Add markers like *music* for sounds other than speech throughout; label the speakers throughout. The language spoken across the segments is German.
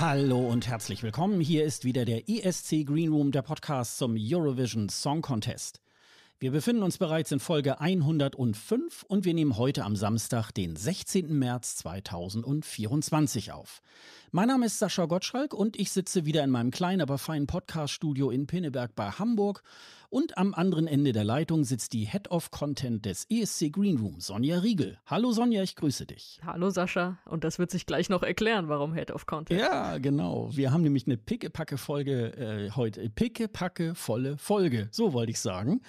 Speaker 1: Hallo und herzlich willkommen. Hier ist wieder der ESC Green Room, der Podcast zum Eurovision Song Contest. Wir befinden uns bereits in Folge 105 und wir nehmen heute am Samstag, den 16. März 2024 auf. Mein Name ist Sascha Gottschalk und ich sitze wieder in meinem kleinen, aber feinen Podcast-Studio in Pinneberg bei Hamburg. Und am anderen Ende der Leitung sitzt die Head of Content des ESC Green Room, Sonja Riegel. Hallo Sonja, ich grüße dich. Hallo Sascha. Und das wird
Speaker 2: sich gleich noch erklären, warum Head of Content. Ja,
Speaker 1: genau. Wir haben nämlich eine pickepacke Folge äh, heute. Pickepacke volle Folge. So wollte ich sagen.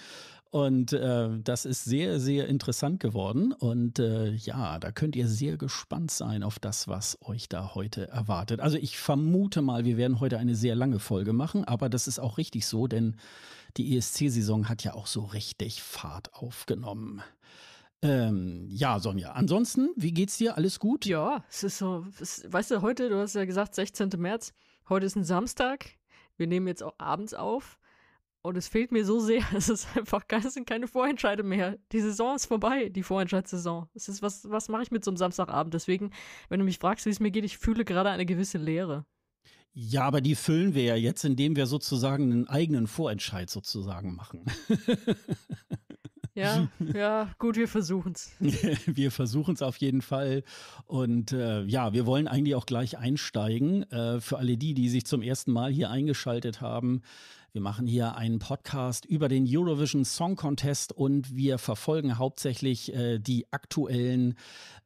Speaker 1: Und äh, das ist sehr, sehr interessant geworden. Und äh, ja, da könnt ihr sehr gespannt sein auf das, was euch da heute erwartet. Also ich vermute mal, wir werden heute eine sehr lange Folge machen, aber das ist auch richtig so, denn die ESC-Saison hat ja auch so richtig Fahrt aufgenommen. Ähm, ja, Sonja, ansonsten, wie geht's dir? Alles gut? Ja, es ist
Speaker 2: so, es, weißt du, heute, du hast ja gesagt, 16. März, heute ist ein Samstag. Wir nehmen jetzt auch abends auf. Und es fehlt mir so sehr. *laughs* Es ist einfach, es sind keine Vorentscheide mehr. Die Saison ist vorbei, die Vorentscheidssaison. Es ist, was, was mache ich mit so einem Samstagabend? Deswegen, wenn du mich fragst, wie es mir geht, ich fühle gerade eine gewisse Leere.
Speaker 1: Ja, aber die füllen wir ja jetzt, indem wir sozusagen einen eigenen Vorentscheid sozusagen machen. Ja, *laughs* ja, gut, wir versuchen es. *laughs* wir versuchen es auf jeden Fall. Und äh, ja, wir wollen eigentlich auch gleich einsteigen. Äh, für alle die, die sich zum ersten Mal hier eingeschaltet haben, wir machen hier einen Podcast über den Eurovision Song Contest und wir verfolgen hauptsächlich äh, die aktuellen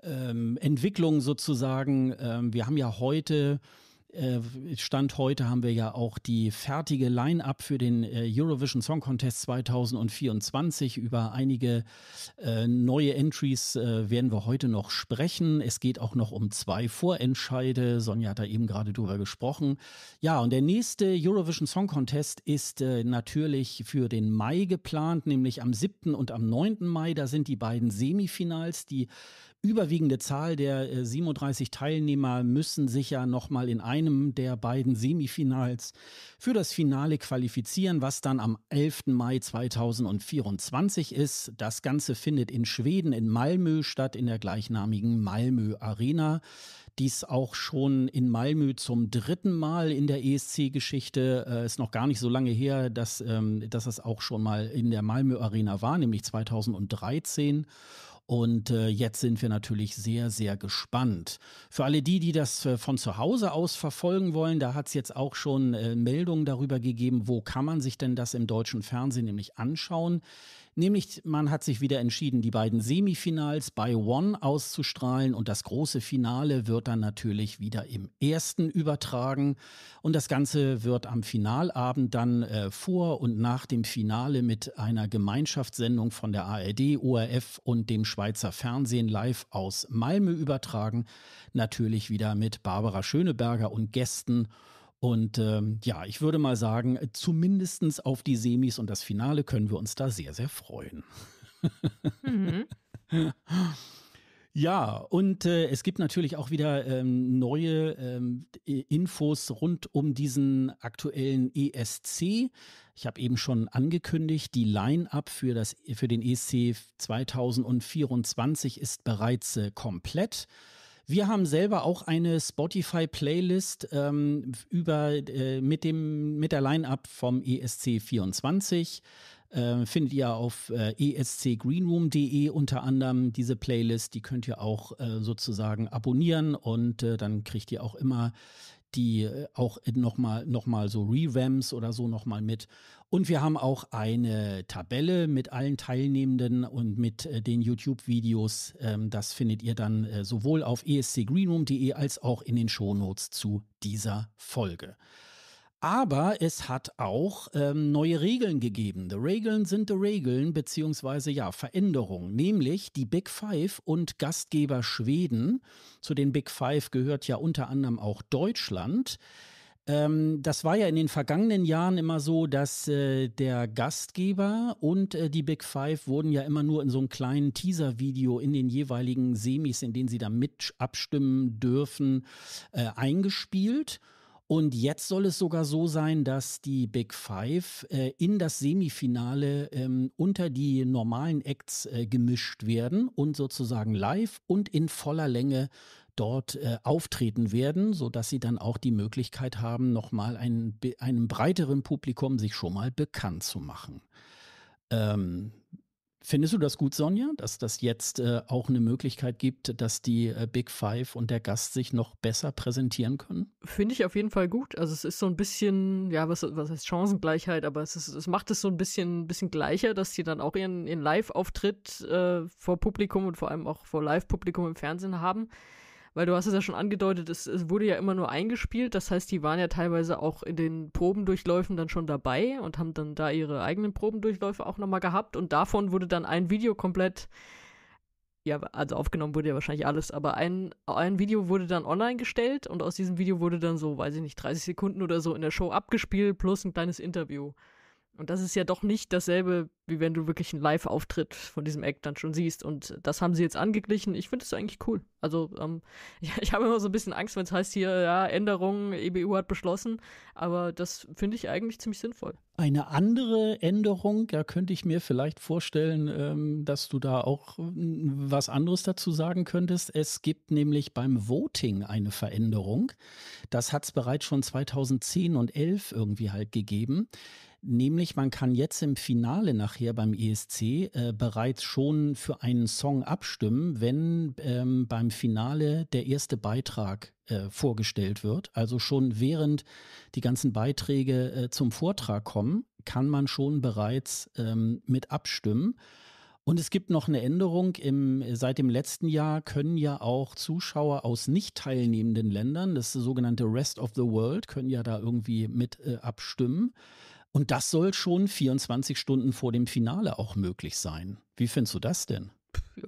Speaker 1: ähm, Entwicklungen sozusagen. Ähm, wir haben ja heute äh, Stand heute haben wir ja auch die fertige Line-up für den äh, Eurovision Song Contest 2024. Über einige äh, neue Entries werden wir heute noch sprechen. Es geht auch noch um zwei Vorentscheide. Sonja hat da eben gerade drüber gesprochen. Ja, und der nächste Eurovision Song Contest ist natürlich für den Mai geplant, nämlich am 7. und am 9. Mai. Da sind die beiden Semifinals, die überwiegende Zahl der 37 äh, Teilnehmer müssen sich ja nochmal in einem der beiden Semifinals für das Finale qualifizieren, was dann am 11. Mai 2024 ist. Das Ganze findet in Schweden in Malmö statt, in der gleichnamigen Malmö Arena. Dies auch schon in Malmö zum dritten Mal in der ESC-Geschichte. Äh, ist noch gar nicht so lange her, dass, ähm, dass es auch schon mal in der Malmö Arena war, nämlich 2013. Und äh, jetzt sind wir natürlich sehr, sehr gespannt. Für alle die, die das äh, von zu Hause aus verfolgen wollen, da hat es jetzt auch schon äh, Meldungen darüber gegeben, wo kann man sich denn das im deutschen Fernsehen nämlich anschauen. Nämlich, man hat sich wieder entschieden, die beiden Semifinals bei One auszustrahlen und das große Finale wird dann natürlich wieder im ersten übertragen. Und das Ganze wird am Finalabend dann äh, vor und nach dem Finale mit einer Gemeinschaftssendung von der ARD, ORF und dem Schweizer Fernsehen live aus Malmö übertragen. Natürlich wieder mit Barbara Schöneberger und Gästen. Und ähm, ja, ich würde mal sagen, zumindest auf die Semis und das Finale können wir uns da sehr, sehr freuen. Mhm. Ja, und äh, es gibt natürlich auch wieder ähm, neue ähm, Infos rund um diesen aktuellen ESC. Ich habe eben schon angekündigt, die Line-up für, für den ESC 2024 ist bereits äh, komplett. Wir haben selber auch eine Spotify-Playlist ähm, über äh, mit dem mit der Line-up vom ESC 24 ähm, findet ihr auf äh, escgreenroom.de unter anderem diese Playlist. Die könnt ihr auch äh, sozusagen abonnieren und äh, dann kriegt ihr auch immer die äh, auch nochmal noch mal so Revamps oder so nochmal mit. Und wir haben auch eine Tabelle mit allen Teilnehmenden und mit äh, den YouTube-Videos. Ähm, das findet ihr dann äh, sowohl auf escgreenroom.de als auch in den Shownotes zu dieser Folge. Aber es hat auch ähm, neue Regeln gegeben. The Regeln sind the Regeln, beziehungsweise ja, Veränderungen. Nämlich die Big Five und Gastgeber Schweden. Zu den Big Five gehört ja unter anderem auch Deutschland. Ähm, das war ja in den vergangenen Jahren immer so, dass äh, der Gastgeber und äh, die Big Five wurden ja immer nur in so einem kleinen Teaser-Video in den jeweiligen Semis, in denen sie da mit abstimmen dürfen, äh, eingespielt. Und jetzt soll es sogar so sein, dass die Big Five äh, in das Semifinale ähm, unter die normalen Acts äh, gemischt werden und sozusagen live und in voller Länge dort äh, auftreten werden, sodass sie dann auch die Möglichkeit haben, nochmal einem breiteren Publikum sich schon mal bekannt zu machen. Ähm, Findest du das gut, Sonja, dass das jetzt äh, auch eine Möglichkeit gibt, dass die äh, Big Five und der Gast sich noch besser präsentieren können?
Speaker 2: Finde ich auf jeden Fall gut. Also es ist so ein bisschen, ja, was, was heißt Chancengleichheit, aber es, ist, es macht es so ein bisschen, bisschen gleicher, dass sie dann auch ihren, ihren Live-Auftritt äh, vor Publikum und vor allem auch vor Live-Publikum im Fernsehen haben. Weil du hast es ja schon angedeutet, es, es wurde ja immer nur eingespielt. Das heißt, die waren ja teilweise auch in den Probendurchläufen dann schon dabei und haben dann da ihre eigenen Probendurchläufe auch nochmal gehabt. Und davon wurde dann ein Video komplett, ja, also aufgenommen wurde ja wahrscheinlich alles, aber ein, ein Video wurde dann online gestellt und aus diesem Video wurde dann so, weiß ich nicht, 30 Sekunden oder so in der Show abgespielt plus ein kleines Interview. Und das ist ja doch nicht dasselbe, wie wenn du wirklich einen Live-Auftritt von diesem Act dann schon siehst. Und das haben sie jetzt angeglichen. Ich finde es eigentlich cool. Also ähm, ja, *laughs* ich habe immer so ein bisschen Angst, wenn es heißt hier, ja, Änderungen, EBU hat beschlossen. Aber das finde ich eigentlich ziemlich sinnvoll.
Speaker 1: Eine andere Änderung, da könnte ich mir vielleicht vorstellen, ähm, dass du da auch was anderes dazu sagen könntest. Es gibt nämlich beim Voting eine Veränderung. Das hat es bereits schon 2010 und 2011 irgendwie halt gegeben. Nämlich, man kann jetzt im Finale nachher beim ESC äh, bereits schon für einen Song abstimmen, wenn ähm, beim Finale der erste Beitrag äh, vorgestellt wird. Also schon während die ganzen Beiträge äh, zum Vortrag kommen, kann man schon bereits ähm, mit abstimmen. Und es gibt noch eine Änderung. Im, seit dem letzten Jahr können ja auch Zuschauer aus nicht teilnehmenden Ländern, das sogenannte Rest of the World, können ja da irgendwie mit äh, abstimmen. Und das soll schon 24 Stunden vor dem Finale auch möglich sein. Wie findest du das denn?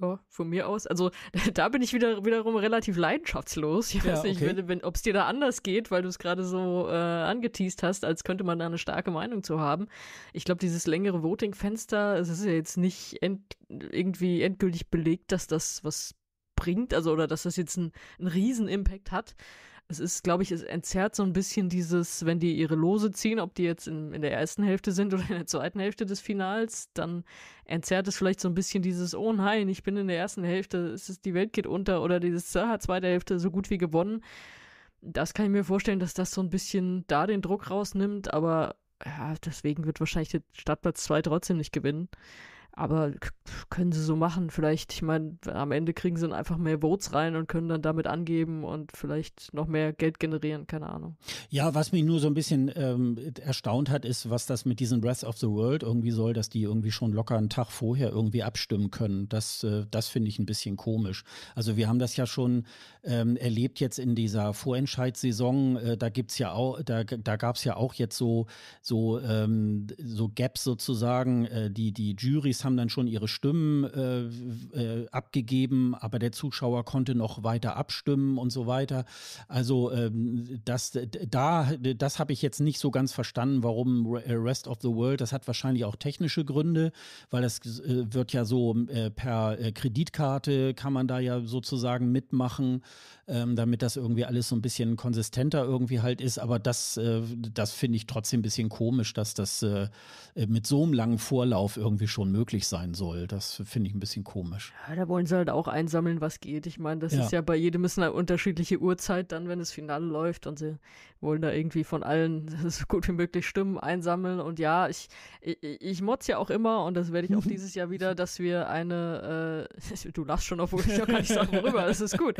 Speaker 2: ja, von mir aus. Also *laughs* da bin ich wieder wiederum relativ leidenschaftslos. Ich weiß ja, nicht, okay. ob es dir da anders geht, weil du es gerade so äh, angeteased hast, als könnte man da eine starke Meinung zu haben. Ich glaube, dieses längere Voting-Fenster, es ist ja jetzt nicht end irgendwie endgültig belegt, dass das was bringt, also oder dass das jetzt einen, einen Riesen-Impact hat es ist, glaube ich, es entzerrt so ein bisschen dieses, wenn die ihre Lose ziehen, ob die jetzt in, in der ersten Hälfte sind *laughs* oder in der zweiten Hälfte des Finals, dann entzerrt es vielleicht so ein bisschen dieses, oh nein, ich bin in der ersten Hälfte, es ist, die Welt geht unter oder dieses, ah, zweite Hälfte so gut wie gewonnen. Das kann ich mir vorstellen, dass das so ein bisschen da den Druck rausnimmt, aber ja, deswegen wird wahrscheinlich der Stadtplatz 2 trotzdem nicht gewinnen. Aber können sie so machen. Vielleicht, ich meine, am Ende kriegen sie dann einfach mehr Votes rein und können dann damit angeben und vielleicht noch mehr Geld generieren, keine Ahnung.
Speaker 1: Ja, was mich nur so ein bisschen ähm, erstaunt hat, ist, was das mit diesen Breath of the World irgendwie soll, dass die irgendwie schon locker einen Tag vorher irgendwie abstimmen können. Das, äh, das finde ich ein bisschen komisch. Also wir haben das ja schon ähm, erlebt jetzt in dieser Vorentscheidssaison. Äh, da gibt's ja auch, da, da gab es ja auch jetzt so, so, ähm, so Gaps sozusagen, äh, die, die Juries Promis haben dann schon ihre Stimmen äh, äh, abgegeben, aber der Zuschauer konnte noch weiter abstimmen und so weiter. Also ähm, das, da, das habe ich jetzt nicht so ganz verstanden, warum äh, Rest of the World, das hat wahrscheinlich auch technische Gründe, weil das äh, wird ja so äh, per äh, Kreditkarte kann man da ja sozusagen mitmachen, ähm, damit das irgendwie alles so ein bisschen konsistenter irgendwie halt ist. Aber das, das finde ich trotzdem ein bisschen komisch, dass das mit so einem langen Vorlauf irgendwie schon möglich ist möglich sein soll. Das finde ich ein bisschen komisch.
Speaker 2: Ja, da wollen sie halt auch einsammeln, was geht. Ich meine, das ja. ist ja bei jedem ist eine unterschiedliche Uhrzeit dann, wenn das Finale läuft und sie wollen da irgendwie von allen *laughs* so gut wie möglich Stimmen einsammeln. Und ja, ich, ich, ich motz ja auch immer und das werde ich auch *laughs* dieses Jahr wieder, dass wir eine, äh, *laughs* du lachst schon, obwohl ich ja gar nicht sage, worüber, das ist gut.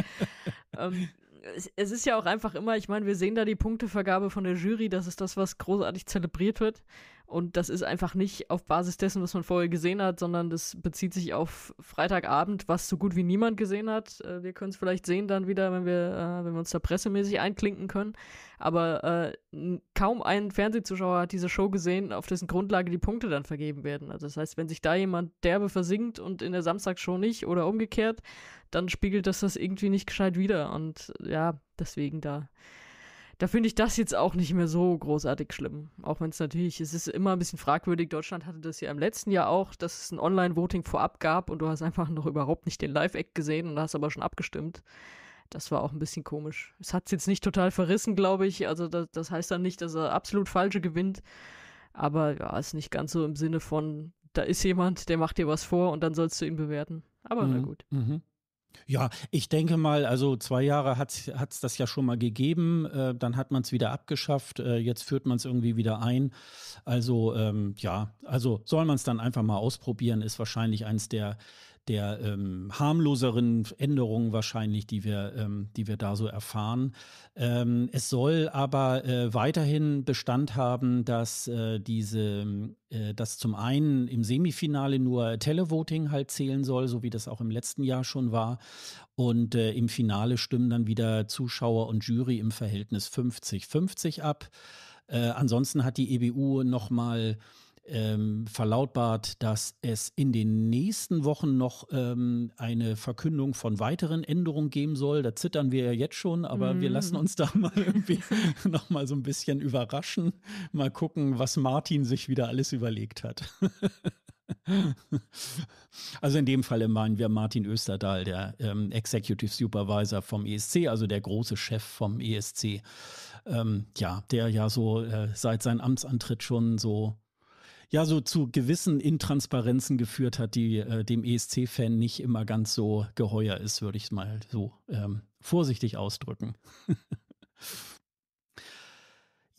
Speaker 2: Ähm, es, ist ja auch einfach immer, ich meine, wir sehen da die Punktevergabe von der Jury, das ist das, was großartig zelebriert wird. Und das ist einfach nicht auf Basis dessen, was man vorher gesehen hat, sondern das bezieht sich auf Freitagabend, was so gut wie niemand gesehen hat. Äh, wir können es vielleicht sehen dann wieder, wenn wir, äh, wenn wir uns da pressemäßig einklinken können. Aber äh, kaum ein Fernsehzuschauer hat diese Show gesehen, auf dessen Grundlage die Punkte dann vergeben werden. Also das heißt, wenn sich da jemand derbe versinkt und in der Samstagshow nicht oder umgekehrt, dann spiegelt das das irgendwie nicht gescheit wieder. Und ja, deswegen da da finde ich das jetzt auch nicht mehr so großartig schlimm. Auch wenn es natürlich, es ist immer ein bisschen fragwürdig. Deutschland hatte das ja im letzten Jahr auch, dass es ein Online-Voting vorab gab und du hast einfach noch überhaupt nicht den Live-Act gesehen und hast aber schon abgestimmt. Das war auch ein bisschen komisch. Es hat es jetzt nicht total verrissen, glaube ich. Also das, das heißt dann nicht, dass er absolut falsche gewinnt. Aber ja, ist nicht ganz so im Sinne von, da ist jemand, der macht dir was vor und dann sollst du ihn bewerten. Aber mhm. na
Speaker 1: gut. Mhm. Ja, ich denke mal, also zwei Jahre hat es das ja schon mal gegeben, äh, dann hat man es wieder abgeschafft, äh, jetzt führt man es irgendwie wieder ein. Also ähm, ja, also soll man es dann einfach mal ausprobieren, ist wahrscheinlich eines der der ähm, harmloseren Änderungen wahrscheinlich, die wir, ähm, die wir da so erfahren. Ähm, es soll aber äh, weiterhin Bestand haben, dass äh, diese, äh, dass zum einen im Semifinale nur Televoting halt zählen soll, so wie das auch im letzten Jahr schon war. Und äh, im Finale stimmen dann wieder Zuschauer und Jury im Verhältnis 50-50 ab. Äh, ansonsten hat die EBU nochmal mal ähm, verlautbart, dass es in den nächsten Wochen noch ähm, eine Verkündung von weiteren Änderungen geben soll. Da zittern wir ja jetzt schon, aber mm. wir lassen mhm. uns da mal irgendwie *laughs* noch mal so ein bisschen überraschen. Mal gucken, was Martin sich wieder alles überlegt hat. *laughs* Also in dem Fall meinen wir Martin Österdahl, der ähm, Executive Supervisor vom ESC, also der große Chef vom ESC. Ähm, ja, der ja so äh, seit seinem Amtsantritt schon so ja so zu gewissen Intransparenzen geführt hat, die äh, dem ESC-Fan nicht immer ganz so geheuer ist, würde ich es mal so ähm, vorsichtig ausdrücken. *laughs*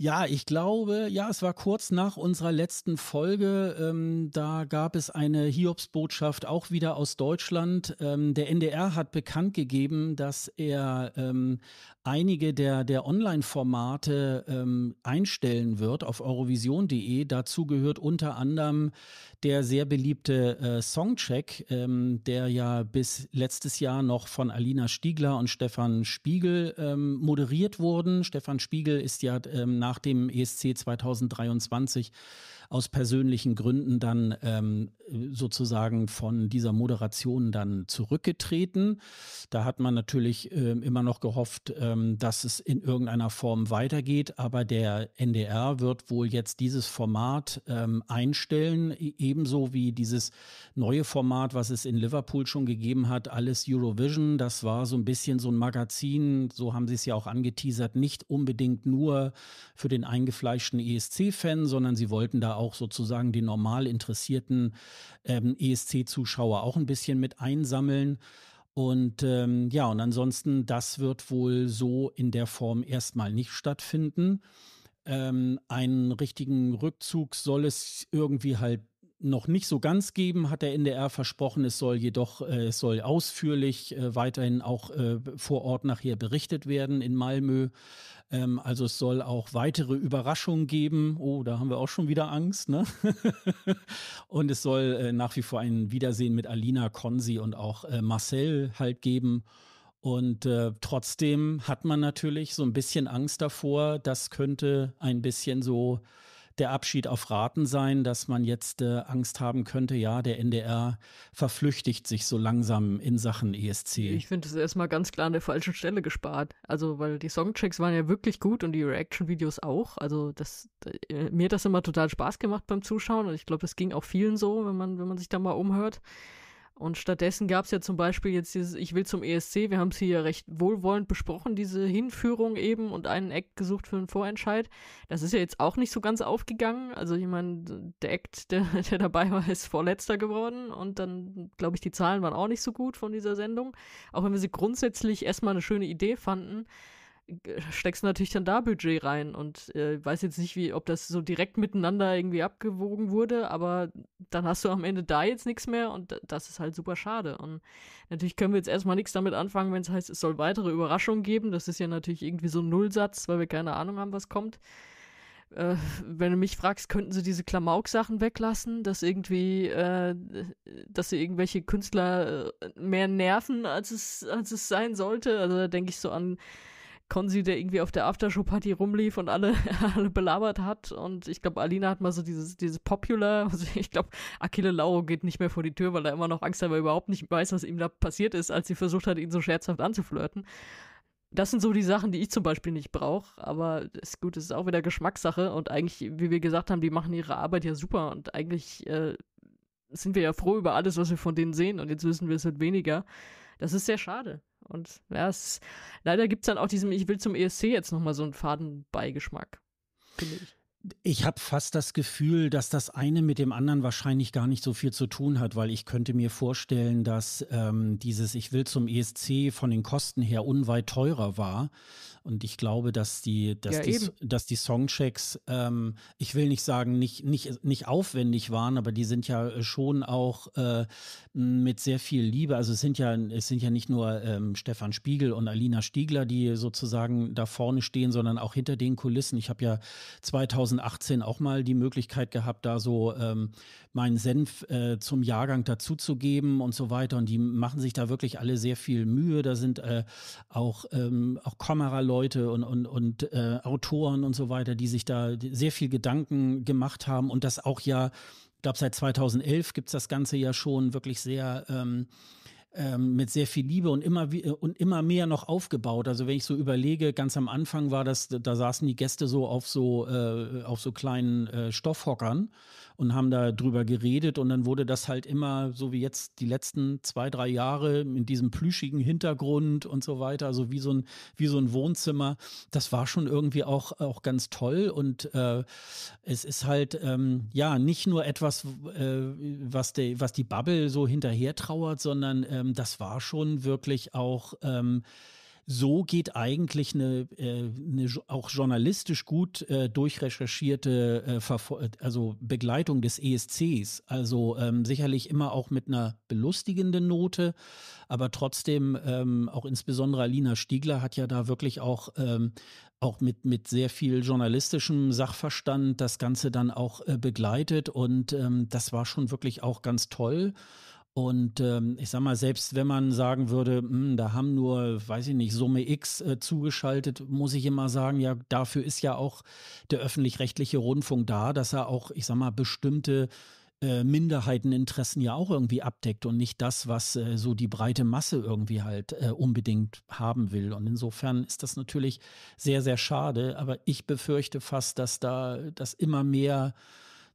Speaker 1: Ja, ich glaube, ja, es war kurz nach unserer letzten Folge. Ähm, da gab es eine Hiobsbotschaft auch wieder aus Deutschland. Ähm, der NDR hat bekannt gegeben, dass er ähm, einige der, der Online-Formate ähm, einstellen wird auf eurovision.de. Dazu gehört unter anderem der sehr beliebte äh, Songcheck, ähm, der ja bis letztes Jahr noch von Alina Stiegler und Stefan Spiegel ähm, moderiert wurden. Stefan Spiegel ist ja ähm, nach dem ESC 2023 aus persönlichen Gründen dann ähm, sozusagen von dieser Moderation dann zurückgetreten. Da hat man natürlich ähm, immer noch gehofft, ähm, dass es in irgendeiner Form weitergeht, aber der NDR wird wohl jetzt dieses Format ähm, einstellen, e-, ebenso wie dieses neue Format, was es in Liverpool schon gegeben hat, alles Eurovision. Das war so ein bisschen so ein Magazin, so haben sie es ja auch angeteasert, nicht unbedingt nur für den eingefleischten ESC-Fan, sondern sie wollten da auch sozusagen die normal interessierten ähm, ESC-Zuschauer auch ein bisschen mit einsammeln. Und ähm, ja, und ansonsten, das wird wohl so in der Form erstmal nicht stattfinden. Ähm, einen richtigen Rückzug soll es irgendwie halt noch nicht so ganz geben, hat der NDR versprochen. Es soll jedoch, äh, es soll ausführlich äh, weiterhin auch äh, vor Ort nachher berichtet werden in Malmö. Ähm, also es soll auch weitere Überraschungen geben. Oh, da haben wir auch schon wieder Angst. Ne? *laughs* und es soll äh, nach wie vor ein Wiedersehen mit Alina Konsi und auch äh, Marcel halt geben. Und äh, trotzdem hat man natürlich so ein bisschen Angst davor, das könnte ein bisschen so der Abschied auf Raten sein, dass man jetzt äh, Angst haben könnte, ja, der NDR verflüchtigt sich so langsam in Sachen ESC. Ich
Speaker 2: finde es erstmal ganz klar an der falschen Stelle gespart. Also, weil die Songchecks waren ja wirklich gut und die Reaction-Videos auch. Also, das, äh, mir hat das immer total Spaß gemacht beim Zuschauen und ich glaube, das ging auch vielen so, wenn man, wenn man sich da mal umhört. Und stattdessen gab es ja zum Beispiel jetzt dieses Ich will zum ESC, wir haben es hier ja recht wohlwollend besprochen, diese Hinführung eben und einen Act gesucht für einen Vorentscheid. Das ist ja jetzt auch nicht so ganz aufgegangen. Also ich meine, der Act, der, *laughs* der dabei war, ist vorletzter geworden und dann, glaube ich, die Zahlen waren auch nicht so gut von dieser Sendung. Auch wenn wir sie grundsätzlich erstmal eine schöne Idee fanden steckst du natürlich dann da Budget rein und äh, weiß jetzt nicht, wie, ob das so direkt miteinander irgendwie abgewogen wurde, aber dann hast du am Ende da jetzt nichts mehr und das ist halt super schade. Und natürlich können wir jetzt erstmal nichts damit anfangen, wenn es heißt, es soll weitere Überraschungen geben. Das ist ja natürlich irgendwie so ein Nullsatz, weil wir keine Ahnung haben, was kommt. Äh, wenn du mich fragst, könnten sie diese Klamauk-Sachen weglassen, dass irgendwie, äh, dass sie irgendwelche Künstler äh, mehr nerven, als es, als es sein sollte. Also da denke ich so an Konzi, der irgendwie auf der Aftershow-Party rumlief und alle, *laughs* alle belabert hat. Und ich glaube, Alina hat mal so dieses, dieses Popular. *laughs* Also ich glaube, Achille Lauro geht nicht mehr vor die Tür, weil er immer noch Angst hat, weil er überhaupt nicht weiß, was ihm da passiert ist, als sie versucht hat, ihn so scherzhaft anzuflirten. Das sind so die Sachen, die ich zum Beispiel nicht brauche. Aber ist gut, es ist auch wieder Geschmackssache. Und eigentlich, wie wir gesagt haben, die machen ihre Arbeit ja super. Und eigentlich äh, sind wir ja froh über alles, was wir von denen sehen. Und jetzt wissen wir es halt weniger. Das ist sehr schade. Und ja, es, leider es dann auch diesem Ich will zum ESC jetzt nochmal so einen Fadenbeigeschmack, finde
Speaker 1: ich. Ich habe fast das Gefühl, dass das eine mit dem anderen wahrscheinlich gar nicht so viel zu tun hat, weil ich könnte mir vorstellen, dass ähm, dieses Ich will zum ESC von den Kosten her unweit teurer war. Und ich glaube, dass die, dass ja, die, dass die Songchecks, ähm, ich will nicht sagen, nicht, nicht, nicht aufwendig waren, aber die sind ja äh, schon auch äh, mit sehr viel Liebe. Also es sind ja, es sind ja nicht nur ähm, Stefan Spiegel und Alina Stiegler, die sozusagen da vorne stehen, sondern auch hinter den Kulissen. Ich habe ja 2000 2018 auch mal die Möglichkeit gehabt, da so ähm, meinen Senf äh, zum Jahrgang dazuzugeben und so weiter. Und die machen sich da wirklich alle sehr viel Mühe. Da sind äh, auch, ähm, auch Kameraleute und, und, und äh, Autoren und so weiter, die sich da sehr viel Gedanken gemacht haben und das auch ja, ich glaube, seit 2011 gibt es das Ganze ja schon wirklich sehr... Ähm, ähm, mit sehr viel Liebe und immer, äh, und immer mehr noch aufgebaut. Also wenn ich so überlege, ganz am Anfang war das, da saßen die Gäste so auf so, äh, auf so kleinen äh, Stoffhockern und haben da drüber geredet und dann wurde das halt immer, so wie jetzt die letzten zwei, drei Jahre, in diesem plüschigen Hintergrund und so weiter, also wie so ein, wie so ein Wohnzimmer. Das war schon irgendwie auch, auch ganz toll und äh, es ist halt, ähm, ja, nicht nur etwas, äh, was, de, was die Bubble so hinterher trauert, sondern ähm, das war schon wirklich auch, ähm, so geht eigentlich eine, äh, eine auch journalistisch gut äh, durchrecherchierte äh, also Begleitung des ESCs. Also ähm, sicherlich immer auch mit einer belustigenden Note, aber trotzdem ähm, auch insbesondere Alina Stiegler hat ja da wirklich auch, ähm, auch mit, mit sehr viel journalistischem Sachverstand das Ganze dann auch äh, begleitet und ähm, das war schon wirklich auch ganz toll. Und ähm, ich sag mal, selbst wenn man sagen würde, mh, hm, da haben nur, weiß ich nicht, Summe X äh, zugeschaltet, muss ich immer sagen, ja, dafür ist ja auch der öffentlich-rechtliche Rundfunk da, dass er auch, ich sag mal, bestimmte äh, Minderheiteninteressen ja auch irgendwie abdeckt und nicht das, was äh, so die breite Masse irgendwie halt äh, unbedingt haben will. Und insofern ist das natürlich sehr, sehr schade. Aber ich befürchte fast, dass da, dass immer mehr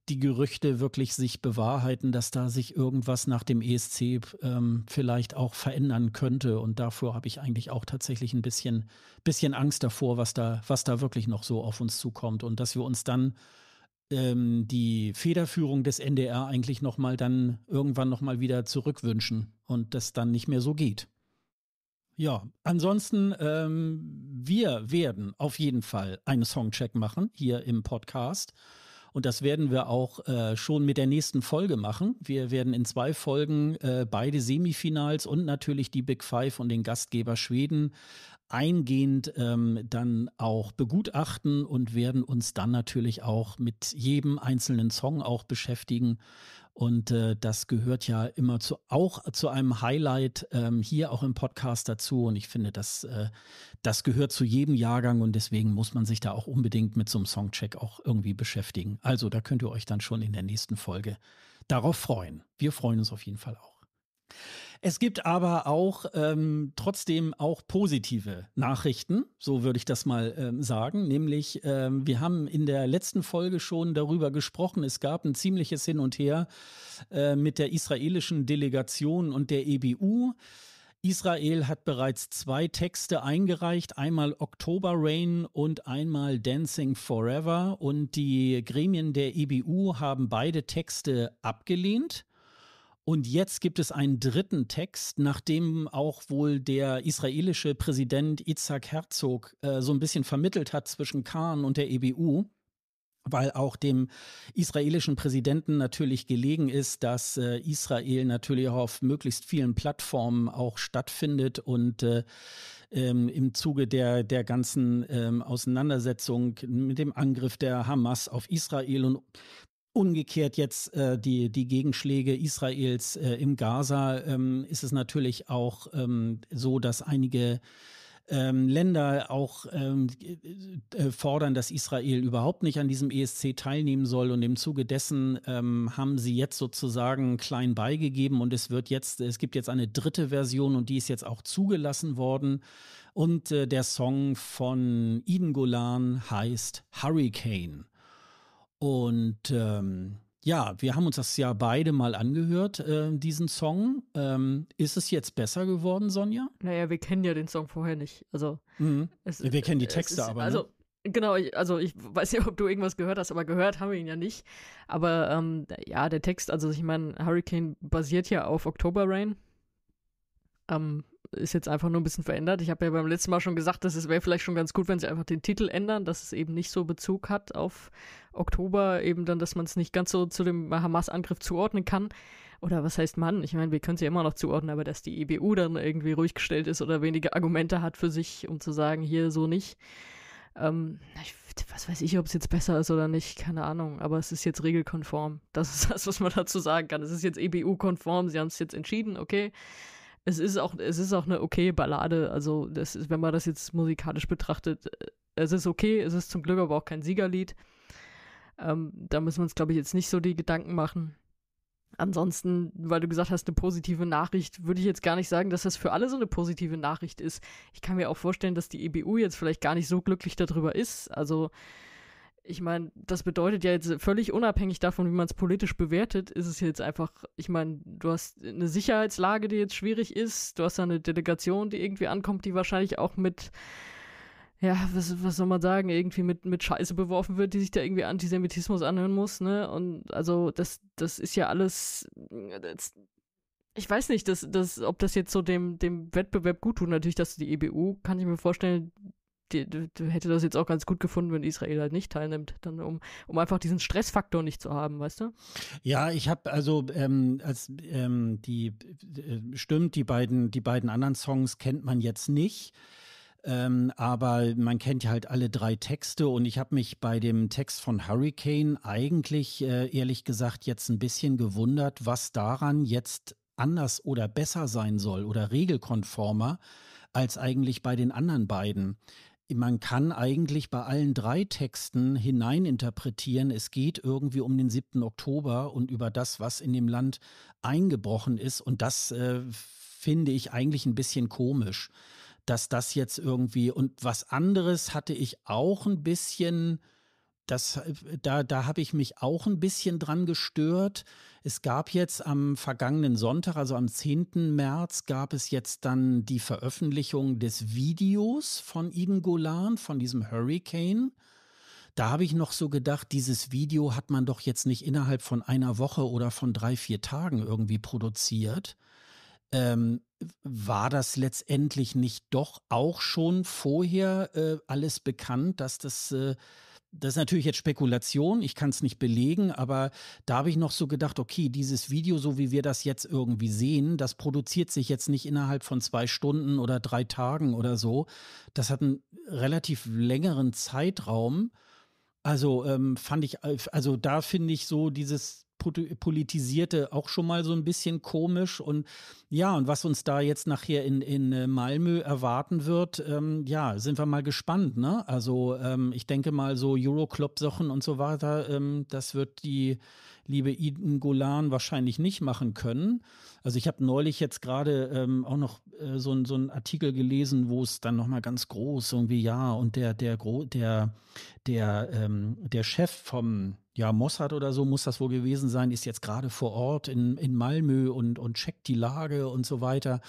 Speaker 1: die Gerüchte wirklich sich bewahrheiten, dass da sich irgendwas nach dem ESC ähm, vielleicht auch verändern könnte. Und davor habe ich eigentlich auch tatsächlich ein bisschen, bisschen Angst davor, was da, was da wirklich noch so auf uns zukommt und dass wir uns dann ähm, die Federführung des NDR eigentlich nochmal dann irgendwann nochmal wieder zurückwünschen und das dann nicht mehr so geht. Ja, ansonsten, ähm, wir werden auf jeden Fall einen Songcheck machen hier im Podcast. Und das werden wir auch äh, schon mit der nächsten Folge machen. Wir werden in zwei Folgen äh, beide Semifinals und natürlich die Big Five und den Gastgeber Schweden eingehend ähm, dann auch begutachten und werden uns dann natürlich auch mit jedem einzelnen Song auch beschäftigen und äh, das gehört ja immer zu, auch zu einem Highlight ähm, hier auch im Podcast dazu. Und ich finde, das, äh, das gehört zu jedem Jahrgang und deswegen muss man sich da auch unbedingt mit so einem Songcheck auch irgendwie beschäftigen. Also da könnt ihr euch dann schon in der nächsten Folge darauf freuen. Wir freuen uns auf jeden Fall auch. Es gibt aber auch ähm, trotzdem auch positive Nachrichten, so würde ich das mal ähm, sagen. Nämlich, ähm, wir haben in der letzten Folge schon darüber gesprochen, es gab ein ziemliches Hin und Her äh, mit der israelischen Delegation und der EBU. Israel hat bereits zwei Texte eingereicht, einmal October Rain und einmal Dancing Forever. Und die Gremien der EBU haben beide Texte abgelehnt. Und jetzt gibt es einen dritten Text, nachdem auch wohl der israelische Präsident Isaac Herzog äh, so ein bisschen vermittelt hat zwischen Kahn und der EBU weil auch dem israelischen Präsidenten natürlich gelegen ist, dass äh, Israel natürlich auch auf möglichst vielen Plattformen auch stattfindet und äh, ähm, im Zuge der, der ganzen ähm, Auseinandersetzung mit dem Angriff der Hamas auf Israel und Umgekehrt jetzt äh, die, die Gegenschläge Israels äh, im Gaza ähm, ist es natürlich auch ähm, so, dass einige ähm, Länder auch ähm, äh, fordern, dass Israel überhaupt nicht an diesem ESC teilnehmen soll. Und im Zuge dessen ähm, haben sie jetzt sozusagen klein beigegeben und es wird jetzt, es gibt jetzt eine dritte Version und die ist jetzt auch zugelassen worden. Und äh, der Song von Eden Golan heißt Hurricane. Und ähm, ja, wir haben uns das ja beide mal angehört, äh, diesen Song. Ähm, ist es jetzt besser geworden, Sonja? Naja, wir kennen ja den Song vorher nicht. Also mhm. es, wir kennen die Texte ist, aber. Ne? Also
Speaker 2: Genau, ich, also ich weiß ja, *laughs* ob du irgendwas gehört hast, aber gehört haben wir ihn ja nicht. Aber ähm, ja, der Text, also ich meine, Hurricane basiert ja auf October Rain. Ähm, ist jetzt einfach nur ein bisschen verändert. Ich habe ja beim letzten Mal schon gesagt, dass es wäre vielleicht schon ganz gut, wenn sie einfach den Titel ändern, dass es eben nicht so Bezug hat auf Oktober, eben dann, dass man es nicht ganz so zu dem Hamas-Angriff zuordnen kann. Oder was heißt Mann? Ich meine, wir können es ja immer noch zuordnen, aber dass die EBU dann irgendwie ruhig gestellt ist oder wenige Argumente hat für sich, um zu sagen, hier so nicht. Ähm, ich, was weiß ich, ob es jetzt besser ist oder nicht, keine Ahnung, aber es ist jetzt regelkonform. Das ist das, was man dazu sagen kann. Es ist jetzt EBU-konform, sie haben es jetzt entschieden, okay es ist auch, es ist auch eine okay Ballade. Also, das ist, wenn man das jetzt musikalisch betrachtet, äh, es ist okay, es ist zum Glück aber auch kein Siegerlied. Ähm, da müssen wir uns, glaube ich, jetzt nicht so die Gedanken machen. Ansonsten, weil du gesagt hast, eine positive Nachricht, würde ich jetzt gar nicht sagen, dass das für alle so eine positive Nachricht ist. Ich kann mir auch vorstellen, dass die EBU jetzt vielleicht gar nicht so glücklich darüber ist. Also, ich meine, das bedeutet ja jetzt völlig unabhängig davon, wie man es politisch bewertet, ist es jetzt einfach, ich meine, du hast eine Sicherheitslage, die jetzt schwierig ist, du hast da eine Delegation, die irgendwie ankommt, die wahrscheinlich auch mit, ja, was, was soll man sagen, irgendwie mit, mit Scheiße beworfen wird, die sich da irgendwie Antisemitismus anhören muss, ne? Und also das, das ist ja alles, das, ich weiß nicht, dass, dass, ob das jetzt so dem, dem Wettbewerb gut tut. Natürlich, dass die EBU, kann ich mir vorstellen, die, die, die hätte das jetzt auch ganz gut gefunden, wenn Israel halt nicht teilnimmt, dann um, um einfach diesen Stressfaktor nicht zu haben,
Speaker 1: weißt du? Ja, ich habe also ähm, als ähm, die äh, stimmt, die beiden die beiden anderen Songs kennt man jetzt nicht. Ähm, aber man kennt ja halt alle drei Texte und ich habe mich bei dem Text von Hurricane eigentlich äh, ehrlich gesagt jetzt ein bisschen gewundert, was daran jetzt anders oder besser sein soll oder regelkonformer als eigentlich bei den anderen beiden man kann eigentlich bei allen drei Texten hineininterpretieren, es geht irgendwie um den 7. Oktober und über das, was in dem Land eingebrochen ist. Und das äh, finde ich eigentlich ein bisschen komisch, dass das jetzt irgendwie und was anderes hatte ich auch ein bisschen das, äh, da, da habe ich mich auch ein bisschen dran gestört. Es gab jetzt am vergangenen Sonntag, also am 10. März, gab es jetzt dann die Veröffentlichung des Videos von Eden Golan, von diesem Hurricane. Da habe ich noch so gedacht, dieses Video hat man doch jetzt nicht innerhalb von einer Woche oder von drei, vier Tagen irgendwie produziert. Ähm, war das letztendlich nicht doch auch schon vorher äh, alles bekannt, dass das äh, das ist natürlich jetzt Spekulation, ich kann es nicht belegen, aber da habe ich noch so gedacht, okay, dieses Video, so wie wir das jetzt irgendwie sehen, das produziert sich jetzt nicht innerhalb von zwei Stunden oder drei Tagen oder so. Das hat einen relativ längeren Zeitraum. Also ähm, fand ich, äh, also da finde ich so dieses politisierte auch schon mal so ein bisschen komisch. Und ja, und was uns da jetzt nachher in, in äh, Malmö erwarten wird, ähm, ja, sind wir mal gespannt. Ne? Also ähm, ich denke mal so Euroclub-Sachen und so weiter, ähm, das wird die liebe Iden Golan wahrscheinlich nicht machen können. Also ich habe neulich jetzt gerade ähm, auch noch äh, so, so einen Artikel gelesen, wo es dann nochmal ganz groß irgendwie, ja, und der, der, der, der, ähm, der Chef vom ja, Mossad oder so muss das wohl gewesen sein, ist jetzt gerade vor Ort in, in Malmö und, und checkt die Lage und so weiter.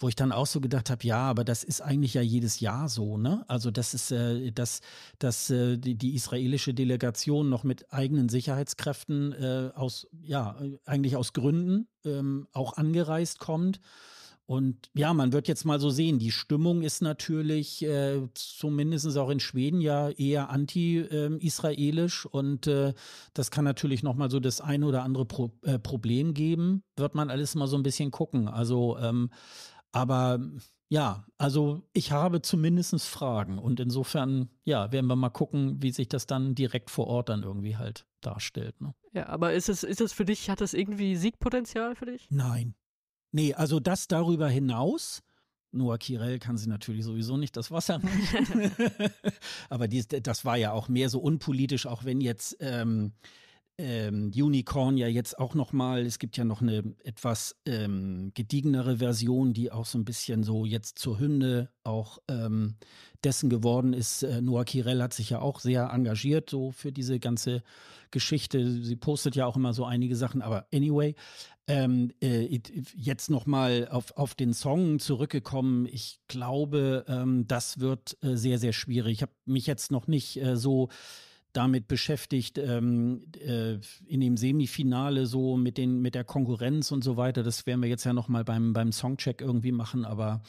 Speaker 1: Wo ich dann auch so gedacht habe, ja, aber das ist eigentlich ja jedes Jahr so, ne? Also das ist, äh, dass, dass äh, die, die israelische Delegation noch mit eigenen Sicherheitskräften äh, aus, ja, äh, eigentlich aus Gründen, ähm, auch angereist kommt. Und ja, man wird jetzt mal so sehen, die Stimmung ist natürlich äh, zumindest auch in Schweden ja eher anti-israelisch ähm, äh, und äh, das kann natürlich nochmal so das ein oder andere Pro äh, Problem geben. Wird man alles mal so ein bisschen gucken. Also, ähm, aber ja, also ich habe zumindest Fragen und insofern, ja, werden wir mal gucken, wie sich das dann direkt vor Ort dann irgendwie halt darstellt. Ne? Ja,
Speaker 2: aber ist es, ist es für dich, hat das irgendwie Siegpotenzial für dich?
Speaker 1: Nein. Nee, also das darüber hinaus, Noah Kirell kann sie natürlich sowieso nicht das Wasser machen. *laughs* *laughs* Aber dies, das war ja auch mehr so unpolitisch, auch wenn jetzt ähm, ähm, Unicorn ja jetzt auch noch mal. Es gibt ja noch eine etwas ähm, gediegenere Version, die auch so ein bisschen so jetzt zur Hymne auch ähm, dessen geworden ist. Äh, Noah Kirell hat sich ja auch sehr engagiert so für diese ganze Geschichte. Sie postet ja auch immer so einige Sachen, aber anyway, ähm, äh, jetzt noch mal auf, auf den Song zurückgekommen. Ich glaube, ähm, das wird äh, sehr, sehr schwierig. Ich habe mich jetzt noch nicht äh, so damit beschäftigt, ähm, äh, in dem Semifinale so mit den mit der Konkurrenz und so weiter. Das werden wir jetzt ja nochmal beim beim Songcheck irgendwie machen, aber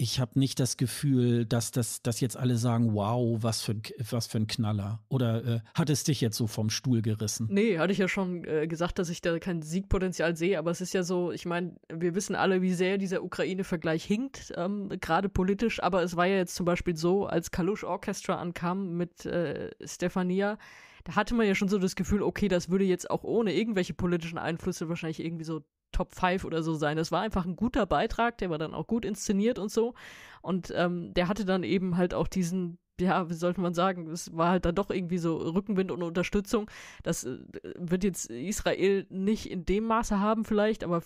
Speaker 1: ich habe nicht das Gefühl, dass, dass, dass jetzt alle sagen, wow, was für, was für ein Knaller. Oder äh, hat es dich jetzt so vom Stuhl gerissen?
Speaker 2: Nee, hatte ich ja schon äh, gesagt, dass ich da kein Siegpotenzial sehe. Aber es ist ja so, ich meine, wir wissen alle, wie sehr dieser Ukraine-Vergleich hinkt, ähm, gerade politisch. Aber es war ja jetzt zum Beispiel so, als Kalusch Orchestra ankam mit äh, Stefania, da hatte man ja schon so das Gefühl, okay, das würde jetzt auch ohne irgendwelche politischen Einflüsse wahrscheinlich irgendwie so Top 5 oder so sein. Das war einfach ein guter Beitrag, der war dann auch gut inszeniert und so. Und ähm, der hatte dann eben halt auch diesen, ja, wie sollte man sagen, es war halt dann doch irgendwie so Rückenwind und Unterstützung. Das äh, wird jetzt Israel nicht in dem Maße haben vielleicht, aber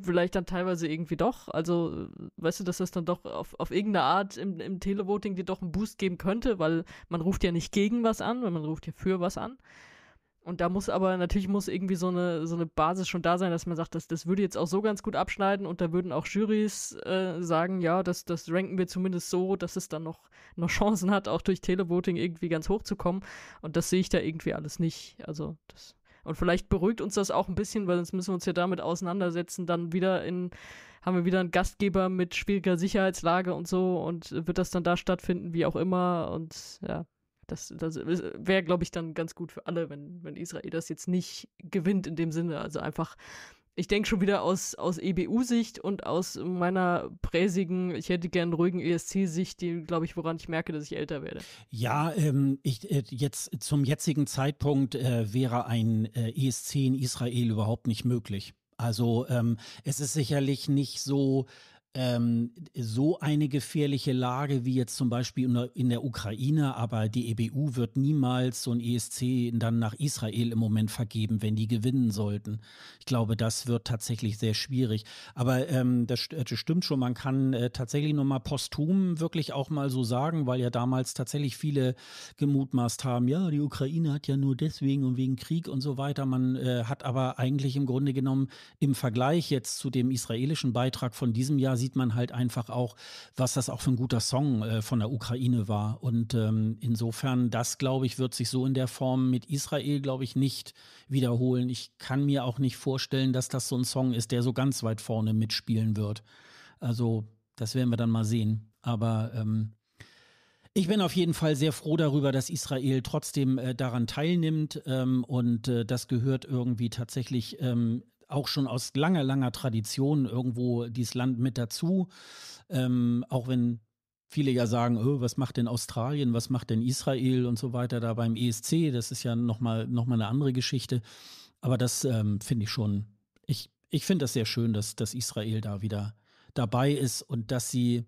Speaker 2: vielleicht dann teilweise irgendwie doch. Also, weißt du, dass das dann doch auf, auf irgendeine Art im, im Televoting dir doch einen Boost geben könnte, weil man ruft ja nicht gegen was an, weil man ruft ja für was an. Und da muss aber, natürlich muss irgendwie so eine, so eine Basis schon da sein, dass man sagt, das, das würde jetzt auch so ganz gut abschneiden und da würden auch Juries äh, sagen, ja, das, das ranken wir zumindest so, dass es dann noch, noch Chancen hat, auch durch Televoting irgendwie ganz hoch zu kommen. Und das sehe ich da irgendwie alles nicht. Also das. Und vielleicht beruhigt uns das auch ein bisschen, weil sonst müssen wir uns ja damit auseinandersetzen. Dann wieder in, haben wir wieder einen Gastgeber mit schwieriger Sicherheitslage und so und wird das dann da stattfinden, wie auch immer. Und ja, das, das wäre, glaube ich, dann ganz gut für alle, wenn, wenn Israel das jetzt nicht gewinnt in dem Sinne. Also einfach, ich denke schon wieder aus, aus EBU-Sicht und aus meiner präsigen, ich hätte gern ruhigen ESC-Sicht, die, glaube ich, woran ich merke, dass ich älter werde.
Speaker 1: Ja, ähm, ich, äh, jetzt zum jetzigen Zeitpunkt äh, wäre ein äh, ESC in Israel überhaupt nicht möglich. Also ähm, es ist sicherlich nicht so ähm, so eine gefährliche Lage wie jetzt zum Beispiel in der Ukraine, aber die EBU wird niemals so ein ESC dann nach Israel im Moment vergeben, wenn die gewinnen sollten. Ich glaube, das wird tatsächlich sehr schwierig. Aber ähm, das, äh, das, stimmt schon, man kann äh, tatsächlich nochmal posthum wirklich auch mal so sagen, weil ja damals tatsächlich viele gemutmaßt haben, ja, die Ukraine hat ja nur deswegen und wegen Krieg und so weiter. Man äh, hat aber eigentlich im Grunde genommen im Vergleich jetzt zu dem israelischen Beitrag von diesem Jahr sieht man halt einfach auch, was das auch für ein guter Song äh, von der Ukraine war. Und ähm, insofern, das glaube ich, wird sich so in der Form mit Israel, glaube ich, nicht wiederholen. Ich kann mir auch nicht vorstellen, dass das so ein Song ist, der so ganz weit vorne mitspielen wird. Also, das werden wir dann mal sehen. Aber ähm, ich bin auf jeden Fall sehr froh darüber, dass Israel trotzdem äh, daran teilnimmt ähm, und äh, das gehört irgendwie tatsächlich ähm, auch schon aus langer, langer Tradition irgendwo dieses Land mit dazu. Ähm, auch wenn viele ja sagen, oh, was macht denn Australien, was macht denn Israel und so weiter da beim ESC, das ist ja nochmal noch mal eine andere Geschichte. Aber das ähm, finde ich schon, ich, ich finde das sehr schön, dass, dass Israel da wieder dabei ist und dass sie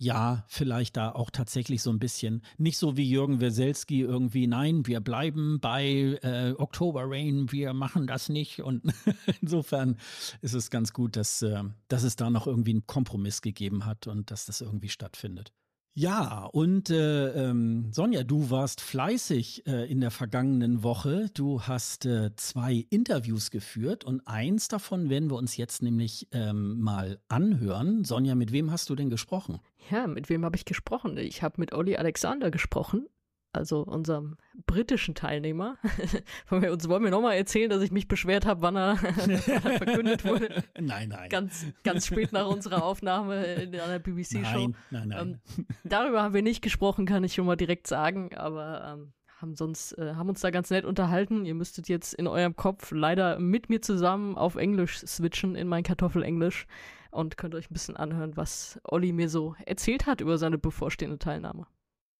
Speaker 1: ja, vielleicht da auch tatsächlich so ein bisschen, nicht so wie Jürgen Weselski irgendwie, nein, wir bleiben bei äh, Oktober Rain, wir machen das nicht. Und *laughs* insofern ist es ganz gut, dass, äh, dass es da noch irgendwie einen Kompromiss gegeben hat und dass das irgendwie stattfindet. Ja, und äh, ähm, Sonja, du warst fleißig äh, in der vergangenen Woche. Du hast äh, zwei Interviews geführt und eins davon werden wir uns jetzt nämlich ähm, mal anhören. Sonja, mit wem hast du denn gesprochen?
Speaker 2: Ja, mit wem habe ich gesprochen? Ich habe mit Olli Alexander gesprochen also unserem britischen Teilnehmer. *laughs* Uns wollen wir nochmal erzählen, dass ich mich beschwert habe, wann er, *laughs* verkündet wurde. *laughs* Nein, nein. Ganz, ganz spät nach unserer Aufnahme in einer BBC-Show. Nein, nein, nein. Ähm, darüber haben wir nicht gesprochen, kann ich schon mal direkt sagen, aber ähm, haben sonst, äh, haben uns da ganz nett unterhalten. Ihr müsstet jetzt in eurem Kopf leider mit mir zusammen auf Englisch switchen, in mein Kartoffelenglisch und könnt euch ein bisschen anhören, was Olli mir so erzählt hat über seine bevorstehende Teilnahme.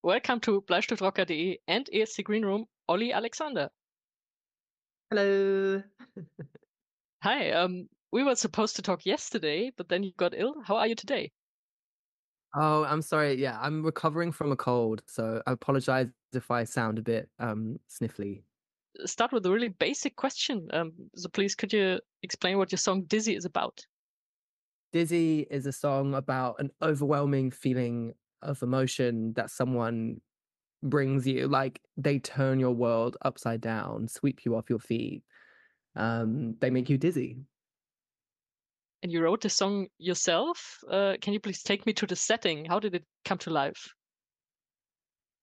Speaker 2: Welcome to bleistiftrocker.de and ESC Green Room, Olli Alexander. Hello. Hi. Um, we were supposed to talk yesterday, but then you got ill. How are you today?
Speaker 3: Oh, I'm sorry. Yeah, I'm recovering from a cold, so I apologize if I sound a bit um sniffly.
Speaker 2: Uh, start with a really basic question. Um, so please, could you explain what your song "Dizzy" is about? Dizzy
Speaker 3: is a song about an overwhelming feeling of emotion that someone brings you. Like they turn your world upside down, sweep you off your feet. Um, they make you dizzy.
Speaker 2: And you wrote the song yourself. Uh, can you please take me to the setting? How did it come to life?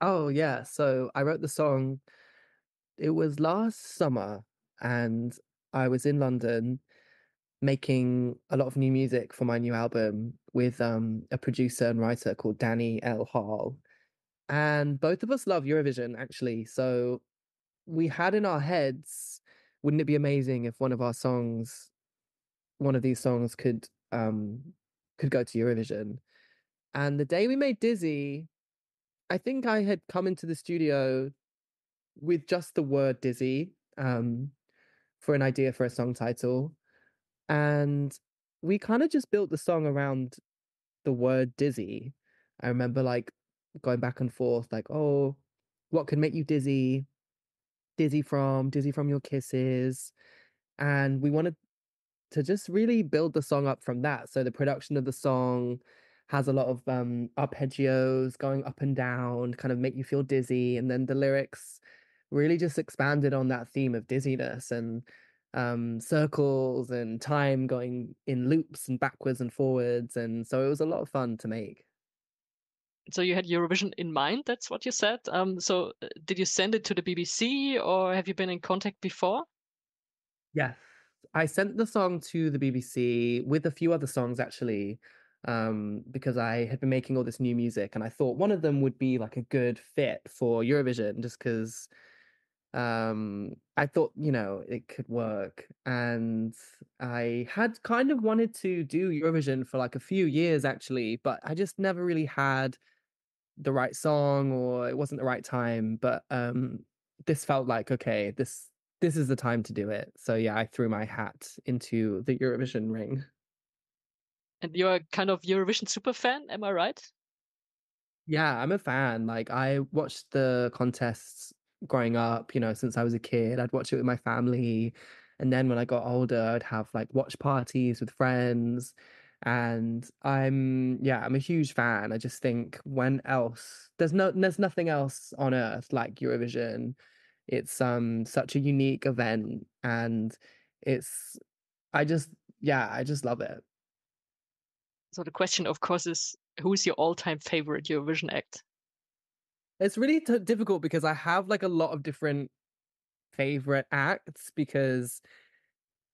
Speaker 3: Oh yeah, so I wrote the song. It was last summer, and I was in London making a lot of new music for my new album with um, a producer and writer called Danny L. Hall. And both of us love Eurovision, actually. So we had in our heads, wouldn't it be amazing if one of our songs, one of these songs could um, could go to Eurovision? And the day we made Dizzy, I think I had come into the studio with just the word Dizzy um, for an idea for a song title and we kind of just built the song around the word dizzy. I remember like going back and forth, like, oh, what can make you dizzy? Dizzy from, dizzy from your kisses. And we wanted to just really build the song up from that. So the production of the song has a lot of um, arpeggios going up and down, kind of make you feel dizzy. And then the lyrics really just expanded on that theme of dizziness and um, circles and time going in loops and backwards and forwards. And so it was a lot of fun to make.
Speaker 2: So you had Eurovision in mind, that's what you said. Um, so uh, did you send it to the BBC or have you been in contact before?
Speaker 3: Yes. I sent the song to the BBC with a few other songs actually. Um, because I had been making all this new music, and I thought one of them would be like a good fit for Eurovision, just because um, I thought, you know, it could work. And I had kind of wanted to do Eurovision for like a few years actually, but I just never really had the right song or it wasn't the right time. But um, this felt like, okay, this this is the time to do it. So yeah, I threw my hat into the Eurovision ring.
Speaker 2: And you're kind of Eurovision super fan, am I right?
Speaker 3: Yeah, I'm a fan. Like I watched the contests growing up, you know, since I was a kid. I'd watch it with my family. And then when I got older, I'd have like watch parties with friends. And I'm, yeah, I'm a huge fan. I just think when else, there's no, there's nothing else on earth like Eurovision. It's um such a unique event and
Speaker 2: it's, I just, yeah, I
Speaker 3: just love it. So the question,
Speaker 2: of course, is who's your all-time favorite Eurovision act? It's really
Speaker 3: t- difficult because I have like a lot of different favorite acts because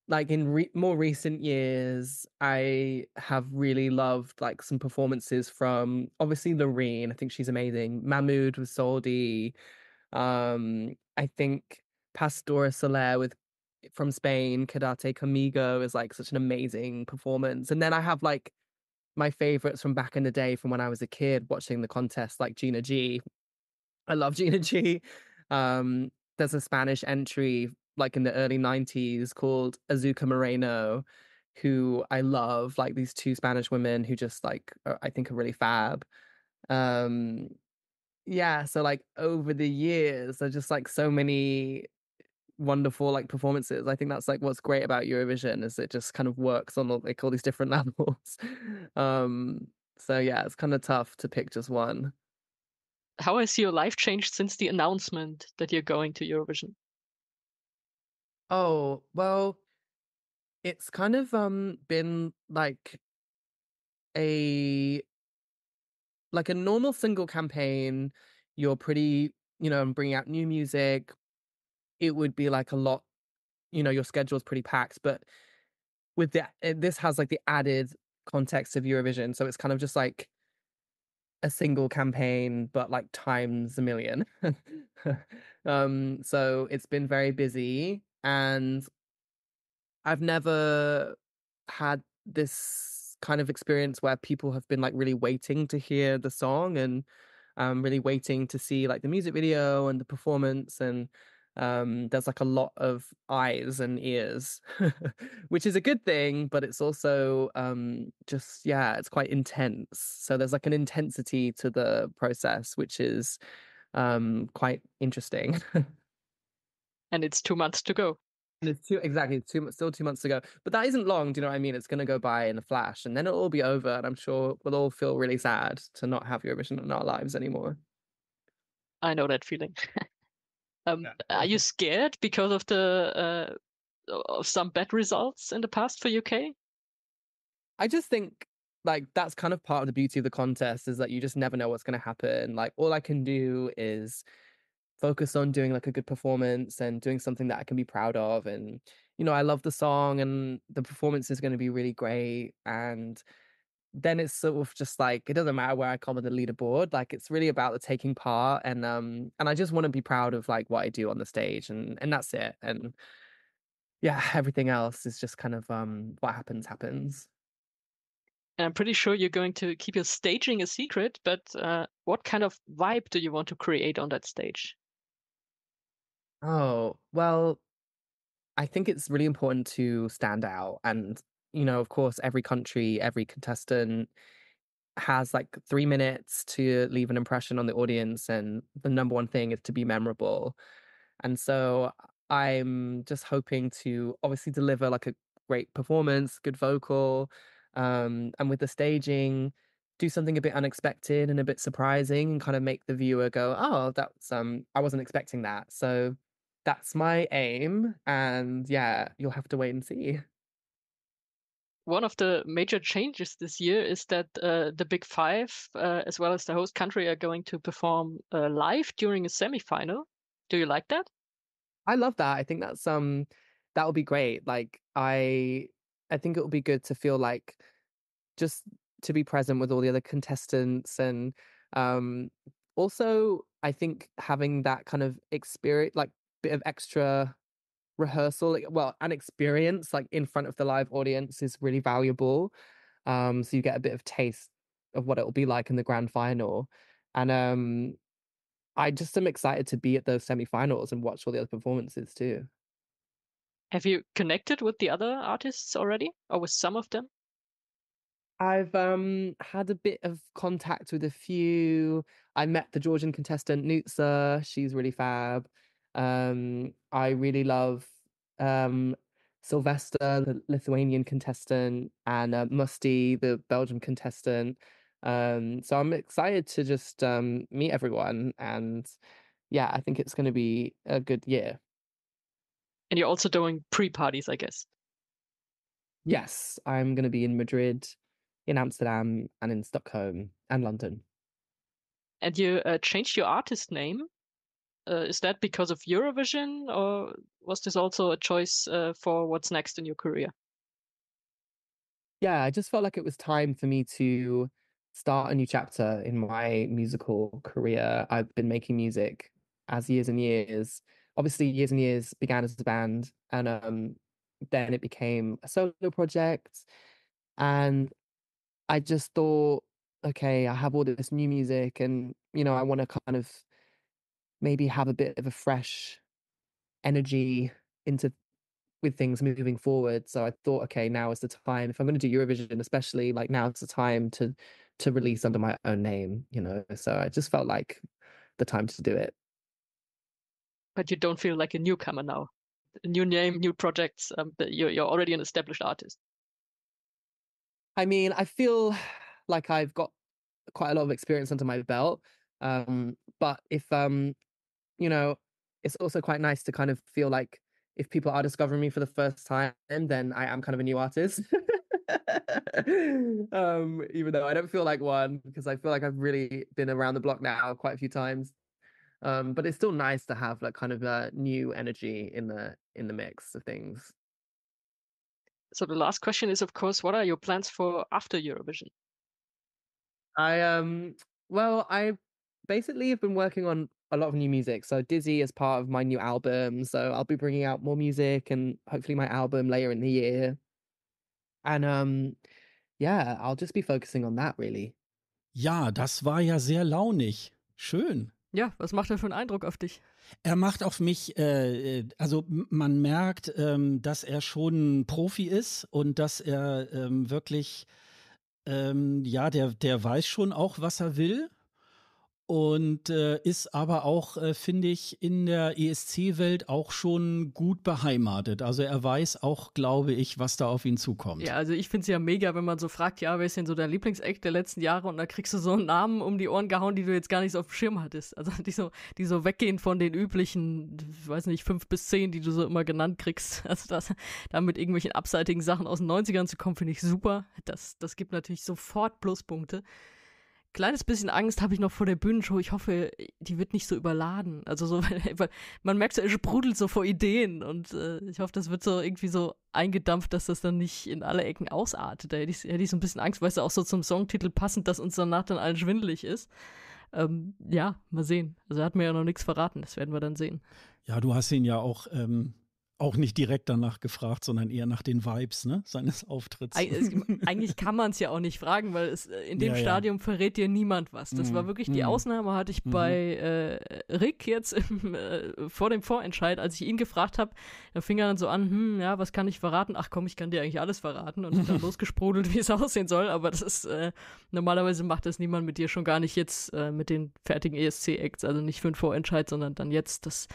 Speaker 3: like in re- more recent years i have really loved like some performances from obviously loreen i think she's amazing mahmoud with soldi um i think pastora soler with from spain Cadete camigo is like such an amazing performance and then i have like my favorites from back in the day from when i was a kid watching the contest like gina g I love Gina G. Um, there's a Spanish entry like in the early 90s called Azuka Moreno, who I love, like these two Spanish women who just like are, I think are really fab. Um yeah, so like over the years, there's just like so many wonderful like performances. I think that's like what's great about Eurovision is it just kind of works on like all these different *laughs* levels.
Speaker 2: um so yeah, it's kind of tough to pick just one how has your life changed since the announcement that you're going to Eurovision? Oh, well, it's kind of um been like
Speaker 3: a like a normal single campaign. You're pretty, you know, I'm bringing out new music. It would be like a lot, you know, your schedule's pretty packed, but with that, eh, this has like the added context of Eurovision. So it's kind of just like a single campaign, but like times a million. *laughs* um, so it's been very busy, and I've never had this kind of experience where people have been like really waiting to hear the song and um, really waiting to see like the music video and the performance and um, there's like a lot of eyes and ears, *laughs* which is a good thing, but it's also um, just, yeah, it's quite intense. So there's like an intensity to the process, which is um, quite interesting.
Speaker 2: *laughs* and it's two months to go. And it's two
Speaker 3: exactly it's two still two months to go, but that isn't long. Do you know what I mean? It's going to go by in a flash, and then it'll all be over. And I'm sure we'll all feel really sad to not have your vision in our lives anymore.
Speaker 2: I know that feeling. *laughs* Um, yeah. Are you scared because of the uh, of some bad results in the past for UK? I just think like
Speaker 3: that's kind of part of the beauty of the contest is that you just never know what's going to happen. Like all I can do is focus on doing like a good performance and doing something that I can be proud of. And you know, I love the song and the performance is going to be really great. And then it's sort of just like it doesn't matter where I come on the leaderboard. Like it's really about the taking part, and um, and I just want to be proud of like what I do on the stage, and and that's it. And yeah, everything else is just kind of um, what happens happens.
Speaker 2: And I'm pretty sure you're going to keep your staging a secret, but uh, what kind of vibe do you want to create on that stage?
Speaker 3: Oh well, I think it's really important to stand out and you know, of course, every country, every contestant has like three minutes to leave an impression on the audience. And the number one thing is to be memorable. And so I'm just hoping to obviously deliver like a great performance, good vocal. Um, and with the staging, do something a bit unexpected and a bit surprising and kind of make the viewer go, oh, that's um I wasn't expecting that. So that's my aim. And yeah, you'll have to wait and see
Speaker 2: one of the major changes this year is that uh, the Big Five, uh, as well as the host country, are going to perform uh, live during a semifinal. Do you like that?
Speaker 3: I love that. I think that's um that would be great. Like I I think it would be good to feel like just to be present with all the other contestants and um also I think having that kind of experience like bit of extra rehearsal well an experience like in front of the live audience is really valuable um so you get a bit of taste of what it will be like in the grand final and um i just am excited to be at those semi-finals and watch all the other performances too
Speaker 2: have you connected with the other artists already or with some of them
Speaker 3: I've um, had a bit of contact with a few. I met the Georgian contestant Nutsa. She's really fab. Um, I really love um, Sylvester, the Lithuanian contestant, and uh, Musty, the Belgian contestant. Um, so I'm excited to just um, meet everyone. And yeah, I think it's going to be a good year.
Speaker 2: And you're also doing pre parties, I guess.
Speaker 3: Yes, I'm going to be in Madrid, in Amsterdam, and in Stockholm and London.
Speaker 2: And you uh, changed your artist name uh, is that because of Eurovision, or was this also a choice uh, for what's next in your career?
Speaker 3: Yeah, I just felt like it was time for me to start a new chapter in my musical career. I've been making music as years and years. Obviously, years and years began as a band, and um, then it became a solo project. And I just thought, okay, I have all this new music, and you know, I want to kind of maybe have a bit of a fresh energy into with things moving forward. So I thought, okay, now is the time. If I'm going to do Eurovision, especially like now is the time to to release under my own name, you know. So I just felt like the time to do
Speaker 2: it. But you don't feel like a newcomer now. New name, new projects. Um, you're you're already an established artist.
Speaker 3: I mean, I feel like I've got quite a lot of experience under my belt. Um, but if um, you know, it's also quite nice to kind of feel like if people are discovering me for the first time, then I am kind of a new artist. *laughs* um, even though I don't feel like one because I feel like I've really been around the block now quite a few times. Um, but it's still nice to have like kind of a new energy in the in the mix of things.
Speaker 2: So the last question is, of course, what are your plans for after Eurovision? I um well, I basically have been working on a
Speaker 3: lot of new music. So Dizzy is part of my new album. So I'll be bringing out more music and hopefully my album later in the year. And um yeah, I'll just be focusing
Speaker 1: on that really. Ja, das war ja sehr launig. Schön. Ja, was macht er für einen Eindruck auf dich? Er macht auf mich, äh, äh also man merkt, ähm, dass er schon Profi ist und dass er ähm, wirklich, ähm, ja, der, der weiß schon auch, was er will und äh, ist aber auch, äh, finde ich, in der ESC-Welt auch schon gut beheimatet. Also er weiß auch, glaube ich, was da auf ihn zukommt.
Speaker 2: Ja, also ich finde es ja mega, wenn man so fragt, ja, wer ist denn so dein Lieblingseck der letzten Jahre? Und dann kriegst du so einen Namen um die Ohren gehauen, die du jetzt gar nicht so auf dem Schirm hattest. Also die so, die so weggehen von den üblichen, ich weiß nicht, fünf bis zehn, die du so immer genannt kriegst. *laughs* Also das, da mit irgendwelchen abseitigen Sachen aus den 90ern zu kommen, finde ich super. Das, das gibt natürlich sofort Pluspunkte kleines bisschen Angst habe ich noch vor der Bühnenshow. Ich hoffe, die wird nicht so überladen. Also so, *laughs* weil, man merkt so, es sprudelt so vor Ideen und äh, ich hoffe, das wird so irgendwie so eingedampft, dass das dann nicht in alle Ecken ausartet. Da hätte ich, hätte ich so ein bisschen Angst, weil es ja auch so zum Songtitel passend, dass uns danach dann allen schwindelig ist. Ähm, ja, mal sehen. Also er hat mir ja noch nichts verraten, das werden wir dann sehen.
Speaker 1: Ja, du hast ihn ja auch ähm, auch nicht direkt danach gefragt, sondern eher nach den Vibes ne, seines Auftritts. *laughs*
Speaker 2: Eigentlich kann man es ja auch nicht fragen, weil es äh, in dem ja, Stadium ja. verrät dir niemand was. Das mhm. war wirklich die mhm. Ausnahme, hatte ich mhm. bei äh, Rick jetzt im, äh, vor dem Vorentscheid, als ich ihn gefragt habe, da fing er dann so an, hm, ja, was kann ich verraten? Ach komm, ich kann dir eigentlich alles verraten und dann *laughs* losgesprudelt, wie es aussehen soll. Aber das ist äh, normalerweise macht das niemand mit dir schon gar nicht jetzt äh, mit den fertigen ESC-Acts, also nicht für den Vorentscheid, sondern dann jetzt. Das,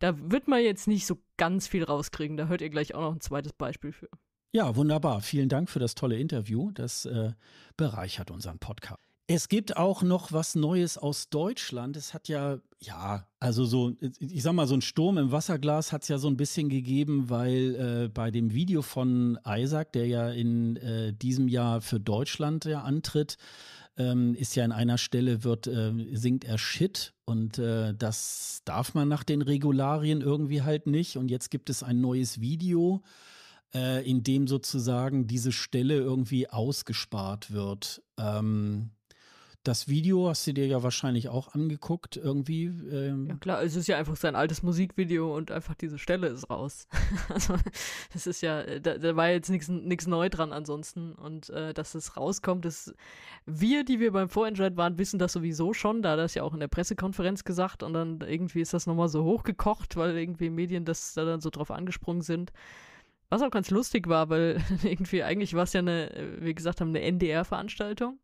Speaker 2: da wird man jetzt nicht so ganz viel rauskriegen. Da hört ihr gleich auch noch ein zweites Beispiel für.
Speaker 1: Ja, wunderbar. Vielen Dank für das tolle Interview. Das äh, bereichert unseren Podcast. Es gibt auch noch was Neues aus Deutschland. Es hat ja, ja, also so, ich sag mal, so ein Sturm im Wasserglas hat es ja so ein bisschen gegeben, weil äh, bei dem Video von Isaac, der ja in äh, diesem Jahr für Deutschland ja antritt, ähm, ist ja an einer Stelle wird, äh, singt er Shit und äh, das darf man nach den Regularien irgendwie halt nicht. Und jetzt gibt es ein neues Video, äh, in dem sozusagen diese Stelle irgendwie ausgespart wird. Ähm, das Video hast du dir ja wahrscheinlich auch angeguckt, irgendwie. Ähm. Ja
Speaker 2: klar, es ist ja einfach sein altes Musikvideo und einfach diese Stelle ist raus. *laughs* also das ist ja, äh, da, da war jetzt nichts neu dran ansonsten. Und äh, dass es rauskommt, dass wir, die wir beim Vorentscheid waren, wissen das sowieso schon, da hat das ja auch in der Pressekonferenz gesagt und dann irgendwie ist das nochmal so hochgekocht, weil irgendwie Medien das da dann so drauf angesprungen sind. Was auch ganz lustig war, weil *laughs* irgendwie eigentlich war es ja eine, äh, wie gesagt haben, eine NDR-Veranstaltung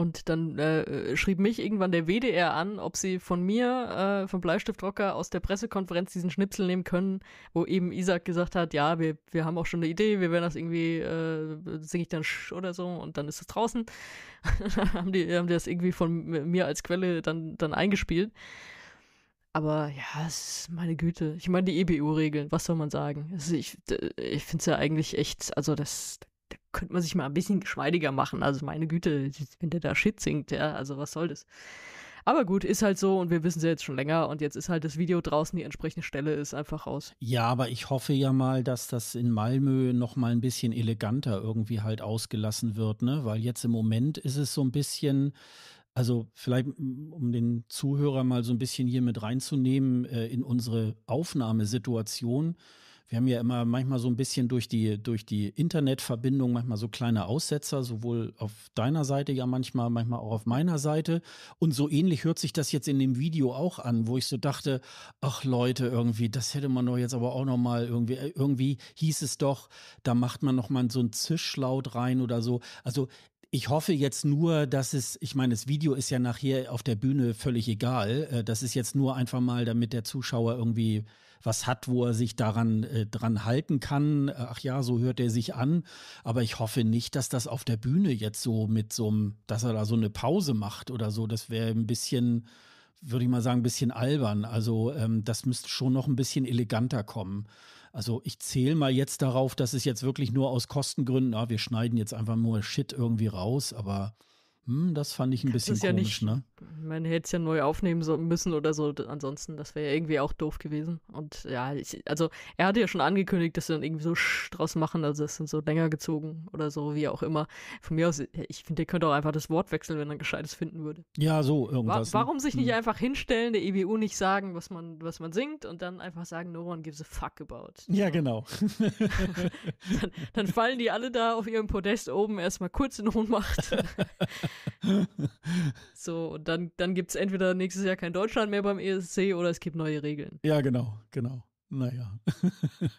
Speaker 2: und dann äh, schrieb mich irgendwann der WDR an, ob sie von mir, äh, vom Bleistiftrocker, aus der Pressekonferenz diesen Schnipsel nehmen können, wo eben Isaac gesagt hat, ja, wir, wir haben auch schon eine Idee, wir werden das irgendwie, äh, singe ich dann Sch oder so und dann ist es draußen. dann *laughs* haben die, haben die das irgendwie von mir als Quelle dann, dann eingespielt. Aber ja, es ist meine Güte. Ich meine, die EBU-Regeln, was soll man sagen? Also ich ich finde es ja eigentlich echt, also das da könnte man sich mal ein bisschen geschmeidiger machen. Also meine Güte, wenn der da Shit singt, ja, also was soll das? Aber gut, ist halt so und wir wissen es ja jetzt schon länger und jetzt ist halt das Video draußen, die entsprechende Stelle ist einfach raus.
Speaker 1: Ja, aber ich hoffe ja mal, dass das in Malmö noch mal ein bisschen eleganter irgendwie halt ausgelassen wird, ne? Weil jetzt im Moment ist es so ein bisschen also vielleicht, um den Zuhörer mal so ein bisschen hier mit reinzunehmen äh, in unsere Aufnahmesituation wir haben ja immer manchmal so ein bisschen durch die, durch die Internetverbindung manchmal so kleine Aussetzer, sowohl auf deiner Seite ja manchmal, manchmal auch auf meiner Seite. Und so ähnlich hört sich das jetzt in dem Video auch an, wo ich so dachte, ach Leute, irgendwie, das hätte man doch jetzt aber auch nochmal irgendwie, äh, irgendwie hieß es doch, da macht man nochmal so ein Zischlaut rein oder so. Also ich hoffe jetzt nur, dass es, ich meine, das Video ist ja nachher auf der Bühne völlig egal. Äh, das ist jetzt nur einfach mal, damit der Zuschauer irgendwie was hat, wo er sich daran äh, dran halten kann. Äh, ach ja, so hört er sich an. Aber ich hoffe nicht, dass das auf der Bühne jetzt so mit so einem, dass er da so eine Pause macht oder so. Das wäre ein bisschen würde ich mal sagen, ein bisschen albern. Also ähm, das müsste schon noch ein bisschen eleganter kommen. Also ich zähle mal jetzt darauf, dass es jetzt wirklich nur aus Kostengründen, ah, wir schneiden jetzt einfach nur Shit irgendwie raus, aber hm, das fand ich ein das bisschen ist ja komisch, nicht, ne?
Speaker 2: Man hätte es ja neu aufnehmen so, müssen oder so. Ansonsten, das wäre ja irgendwie auch doof gewesen. Und ja, ich, also er hatte ja schon angekündigt, dass sie dann irgendwie so draus machen, also es sind so länger gezogen oder so, wie auch immer. Von mir aus, äh, ich finde, der könnte auch einfach das Wort wechseln, wenn er ein gescheites finden würde.
Speaker 1: Ja, so irgendwas. War, ne? warum sich nicht hm.
Speaker 2: einfach hinstellen, der EBU nicht sagen, was man, was man singt und dann einfach sagen, no one gives a fuck about.
Speaker 1: Ja, so. Ne? genau. *laughs*
Speaker 2: dann, dann fallen die alle da auf ihrem Podest oben erstmal kurz in Ohnmacht. *laughs* *laughs* so, und dann, dann gibt es entweder nächstes Jahr kein Deutschland mehr beim ESC oder es gibt neue Regeln.
Speaker 1: Ja, genau, genau. Naja. *laughs*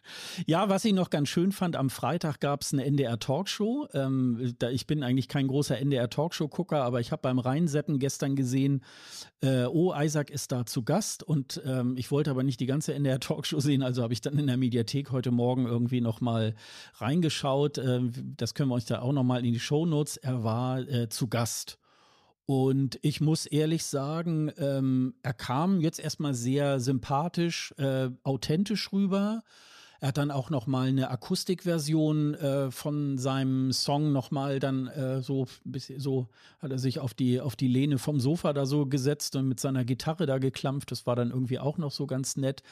Speaker 1: ja, was ich noch ganz schön fand, am Freitag gab es eine NDR-Talkshow. Ähm, da, ich bin eigentlich kein großer NDR-Talkshow-Gucker, aber ich habe beim Reinseppen gestern gesehen, äh, oh, Isaac ist da zu Gast. Und ähm, ich wollte aber nicht die ganze NDR-Talkshow sehen, also habe ich dann in der Mediathek heute Morgen irgendwie nochmal reingeschaut. Äh, das können wir euch da auch nochmal in die Show Notes. Er war äh, zu Gast. Und ich muss ehrlich sagen, ähm, er kam jetzt erstmal sehr sympathisch, äh, authentisch rüber. Er hat dann auch noch mal eine Akustikversion äh, von seinem Song noch mal dann äh, so bisschen so hat er sich auf die auf die Lehne vom Sofa da so gesetzt und mit seiner Gitarre da geklampft. Das war dann irgendwie auch noch so ganz nett.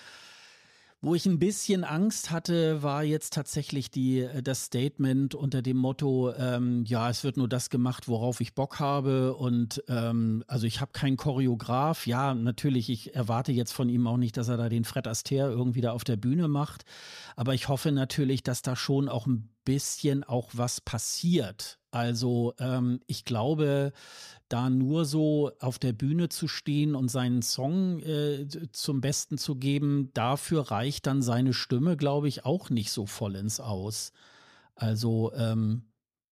Speaker 1: Wo ich ein bisschen Angst hatte, war jetzt tatsächlich die, äh, das Statement unter dem Motto, ähm, ja, es wird nur das gemacht, worauf ich Bock habe. Und ähm, also ich habe keinen Choreograf. Ja, natürlich, ich erwarte jetzt von ihm auch nicht, dass er da den Fred Astaire irgendwie da auf der Bühne macht. Aber ich hoffe natürlich, dass da schon auch ein bisschen auch was passiert. Also ähm, ich glaube, da nur so auf der Bühne zu stehen und seinen Song äh, zum Besten zu geben, dafür reicht dann seine Stimme, glaube ich, auch nicht so vollends aus. Also ähm,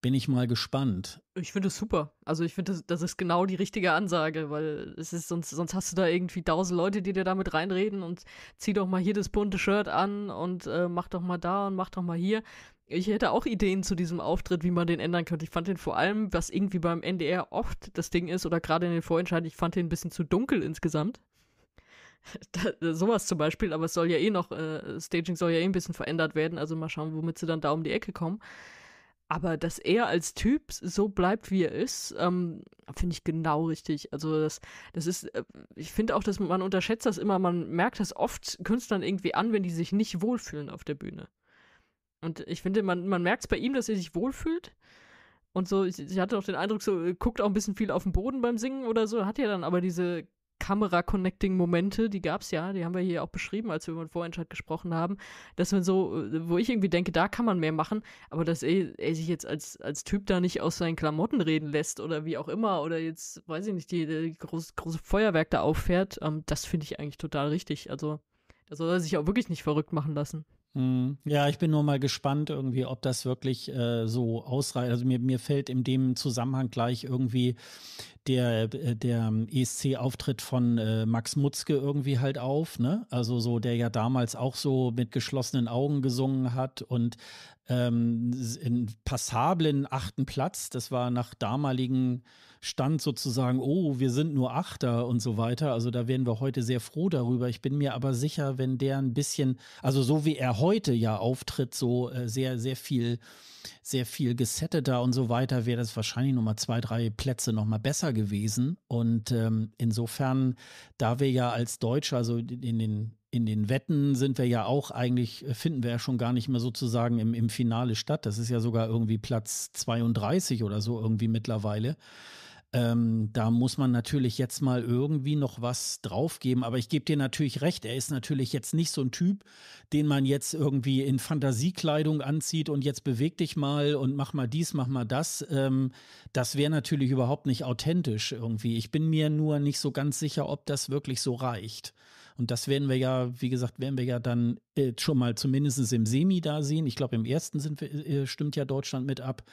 Speaker 1: bin ich mal gespannt.
Speaker 2: Ich finde es super. Also ich finde, das, das, ist genau die richtige Ansage, weil es ist sonst, sonst hast du da irgendwie tausend Leute, die dir damit reinreden und zieh doch mal hier das bunte Shirt an und äh, mach doch mal da und mach doch mal hier. Ich hätte auch Ideen zu diesem Auftritt, wie man den ändern könnte. Ich fand den vor allem, was irgendwie beim NDR oft das Ding ist, oder gerade in den Vorentscheiden, ich fand den ein bisschen zu dunkel insgesamt. *laughs* da, sowas zum Beispiel, aber es soll ja eh noch, äh, Staging soll ja eh ein bisschen verändert werden, also mal schauen, womit sie dann da um die Ecke kommen. Aber dass er als Typ so bleibt, wie er ist, ähm, finde ich genau richtig. Also das, das ist, äh, ich finde auch, dass man unterschätzt das immer, man merkt das oft Künstlern irgendwie an, wenn die sich nicht wohlfühlen auf der Bühne. Und ich finde, man, man merkt es bei ihm, dass er sich wohlfühlt. Und so, ich, ich, hatte auch den Eindruck, so äh, guckt auch ein bisschen viel auf den Boden beim Singen oder so. Hat ja dann aber diese Kamera-Connecting-Momente, die gab es ja, die haben wir hier auch beschrieben, als wir über den Vorentscheid gesprochen haben, dass man so, äh, wo ich irgendwie denke, da kann man mehr machen, aber dass er, er sich jetzt als, als Typ da nicht aus seinen Klamotten reden lässt oder wie auch immer oder jetzt, weiß ich nicht, die, äh, die große, große Feuerwerk da auffährt, ähm, das finde ich eigentlich total richtig. Also, da soll er sich auch wirklich nicht verrückt machen lassen.
Speaker 1: Mhm. Ja, ich bin nur mal gespannt irgendwie, ob das wirklich äh, so ausreicht. Also mir, mir fällt in dem Zusammenhang gleich irgendwie der, äh, der ESC-Auftritt von äh, Max Mutzke irgendwie halt auf, ne? Also so, der ja damals auch so mit geschlossenen Augen gesungen hat und ähm, in passablen achten Platz, das war nach damaligen stand sozusagen, oh, wir sind nur Achter und so weiter. Also da wären wir heute sehr froh darüber. Ich bin mir aber sicher, wenn der ein bisschen, also so wie er heute ja auftritt, so äh, sehr, sehr viel, sehr viel gesetteter und so weiter, wäre das wahrscheinlich nochmal zwei, drei Plätze nochmal besser gewesen. Und ähm, insofern, da wir ja als Deutsche, also in den in den Wetten sind wir ja auch eigentlich, äh, finden wir ja schon gar nicht mehr sozusagen im, im Finale statt. Das ist ja sogar irgendwie Platz 32 oder so irgendwie mittlerweile. Ähm, da muss man natürlich jetzt mal irgendwie noch was draufgeben. Aber ich gebe dir natürlich recht, er ist natürlich jetzt nicht so ein Typ, den man jetzt irgendwie in Fantasiekleidung anzieht und jetzt beweg dich mal und mach mal dies, mach mal das. Ähm, das wäre natürlich überhaupt nicht authentisch irgendwie. Ich bin mir nur nicht so ganz sicher, ob das wirklich so reicht. Und das werden wir ja, wie gesagt, werden wir ja dann äh, schon mal zumindest im Semi da sehen. Ich glaube, im ersten sind wir, äh, stimmt ja Deutschland mit ab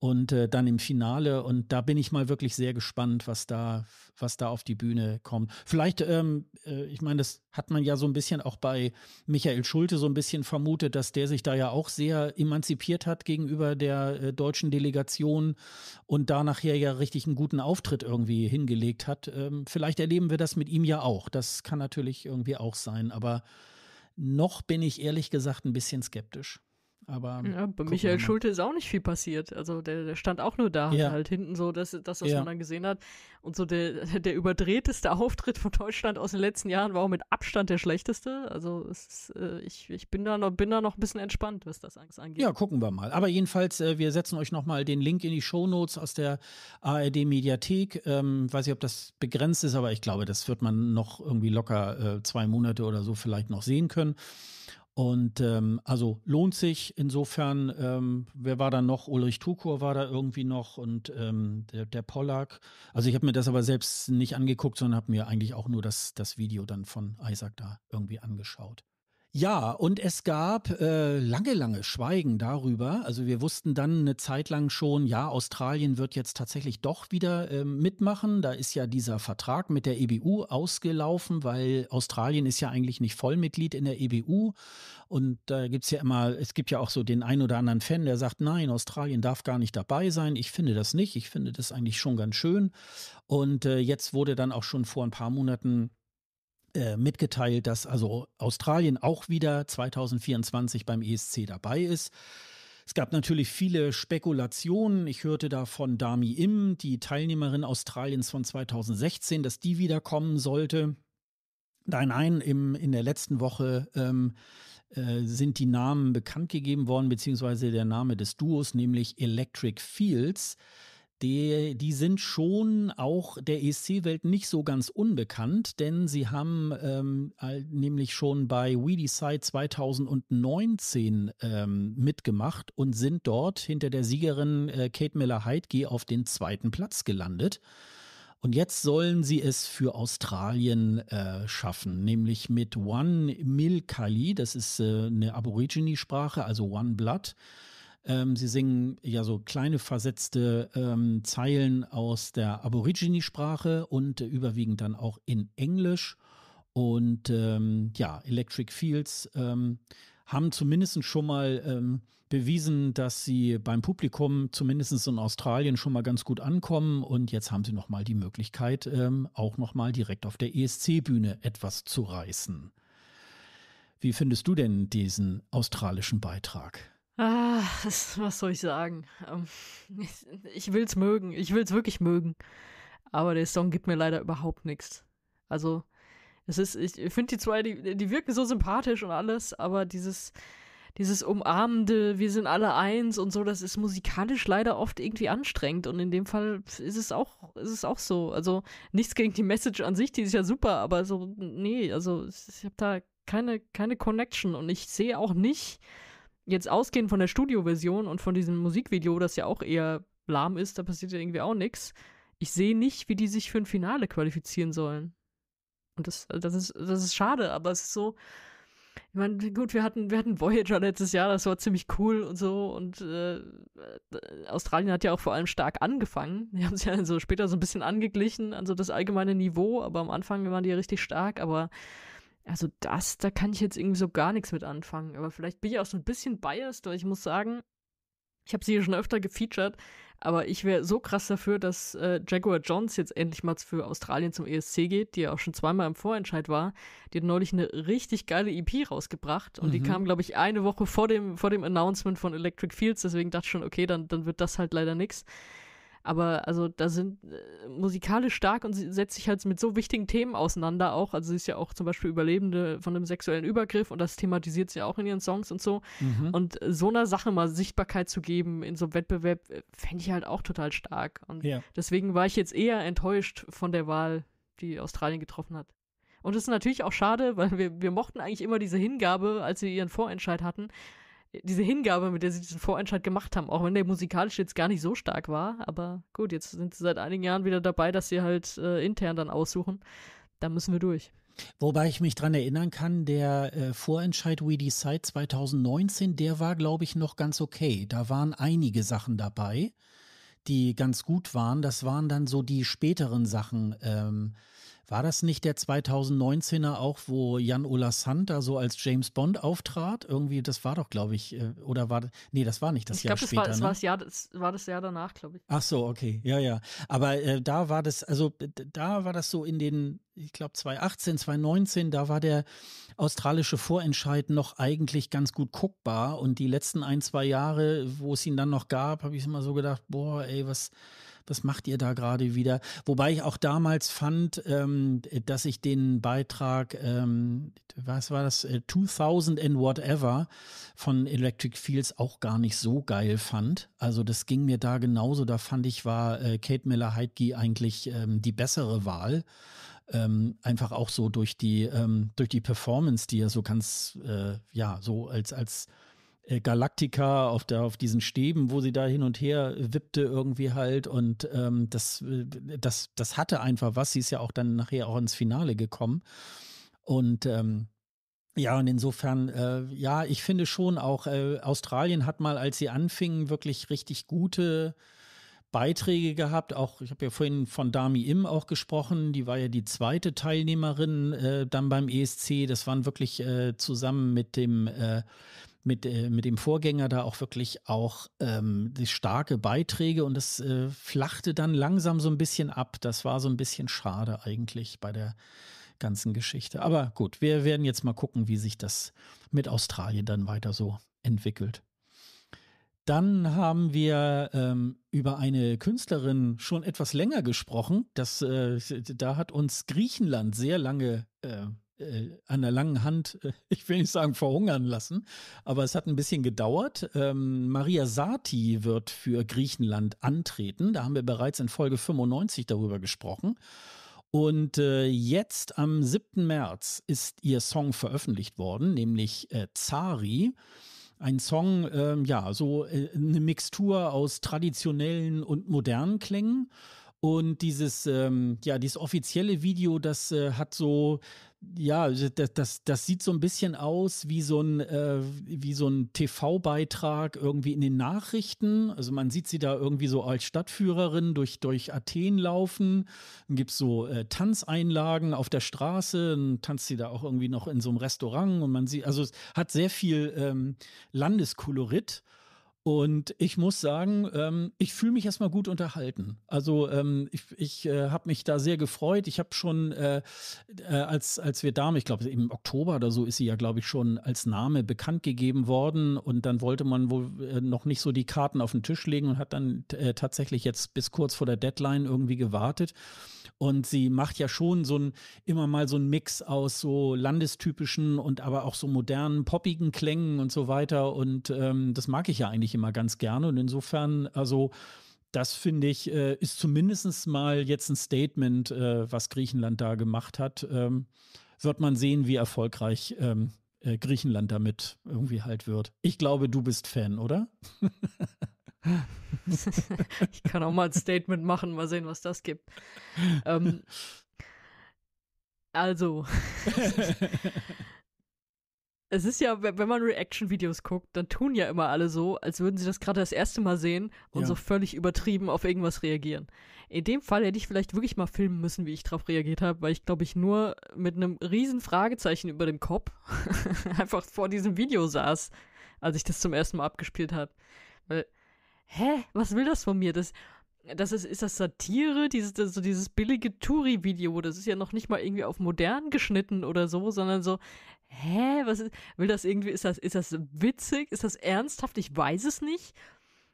Speaker 1: und äh, dann im Finale. Und da bin ich mal wirklich sehr gespannt, was da, was da auf die Bühne kommt. Vielleicht, ähm, äh, ich meine, das hat man ja so ein bisschen auch bei Michael Schulte so ein bisschen vermutet, dass der sich da ja auch sehr emanzipiert hat gegenüber der äh, deutschen Delegation und da nachher ja richtig einen guten Auftritt irgendwie hingelegt hat. Ähm, vielleicht erleben wir das mit ihm ja auch. Das kann natürlich irgendwie auch sein, aber noch bin ich ehrlich gesagt ein bisschen skeptisch. Aber ja, bei Michael Schulte
Speaker 2: ist auch nicht viel passiert. Also der, der stand auch nur da, ja. halt hinten so, dass das, was ja. man dann gesehen hat. Und so der, *laughs* der überdrehteste Auftritt von Deutschland aus den letzten Jahren war auch mit Abstand der schlechteste. Also ist, äh, ich, ich bin da noch bin da noch ein bisschen entspannt, was das angeht. Ja,
Speaker 1: gucken wir mal. Aber jedenfalls, äh, wir setzen euch nochmal den Link in die Show Notes aus der ARD Mediathek. Ähm, weiß nicht, ob das begrenzt ist, aber ich glaube, das wird man noch irgendwie locker äh, zwei Monate oder so vielleicht noch sehen können. Und ähm, also lohnt sich insofern, ähm, wer war da noch? Ulrich Tukur war da irgendwie noch und ähm, der, der Pollack. Also ich habe mir das aber selbst nicht angeguckt, sondern habe mir eigentlich auch nur das, das Video dann von Isaac da irgendwie angeschaut. Ja, und es gab äh, lange, lange Schweigen darüber. Also wir wussten dann eine Zeit lang schon, ja, Australien wird jetzt tatsächlich doch wieder äh, mitmachen. Da ist ja dieser Vertrag mit der EBU ausgelaufen, weil Australien ist ja eigentlich nicht Vollmitglied in der EBU. Und da äh, es ja immer, es gibt ja auch so den ein oder anderen Fan, der sagt, nein, Australien darf gar nicht dabei sein. Ich finde das nicht. Ich finde das eigentlich schon ganz schön. Und äh, jetzt wurde dann auch schon vor ein paar Monaten äh, mitgeteilt, dass also Australien auch wieder 2024 beim ESC dabei ist. Es gab natürlich viele Spekulationen. Ich hörte da von Dami Im, die Teilnehmerin Australiens von 2016, dass die wiederkommen sollte. Nein, nein, im, in der letzten Woche ähm, äh, sind die Namen bekannt gegeben worden, beziehungsweise der Name des Duos, nämlich Electric Fields die, die sind schon auch der ESC-Welt nicht so ganz unbekannt, denn sie haben ähm, nämlich schon bei We Decide 2019 ähm, mitgemacht und sind dort hinter der Siegerin äh, Kate Miller-Heidge auf den zweiten Platz gelandet. Und jetzt sollen sie es für Australien äh, schaffen, nämlich mit One Milkali, das ist äh, eine Aborigine-Sprache, also One Blood. Ähm, sie singen ja so kleine versetzte ähm, Zeilen aus der Aborigine-Sprache und äh, überwiegend dann auch in Englisch. Und ähm, ja, Electric Fields ähm, haben zumindest schon mal ähm, bewiesen, dass sie beim Publikum zumindest in Australien schon mal ganz gut ankommen. Und jetzt haben sie noch mal die Möglichkeit, ähm, auch mal direkt auf der ESC-Bühne etwas zu reißen. Wie findest du denn diesen australischen Beitrag?
Speaker 2: Ah, *laughs* was soll ich sagen? Ähm, ich will's mögen. Ich will's wirklich mögen. Aber der Song gibt mir leider überhaupt nichts. Also, es ist, ich finde die zwei, die, die wirken so sympathisch und alles, aber dieses, dieses umarmende, wir sind alle eins und so, das ist musikalisch leider oft irgendwie anstrengend und in dem Fall ist es auch, ist es auch so. Also, nichts gegen die Message an sich, die ist ja super, aber so, nee, also, ich habe da keine, keine Connection und ich sehe auch nicht, jetzt ausgehend von der Studioversion und von diesem Musikvideo, das ja auch eher lahm ist, da passiert ja irgendwie auch nichts. Ich sehe nicht, wie die sich für ein Finale qualifizieren sollen. Und das, das, ist, das ist schade, aber es ist so. Ich meine, gut, wir hatten, wir hatten Voyager letztes Jahr, das war ziemlich cool und so. Und äh, äh Australien hat ja auch vor allem stark angefangen. Die haben sich ja so später so ein bisschen angeglichen an so das allgemeine Niveau, aber am Anfang waren die ja richtig stark. Aber also das, da kann ich jetzt irgendwie so gar nichts mit anfangen. Aber vielleicht bin ich auch so ein bisschen biased, weil ich muss sagen, ich habe sie hier schon öfter gefeatured, aber ich wäre so krass dafür, dass äh, Jaguar Jones jetzt endlich mal für Australien zum ESC geht, die ja auch schon zweimal im Vorentscheid war. Die hat neulich eine richtig geile EP rausgebracht und mhm. die kam, glaube ich, eine Woche vor dem, vor dem Announcement von Electric Fields. Deswegen dachte ich schon, okay, dann, dann wird das halt leider nichts. Aber also da sind äh, musikalisch stark und sie setzt sich halt mit so wichtigen Themen auseinander auch. Also sie ist ja auch zum Beispiel Überlebende von einem sexuellen Übergriff und das thematisiert sie auch in ihren Songs und so. Mhm. Und äh, so einer Sache mal Sichtbarkeit zu geben in so einem Wettbewerb, äh, fände ich halt auch total stark. Und ja. deswegen war ich jetzt eher enttäuscht von der Wahl, die Australien getroffen hat. Und es ist natürlich auch schade, weil wir, wir mochten eigentlich immer diese Hingabe, als sie ihren Vorentscheid hatten diese Hingabe, mit der sie diesen Vorentscheid gemacht haben, auch wenn der musikalisch jetzt gar nicht so stark war. Aber gut, jetzt sind sie seit einigen Jahren wieder dabei, dass sie halt äh, intern dann aussuchen. Da müssen wir durch.
Speaker 1: Wobei ich mich dran erinnern kann, der äh, Vorentscheid We Decide 2019, der war, glaube ich, noch ganz okay. Da waren einige Sachen dabei, die ganz gut waren. Das waren dann so die späteren Sachen. Ähm, war das nicht der 2019er auch, wo Jan Ola Santa so als James Bond auftrat? Irgendwie, das war doch, glaube ich, äh, oder war nee, das war nicht das ich Jahr glaub, später. Ich glaube, das, ne? war das,
Speaker 2: Jahr, das war das Jahr danach, glaube ich.
Speaker 1: Ach so, okay, ja, ja. Aber äh, da war das, also da war das so in den, ich glaube 2018, 2019, da war der australische Vorentscheid noch eigentlich ganz gut guckbar und die letzten ein zwei Jahre, wo es ihn dann noch gab, habe ich immer so gedacht, boah, ey, was was macht ihr da gerade wieder? Wobei ich auch damals fand, ähm, dass ich den Beitrag, ähm, was war das, 2000 äh, and whatever von Electric Fields auch gar nicht so geil fand. Also das ging mir da genauso. Da fand ich, war äh, Kate Miller-Heidke eigentlich ähm, die bessere Wahl. Ähm, einfach auch so durch die ähm, durch die Performance, die er so ganz äh, ja so als als äh, Galactica auf, der, auf diesen Stäben, wo sie da hin und her wippte irgendwie halt. Und ähm, das, äh, das, das hatte einfach was. Sie ist ja auch dann nachher auch ins Finale gekommen. Und ähm, ja, und insofern, äh, ja, ich finde schon auch, äh, Australien hat mal, als sie anfingen, wirklich richtig gute Beiträge gehabt. Auch ich habe ja vorhin von Dami Im auch gesprochen. Die war ja die zweite Teilnehmerin äh, dann beim ESC. Das waren wirklich äh, zusammen mit dem äh, mit, äh, mit dem Vorgänger da auch wirklich auch ähm, starke Beiträge und das äh, flachte dann langsam so ein bisschen ab. Das war so ein bisschen schade eigentlich bei der ganzen Geschichte. Aber gut, wir werden jetzt mal gucken, wie sich das mit Australien dann weiter so entwickelt. Dann haben wir ähm, über eine Künstlerin schon etwas länger gesprochen. Das, äh, da hat uns Griechenland sehr lange äh, äh, an der langen Hand, äh, *laughs* ich will nicht sagen verhungern lassen, aber es hat ein bisschen gedauert. Ähm, Maria Sati wird für Griechenland antreten. Da haben wir bereits in Folge 95 darüber gesprochen. Und äh, jetzt am 7. März ist ihr Song veröffentlicht worden, nämlich äh, Zari. Ein Song, äh, ja, so äh, eine Mixtur aus traditionellen und modernen Klängen. Und dieses, ähm, ja, dieses offizielle Video, das äh, hat so, ja, also, das, das, das sieht so ein bisschen aus wie so ein, äh, wie so ein TV-Beitrag irgendwie in den Nachrichten. Also man sieht sie da irgendwie so als Stadtführerin durch, durch Athen laufen. Dann gibt es so äh, Tanzeinlagen auf der Straße, dann tanzt sie da auch irgendwie noch in so einem Restaurant und man sieht, also es hat sehr viel ähm, Landeskolorit. Und ich muss sagen, ähm, ich fühle mich erstmal gut unterhalten. Also ähm, ich, ich äh, habe mich da sehr gefreut. Ich habe schon, äh, äh, als, als wir Dame, ich glaube im Oktober oder so ist sie ja, glaube ich, schon als Name bekannt gegeben worden. Und dann wollte man wohl äh, noch nicht so die Karten auf den Tisch legen und hat dann äh, tatsächlich jetzt bis kurz vor der Deadline irgendwie gewartet. Und sie macht ja schon so ein, immer mal so ein Mix aus so landestypischen und aber auch so modernen, poppigen Klängen und so weiter. Und ähm, das mag ich ja eigentlich eigentlich immer ganz gerne. Und insofern, also das finde ich, äh, ist zumindest mal jetzt ein Statement, äh, was Griechenland da gemacht hat. Ähm, wird man sehen, wie erfolgreich ähm, äh, Griechenland damit irgendwie halt wird. Ich glaube, du bist Fan, oder? *laughs*
Speaker 2: ich kann auch mal ein Statement machen, mal sehen, was das gibt. Ähm, also. *laughs* *laughs* Es ist ja, wenn man Reaction-Videos guckt, dann tun ja immer alle so, als würden sie das gerade das erste Mal sehen und ja. so völlig übertrieben auf irgendwas reagieren. In dem Fall hätte ich vielleicht wirklich mal filmen müssen, wie ich drauf reagiert habe, weil ich glaube ich nur mit einem riesen Fragezeichen über dem Kopf *laughs* einfach vor diesem Video saß, als ich das zum ersten Mal abgespielt habe. Weil, hä, was will das von mir? Das, das ist, ist das Satire, dieses, das, so dieses billige Touri-Video, das ist ja noch nicht mal irgendwie auf modern geschnitten oder so, sondern so, hä, was ist, will das irgendwie, ist das, ist das witzig? Ist das ernsthaft? Ich weiß es nicht.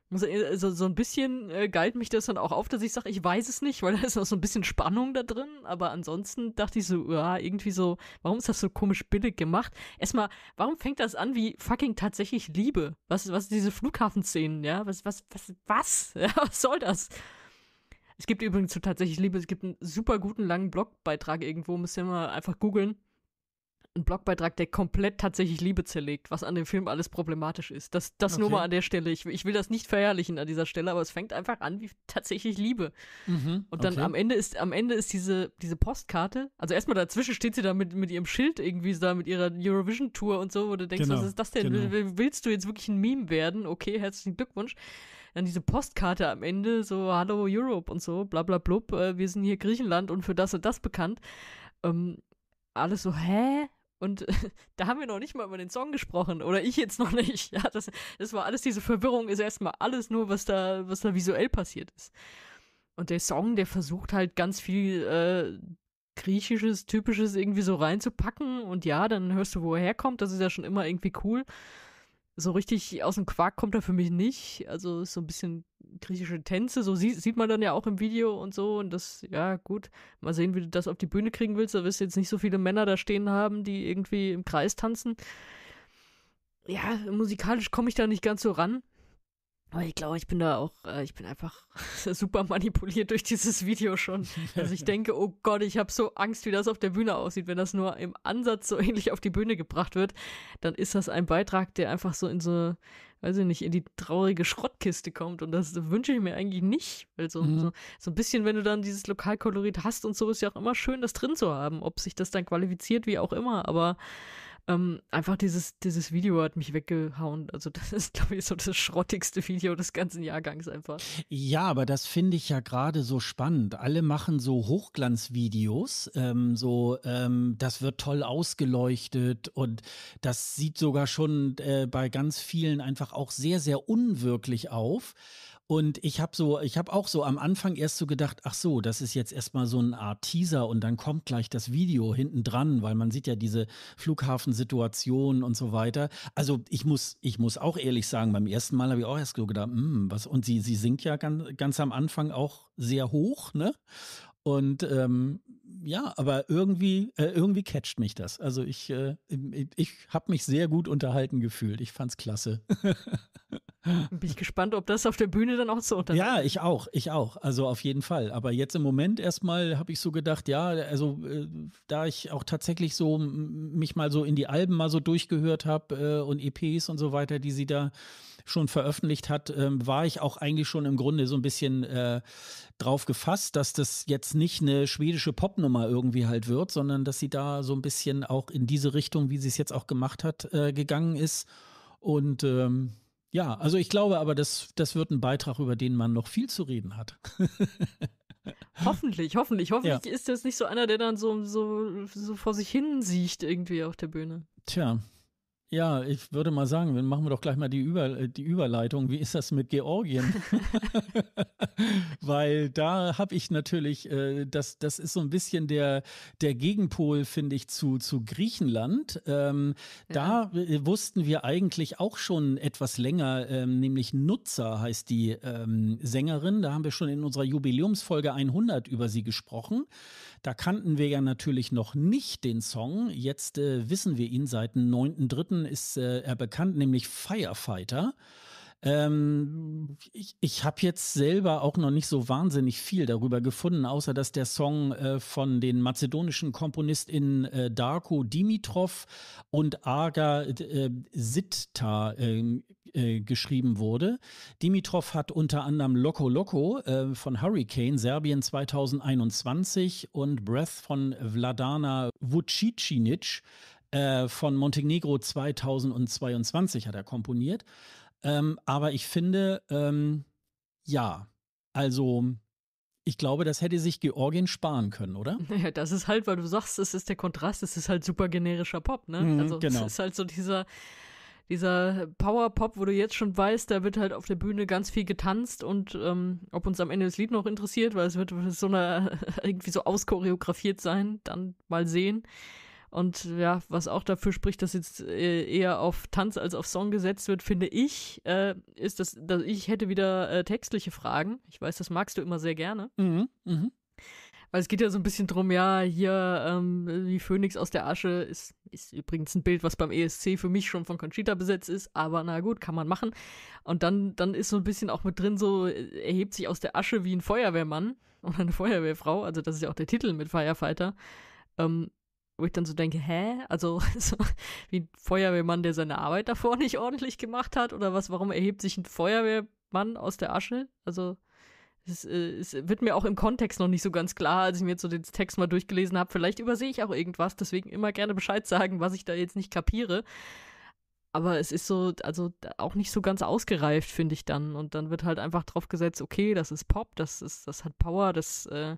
Speaker 2: Also, so ein bisschen äh, galt mich das dann auch auf, dass ich sage, ich weiß es nicht, *laughs* weil da ist noch so ein bisschen Spannung da drin. Aber ansonsten dachte ich so, ja, irgendwie so, warum ist das so komisch billig gemacht? Erstmal, warum fängt das an wie fucking tatsächlich Liebe? Was, was diese Flughafenszenen, ja? Was, was, was, was? *laughs* Ja, was soll das? Es gibt übrigens so tatsächlich Liebe, es gibt einen super guten langen Blogbeitrag irgendwo, müsst ihr mal einfach googeln ein Blogbeitrag, der komplett tatsächlich Liebe zerlegt, was an dem Film alles problematisch ist. Das, das okay. nur mal an der Stelle. Ich, ich will das nicht verherrlichen an dieser Stelle, aber es fängt einfach an wie tatsächlich Liebe. Mhm, und dann okay. am Ende ist, am Ende ist diese, diese Postkarte, also erstmal dazwischen steht sie da mit, mit ihrem Schild irgendwie da mit ihrer Eurovision-Tour und so, wo du denkst, genau, was ist das denn? Genau. Willst du jetzt wirklich ein Meme werden? Okay, herzlichen Glückwunsch. Dann diese Postkarte am Ende, so Hallo Europe und so, bla bla blub, äh, wir sind hier Griechenland und für das und das bekannt. Ähm, alles so, hä? Und *laughs* da haben wir noch nicht mal über den Song gesprochen. Oder ich jetzt noch nicht. *laughs* Ja, das, das war alles, diese Verwirrung ist erstmal alles nur, was da, was da visuell passiert ist. Und der Song, der versucht halt ganz viel äh, griechisches, typisches irgendwie so reinzupacken. Und ja, dann hörst du, wo er herkommt. Das ist ja schon immer irgendwie cool so richtig aus dem Quark kommt er für mich nicht. Also so ein bisschen griechische Tänze, so sieht, sieht man dann ja auch im Video und so. Und das, ja, gut. Mal sehen, wie du das auf die Bühne kriegen willst. Da wirst du jetzt nicht so viele Männer da stehen haben, die irgendwie im Kreis tanzen. Ja, musikalisch komme ich da nicht ganz so ran. Aber ich glaube, ich bin da auch, äh, ich bin einfach *laughs* super manipuliert durch dieses Video schon. Also ich denke, oh Gott, ich habe so Angst, wie das auf der Bühne aussieht. Wenn das nur im Ansatz so *laughs* ähnlich auf die Bühne gebracht wird, dann ist das ein Beitrag, der einfach so in so, weiß ich nicht, in die traurige Schrottkiste kommt. Und das wünsche ich mir eigentlich nicht. Weil so, mhm. so, so ein bisschen, wenn du dann dieses Lokalkolorit hast und so, ist ja auch immer schön, das drin zu haben. Ob sich das dann qualifiziert, wie auch immer. Aber ähm, einfach dieses, dieses Video hat mich weggehauen. Also *laughs* das ist, glaube ich, so das schrottigste Video des ganzen Jahrgangs einfach.
Speaker 1: Ja, aber das finde ich ja gerade so spannend. Alle machen so Hochglanzvideos, ähm, so ähm, das wird toll ausgeleuchtet und das sieht sogar schon äh, bei ganz vielen einfach auch sehr, sehr unwirklich auf. Und ich habe so, ich habe auch so am Anfang erst so gedacht, ach so, das ist jetzt erstmal so eine Art Teaser und dann kommt gleich das Video hinten dran, weil man sieht ja diese Flughafensituation und so weiter. Also ich muss, ich muss auch ehrlich sagen, beim ersten Mal habe ich auch erst so gedacht, hm, was, und sie, sie singt ja ganz, ganz am Anfang auch sehr hoch, ne? Und ähm, ja, aber irgendwie, äh, irgendwie catcht mich das. Also ich, äh, ich habe mich sehr gut unterhalten gefühlt. Ich fand's klasse. *laughs* Bin ich gespannt, ob das auf der Bühne dann auch so unternimmt. Ja, ich auch, ich auch. Also auf jeden Fall. Aber jetzt im Moment erstmal habe ich so gedacht, ja, also äh, da ich auch tatsächlich so mich mal so in die Alben mal so durchgehört habe äh, und EPs und so weiter, die sie da schon veröffentlicht hat, ähm, war ich auch eigentlich schon im Grunde so ein bisschen äh, drauf gefasst, dass das jetzt nicht eine schwedische Popnummer irgendwie halt wird, sondern dass sie da so ein bisschen auch in diese Richtung, wie sie es jetzt auch gemacht hat, äh, gegangen ist. Und ähm, ja, also ich glaube aber, das, das wird ein Beitrag, über den man noch viel zu reden hat. *laughs* hoffentlich, hoffentlich, hoffentlich ja.
Speaker 2: ist das nicht so einer, der dann so, so, so vor sich hin sieht irgendwie auf der Bühne.
Speaker 1: Tja, ja, ich würde mal sagen, dann machen wir doch gleich mal die, Über, äh, die Überleitung. Wie ist das mit Georgien? *laughs* *laughs* Weil da habe ich natürlich, äh, das, das ist so ein bisschen der, der Gegenpol, finde ich, zu, zu Griechenland. Ähm, ja. Da wussten wir eigentlich auch schon etwas länger, ähm, nämlich Nutzer heißt die ähm, Sängerin. Da haben wir schon in unserer Jubiläumsfolge 100 über sie gesprochen. Da kannten wir ja natürlich noch nicht den Song. Jetzt äh, wissen wir ihn. Seit dem 9.3. ist äh, er bekannt, nämlich Firefighter. Ähm, ich ich habe jetzt selber auch noch nicht so wahnsinnig viel darüber gefunden, außer dass der Song äh, von den mazedonischen KomponistInnen äh, Darko Dimitrov und Aga äh, Sitta äh, geschrieben wurde. Dimitrov hat unter anderem Loco Loco äh, von Hurricane Serbien 2021 und Breath von Vladana Vucicinic äh, von Montenegro 2022 hat er komponiert. Ähm, aber ich finde, ähm, ja, also ich glaube, das hätte sich Georgien sparen können, oder? *laughs* Naja, das ist halt, weil du sagst, es ist der Kontrast, es ist halt
Speaker 2: super generischer Pop, ne? Mhm, also genau. es ist halt so dieser, dieser Powerpop, wo du jetzt schon weißt, da wird halt auf der Bühne ganz viel getanzt und ähm, ob uns am Ende das Lied noch interessiert, weil es wird *laughs* so eine, irgendwie so auschoreografiert sein, dann mal sehen. Und ja, was auch dafür spricht, dass jetzt äh, eher auf Tanz als auf Song gesetzt wird, finde ich, äh, ist, dass, dass ich hätte wieder äh, textliche Fragen. Ich weiß, das magst du immer sehr gerne.
Speaker 1: Mhm, mhm.
Speaker 2: Weil es geht ja so ein bisschen drum, ja, hier ähm, die Phönix aus der Asche ist, ist übrigens ein Bild, was beim ESC für mich schon von Conchita besetzt ist, aber na gut, kann man machen. Und dann, dann ist so ein bisschen auch mit drin, so äh, erhebt sich aus der Asche wie ein Feuerwehrmann *laughs* oder eine Feuerwehrfrau, also das ist ja auch der Titel mit Firefighter. Ähm, wo ich dann so denke, hä? Also *laughs* so, wie ein Feuerwehrmann, der seine Arbeit davor nicht *laughs* ordentlich gemacht hat oder was? Warum erhebt sich ein Feuerwehrmann aus der Asche? Also es, äh, es, wird mir auch im Kontext noch nicht so ganz klar, als ich mir jetzt so den Text mal durchgelesen habe. Vielleicht übersehe ich auch irgendwas, deswegen immer gerne Bescheid *laughs* sagen, was ich da jetzt nicht kapiere. Aber es ist so, also auch nicht so ganz ausgereift, finde ich dann. Und dann wird halt einfach drauf gesetzt, okay, das ist Pop, das ist, das hat Power, das äh,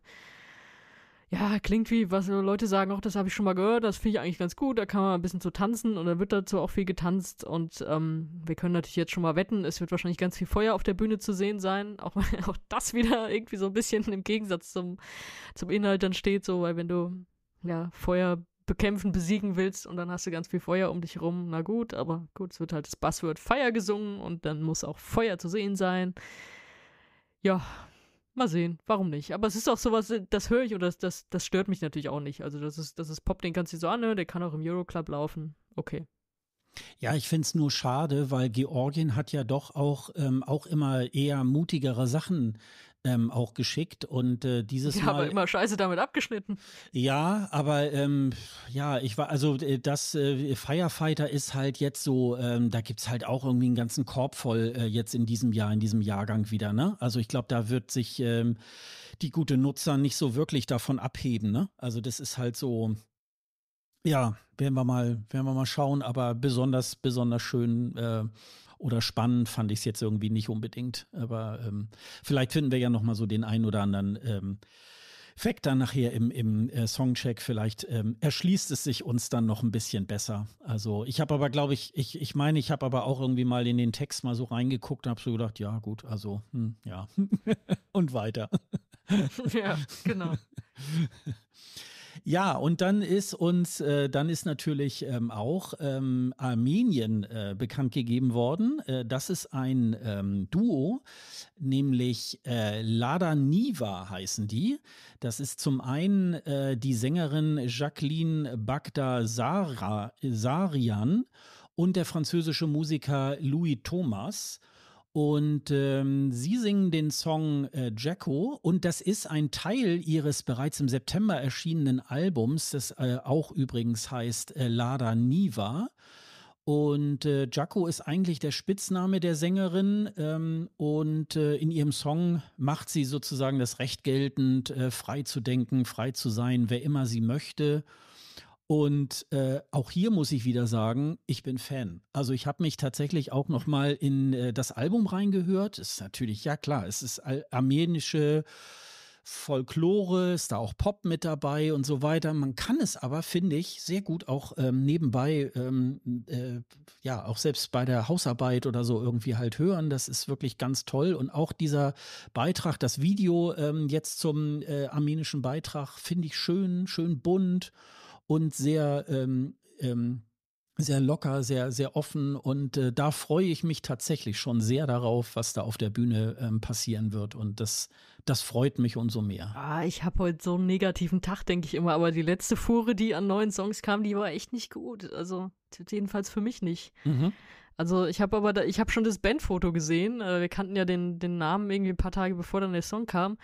Speaker 2: ja, klingt wie, was Leute sagen, auch das habe ich schon mal gehört, das finde ich eigentlich ganz gut, da kann man ein bisschen zu tanzen und dann wird dazu auch viel getanzt und ähm, wir können natürlich jetzt schon mal wetten, es wird wahrscheinlich ganz viel Feuer auf der Bühne zu sehen sein, auch *laughs* auch das wieder irgendwie so ein bisschen im Gegensatz zum, zum Inhalt dann steht, so, weil wenn du ja Feuer bekämpfen, besiegen willst und dann hast du ganz viel Feuer um dich rum, na gut, aber gut, es wird halt das Buzzword Fire gesungen und dann muss auch Feuer zu sehen sein. Ja, Mal sehen, warum nicht? Aber es ist auch sowas, äh, das höre ich oder das, das, das stört mich natürlich auch nicht. Also, das ist, das ist Pop, den kannst du so anhören, der kann auch im Euroclub laufen.
Speaker 1: Okay. Ja, ich finde es nur schade, weil Georgien hat ja doch auch, ähm, auch immer eher mutigere Sachen ähm, auch geschickt und äh, dieses ja, Mal. aber immer
Speaker 2: scheiße damit abgeschnitten.
Speaker 1: Ja, aber ähm, ja, ich war, also äh, das äh, Firefighter ist halt jetzt so, ähm, da gibt's halt auch irgendwie einen ganzen Korb voll äh, jetzt in diesem Jahr, in diesem Jahrgang wieder, ne? Also ich glaube, da wird sich ähm, die gute Nutzer nicht so wirklich davon abheben, ne? Also das ist halt so, ja, werden wir mal, werden wir mal schauen, aber besonders, besonders schön äh, oder spannend fand ich es jetzt irgendwie nicht unbedingt. Aber ähm, vielleicht finden wir ja nochmal so den einen oder anderen. Ähm, Fact dann nachher im, im äh, Songcheck vielleicht ähm, erschließt es sich uns dann noch ein bisschen besser. Also ich habe aber, glaube ich, ich, ich meine, ich habe aber auch irgendwie mal in den Text mal so reingeguckt und habe so gedacht, ja gut, also hm, ja *laughs* und weiter. *laughs*
Speaker 2: ja, genau. *laughs*
Speaker 1: Ja, und dann ist uns, äh, dann ist natürlich ähm, auch ähm, Armenien äh, bekannt gegeben worden. Äh, das ist ein ähm, Duo, nämlich äh, Lada Niva heißen die. Das ist zum einen äh, die Sängerin Jacqueline Bagda Bagdasarian und der französische Musiker Louis Thomas. Und ähm, sie singen den Song äh, Jacko und das ist ein Teil ihres bereits im September erschienenen Albums, das äh, auch übrigens heißt äh, Lada Niva. Und äh, Jaco ist eigentlich der Spitzname der Sängerin ähm, und äh, in ihrem Song macht sie sozusagen das Recht geltend, äh, frei zu denken, frei zu sein, wer immer sie möchte. Und äh, auch hier muss ich wieder sagen, ich bin Fan. Also ich habe mich tatsächlich auch noch mal in äh, das Album reingehört. Ist natürlich ja klar, es ist armenische Folklore, ist da auch Pop mit dabei und so weiter. Man kann es aber, finde ich, sehr gut auch ähm, nebenbei, ähm, äh, ja, auch selbst bei der Hausarbeit oder so irgendwie halt hören. Das ist wirklich ganz toll. Und auch dieser Beitrag, das Video ähm, jetzt zum äh, armenischen Beitrag, finde ich schön, schön bunt und sehr, ähm, ähm, sehr locker, sehr, sehr offen. Und äh, da freue ich mich tatsächlich schon sehr darauf, was da auf der Bühne ähm, passieren wird. Und das, das freut mich umso mehr.
Speaker 2: Ah, ich habe heute so einen negativen Tag, denke ich immer. Aber die letzte Fuhre, die an neuen Songs kam, die war echt nicht gut. Also jedenfalls für mich nicht. Mhm. Also ich habe aber, da, ich habe schon das Bandfoto gesehen. Äh, wir kannten ja den, den Namen irgendwie ein paar Tage bevor dann der Song kam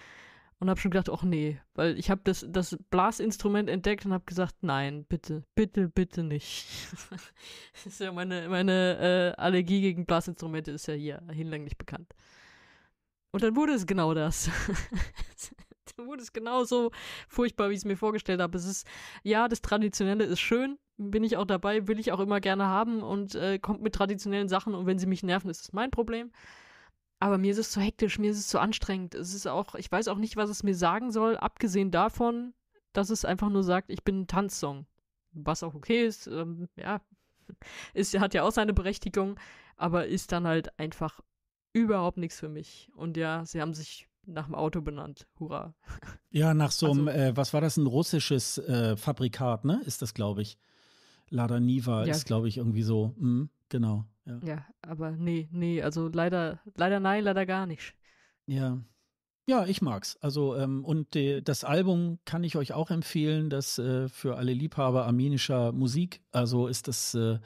Speaker 2: und habe schon gedacht, ach nee, weil ich habe das, das Blasinstrument entdeckt und habe gesagt, nein, bitte, bitte, bitte nicht. *laughs* das ist ja meine, meine äh, Allergie gegen Blasinstrumente ist ja hier hinlänglich bekannt. Und dann wurde es genau das. *laughs* dann wurde es genau so furchtbar, wie ich es mir vorgestellt habe. Es ist, ja, das Traditionelle ist schön, bin ich auch dabei, will ich auch immer gerne haben und äh, kommt mit traditionellen Sachen und wenn sie mich nerven, ist es mein Problem. Aber mir ist es zu hektisch, mir ist es zu anstrengend. Es ist auch, ich weiß auch nicht, was es mir sagen soll, abgesehen davon, dass es einfach nur sagt, ich bin ein Tanzsong. Was auch okay ist, ähm, ja, *laughs* ist, hat ja auch seine Berechtigung, aber ist dann halt einfach überhaupt nichts für mich. Und ja, sie haben sich nach dem Auto benannt. Hurra.
Speaker 1: *laughs* Ja, nach so einem, also, äh, was war das, ein russisches äh, Fabrikat, ne? Ist das, glaube ich. Ladaniva ja. ist, glaube ich, irgendwie so. Mh. Hm. Genau. Ja.
Speaker 2: ja, aber nee, nee, also leider, leider nein, leider gar nicht.
Speaker 1: Ja, ja, ich mag's. Also ähm, und äh, das Album kann ich euch auch empfehlen, das äh, für alle Liebhaber armenischer Musik. Also ist das äh,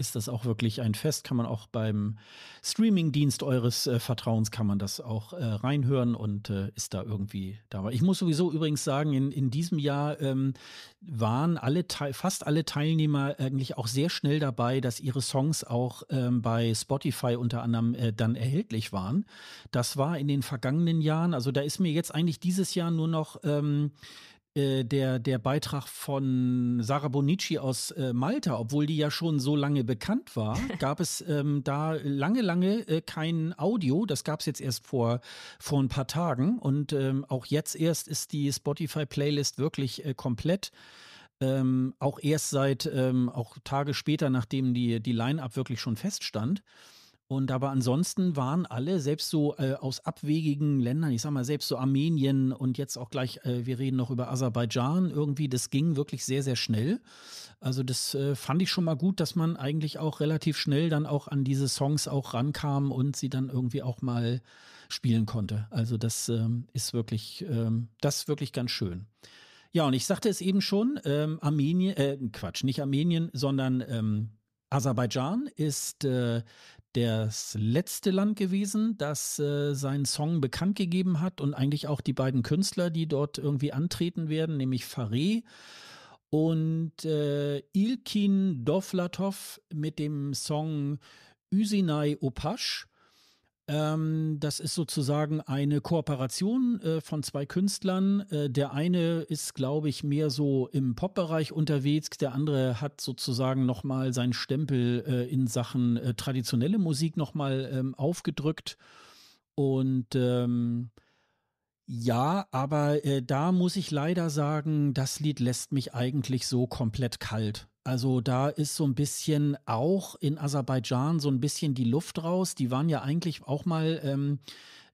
Speaker 1: ist das auch wirklich ein Fest. Kann man auch beim Streamingdienst eures äh, Vertrauens kann man das auch äh, reinhören und äh, ist da irgendwie dabei. Ich muss sowieso übrigens sagen, in, in diesem Jahr ähm, waren alle fast alle Teilnehmer eigentlich auch sehr schnell dabei, dass ihre Songs auch ähm, bei Spotify unter anderem äh, dann erhältlich waren. Das war in den vergangenen Jahren, also da ist mir jetzt eigentlich dieses Jahr nur noch ähm, äh, der, der Beitrag von Sarah Bonici aus äh, Malta, obwohl die ja schon so lange bekannt war, *laughs* gab es ähm, da lange, lange äh, kein Audio. Das gab es jetzt erst vor, vor ein paar Tagen. Und ähm, auch jetzt erst ist die Spotify-Playlist wirklich äh, komplett. Ähm, auch erst seit, ähm, auch Tage später, nachdem die, die Line-Up wirklich schon feststand. Und aber ansonsten waren alle, selbst so äh, aus abwegigen Ländern, ich sag mal, selbst so Armenien und jetzt auch gleich, äh, wir reden noch über Aserbaidschan, irgendwie, das ging wirklich sehr, sehr schnell. Also das äh, fand ich schon mal gut, dass man eigentlich auch relativ schnell dann auch an diese Songs auch rankam und sie dann irgendwie auch mal spielen konnte. Also das ähm, ist wirklich, ähm, das ist wirklich ganz schön. Ja, und ich sagte es eben schon, ähm, Armenien, äh, Quatsch, nicht Armenien, sondern ähm, Aserbaidschan ist äh, das letzte Land gewesen, das äh, seinen Song bekannt gegeben hat und eigentlich auch die beiden Künstler, die dort irgendwie antreten werden, nämlich Faré und äh, Ilkin Dovlatov mit dem Song Üsinai Opasch. Ähm, das ist sozusagen eine Kooperation äh, von zwei Künstlern. Äh, der eine ist, glaube ich, mehr so im Pop-Bereich unterwegs. Der andere hat sozusagen nochmal seinen Stempel äh, in Sachen äh, traditionelle Musik nochmal ähm, aufgedrückt. Und ähm, ja, aber äh, da muss ich leider sagen, das Lied lässt mich eigentlich so komplett kalt. Also da ist so ein bisschen auch in Aserbaidschan so ein bisschen die Luft raus. Die waren ja eigentlich auch mal ähm,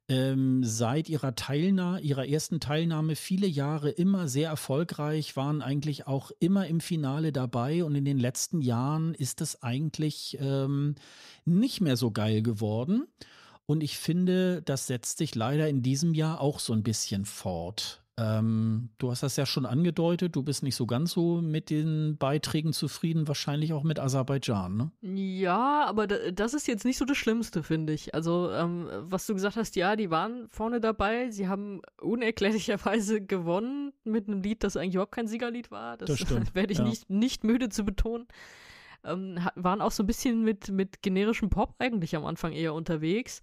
Speaker 1: ähm, seit ihrer Teilnahme, ihrer ersten Teilnahme viele Jahre immer sehr erfolgreich, waren eigentlich auch immer im Finale dabei und in den letzten Jahren ist es eigentlich ähm, nicht mehr so geil geworden. Und ich finde, das setzt sich leider in diesem Jahr auch so ein bisschen fort. Ähm, du hast das ja schon angedeutet, du bist nicht so ganz so mit den Beiträgen zufrieden, wahrscheinlich auch mit Aserbaidschan, ne?
Speaker 2: Ja, aber das ist jetzt nicht so das Schlimmste, finde ich. Also, ähm, was du gesagt hast, ja, die waren vorne dabei, sie haben unerklärlicherweise *laughs* gewonnen mit einem Lied, das eigentlich überhaupt kein Siegerlied war. Das, das *laughs* werde ich ja. nicht, nicht müde zu betonen. Ähm, waren auch so ein bisschen mit, mit generischem Pop eigentlich am Anfang eher unterwegs.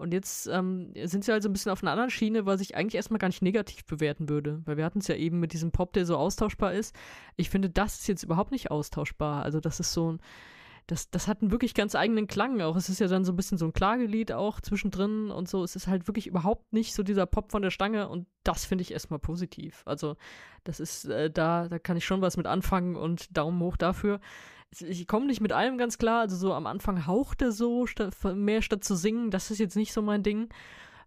Speaker 2: Und jetzt ähm, sind sie also ein bisschen auf einer anderen Schiene, was ich eigentlich erstmal gar nicht negativ bewerten würde. Weil wir hatten es ja eben mit diesem Pop, der so austauschbar ist. Ich finde, das ist jetzt überhaupt nicht austauschbar. Also das ist so ein, das, das hat einen wirklich ganz eigenen Klang auch. Es ist ja dann so ein bisschen so ein Klagelied auch zwischendrin und so. Es ist halt wirklich überhaupt nicht so dieser Pop von der Stange und das finde ich erstmal positiv. Also das ist äh, da, da kann ich schon was mit anfangen und Daumen hoch dafür ich komme nicht mit allem ganz klar. Also so am Anfang haucht er so, statt, mehr statt zu singen, das ist jetzt nicht so mein Ding.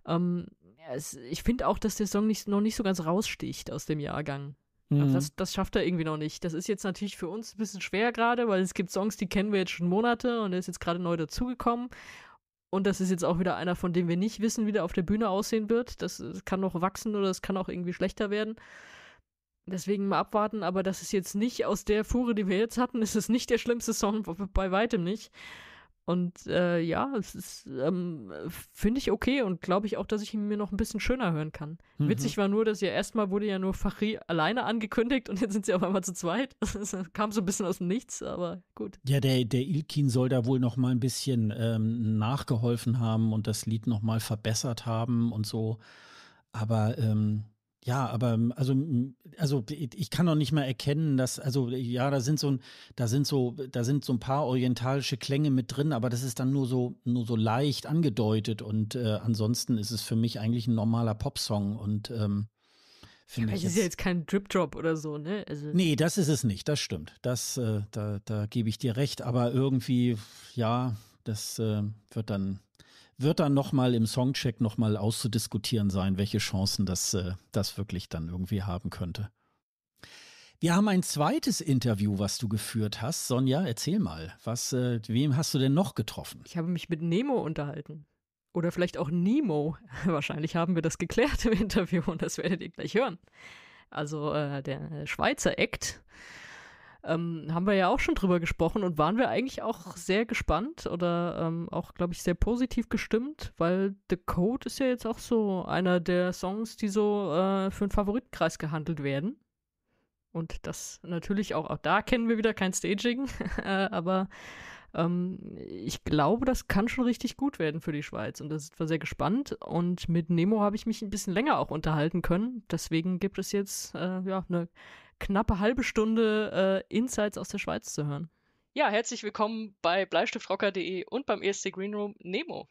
Speaker 2: Ähm, es, ich finde auch, dass der Song nicht, noch nicht so ganz raussticht aus dem Jahrgang. Mhm. Also das, das schafft er irgendwie noch nicht. Das ist jetzt natürlich für uns ein bisschen schwer gerade, weil es gibt Songs, die kennen wir jetzt schon Monate und er ist jetzt gerade neu dazugekommen. Und das ist jetzt auch wieder einer, von dem wir nicht wissen, wie der auf der Bühne aussehen wird. Das, das kann noch wachsen oder es kann auch irgendwie schlechter werden. Deswegen mal abwarten, aber das ist jetzt nicht aus der Fuhre, die wir jetzt hatten, ist es nicht der schlimmste Song, bei weitem nicht. Und äh, ja, es ist, ähm, finde ich okay und glaube ich auch, dass ich ihn mir noch ein bisschen schöner hören kann. Mhm. Witzig war nur, dass ja erstmal wurde ja nur Fachri alleine angekündigt und jetzt sind sie auf einmal zu zweit. *laughs* Das kam so ein bisschen aus dem Nichts, aber
Speaker 1: gut. Ja, der, der Ilkin soll da wohl noch mal ein bisschen ähm, nachgeholfen haben und das Lied noch mal verbessert haben und so. Aber ähm, ja, aber ähm, also also ich kann noch nicht mal erkennen, dass also ja, da sind so ein da sind so da sind so ein paar orientalische Klänge mit drin, aber das ist dann nur so nur so leicht angedeutet und äh, ansonsten ist es für mich eigentlich ein normaler Popsong und ähm, finde ja, ich. Es ist
Speaker 2: ja jetzt kein Drip Drop oder so, ne? Also nee, das
Speaker 1: ist es nicht, das stimmt. Das äh, da da gebe ich dir recht, aber irgendwie ja, das äh, wird dann wird dann nochmal im Songcheck nochmal auszudiskutieren sein, welche Chancen das, äh, das wirklich dann irgendwie haben könnte. Wir haben ein zweites Interview, was du geführt hast. Sonja, erzähl mal, was, äh, wem hast du denn noch getroffen? Ich
Speaker 2: habe mich mit Nemo unterhalten. Oder vielleicht auch Nemo. *laughs* Wahrscheinlich haben wir das geklärt im Interview und das werdet ihr gleich hören. Also äh, der Schweizer Act ähm, haben wir ja auch schon drüber gesprochen und waren wir eigentlich auch sehr gespannt oder ähm, auch, glaube ich, sehr positiv gestimmt, weil The Code ist ja jetzt auch so einer der Songs, die so äh, für einen Favoritenkreis gehandelt werden. Und das natürlich auch, auch da kennen wir wieder kein Staging, *laughs* äh, aber ähm, ich glaube, das kann schon richtig gut werden für die Schweiz und das war sehr gespannt. Und mit Nemo habe ich mich ein bisschen länger auch unterhalten können. Deswegen gibt es jetzt äh, ja eine knappe halbe Stunde äh, Insights aus der Schweiz zu hören. Ja, herzlich willkommen bei bleistiftrocker.de und beim ESC Greenroom Nemo.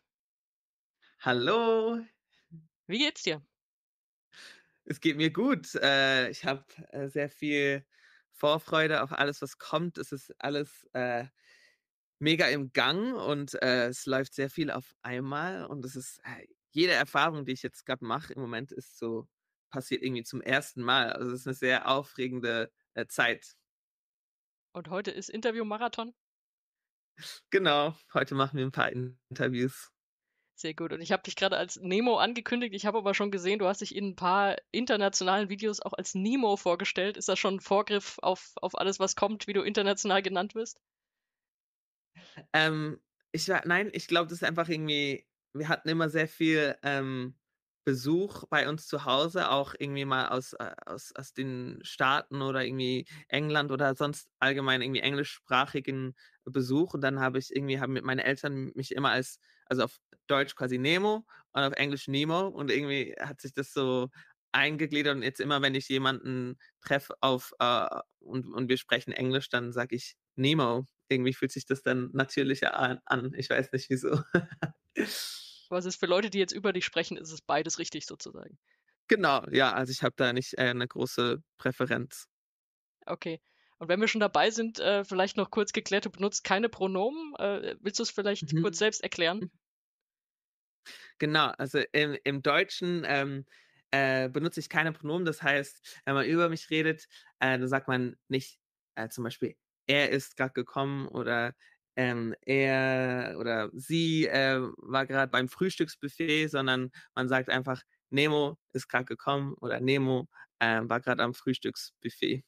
Speaker 4: Hallo. Wie geht's dir? Es geht mir gut. Äh, ich habe äh, sehr viel Vorfreude auf alles, was kommt. Es ist alles äh, mega im Gang und äh, es läuft sehr viel auf einmal. Und es ist äh, jede Erfahrung, die ich jetzt gerade mache im Moment, ist so passiert irgendwie zum ersten Mal. Also es ist eine sehr aufregende äh, Zeit.
Speaker 2: Und heute ist Interview-Marathon?
Speaker 4: Genau, heute machen wir ein paar Interviews.
Speaker 2: Sehr gut. Und ich habe dich gerade als Nemo angekündigt. Ich habe aber schon gesehen, du hast dich in ein paar internationalen Videos auch als Nemo vorgestellt. Ist das schon ein Vorgriff auf, auf alles, was kommt, wie du international genannt wirst?
Speaker 4: Ähm, ich nein, ich glaube, das ist einfach irgendwie, wir hatten immer sehr viel ähm, Besuch bei uns zu Hause, auch irgendwie mal aus, äh, aus, aus den Staaten oder irgendwie England oder sonst allgemein irgendwie englischsprachigen Besuch. Und dann habe ich irgendwie, haben mit meinen Eltern mich immer als, also auf Deutsch quasi Nemo und auf Englisch Nemo. Und irgendwie hat sich das so eingegliedert. Und jetzt immer, wenn ich jemanden treffe auf äh, und, und wir sprechen Englisch, dann sage ich Nemo. Irgendwie fühlt sich das dann natürlicher an. Ich weiß nicht wieso. *laughs*
Speaker 2: was ist für Leute, die jetzt über dich sprechen, ist es beides richtig sozusagen.
Speaker 4: Genau, ja, also ich habe da nicht äh, eine große Präferenz.
Speaker 2: Okay. Und wenn wir schon dabei sind, äh, vielleicht noch kurz geklärt, du benutzt keine Pronomen. Äh, willst du es vielleicht mhm. kurz selbst erklären? Mhm.
Speaker 4: Genau, also im, im Deutschen ähm, äh, benutze ich keine Pronomen. Das heißt, wenn man über mich redet, äh, dann sagt man nicht äh, zum Beispiel, er ist gerade gekommen oder ähm, er oder sie äh, war gerade beim Frühstücksbuffet, sondern man sagt einfach, Nemo ist gerade gekommen oder Nemo äh, war gerade am Frühstücksbuffet.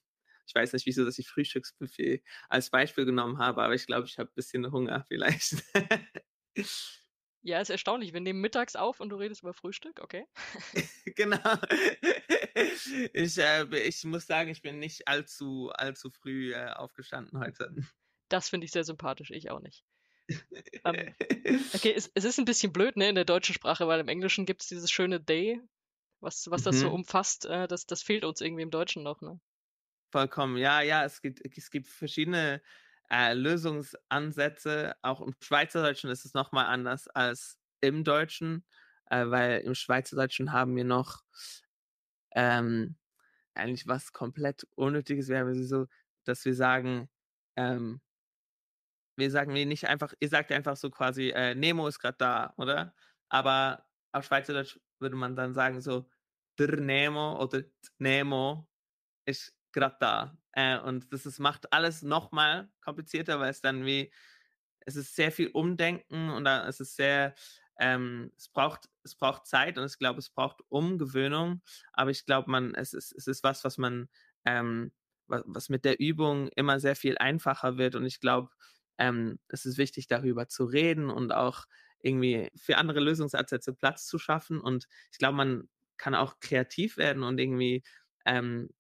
Speaker 4: Ich weiß nicht, wieso dass ich Frühstücksbuffet als Beispiel genommen habe, aber ich glaube, ich habe ein bisschen Hunger vielleicht. *laughs*
Speaker 2: Ja, ist erstaunlich. Wir nehmen mittags auf und du redest über Frühstück, okay? *laughs* genau.
Speaker 4: Ich, äh, ich muss sagen, ich bin nicht allzu, allzu früh äh, aufgestanden heute.
Speaker 2: Das finde ich sehr sympathisch, ich auch nicht. um, ähm, okay, *laughs* es, es, ist ein bisschen blöd, ne, in der deutschen Sprache, weil im Englischen gibt es dieses schöne Day, was, was das so mhm. umfasst, äh, das, das fehlt uns irgendwie im Deutschen noch, ne?
Speaker 4: Vollkommen, ja, ja, es gibt, es gibt verschiedene äh, Lösungsansätze. Auch im Schweizerdeutschen ist es nochmal anders als im Deutschen, äh, weil im Schweizerdeutschen haben wir noch ähm, eigentlich was komplett Unnötiges wäre, so, dass wir sagen, ähm, wir sagen wir nicht einfach, ihr sagt einfach so quasi, äh, Nemo ist gerade da, oder? Aber auf Schweizerdeutsch würde man dann sagen so, der Nemo oder Nemo ist gerade da. Äh, und das ist, macht alles nochmal komplizierter, weil es dann wie, es ist sehr viel Umdenken und da, es ist sehr, ähm, es braucht, es braucht Zeit und ich glaube, es braucht Umgewöhnung. Aber ich glaube, man, es ist, es ist was, was man, ähm, was, was mit der Übung immer sehr viel einfacher wird. Und ich glaube, ähm, es ist wichtig, darüber zu reden und auch irgendwie für andere Lösungsansätze Platz zu schaffen. Und ich glaube, man kann auch kreativ werden und irgendwie ähm,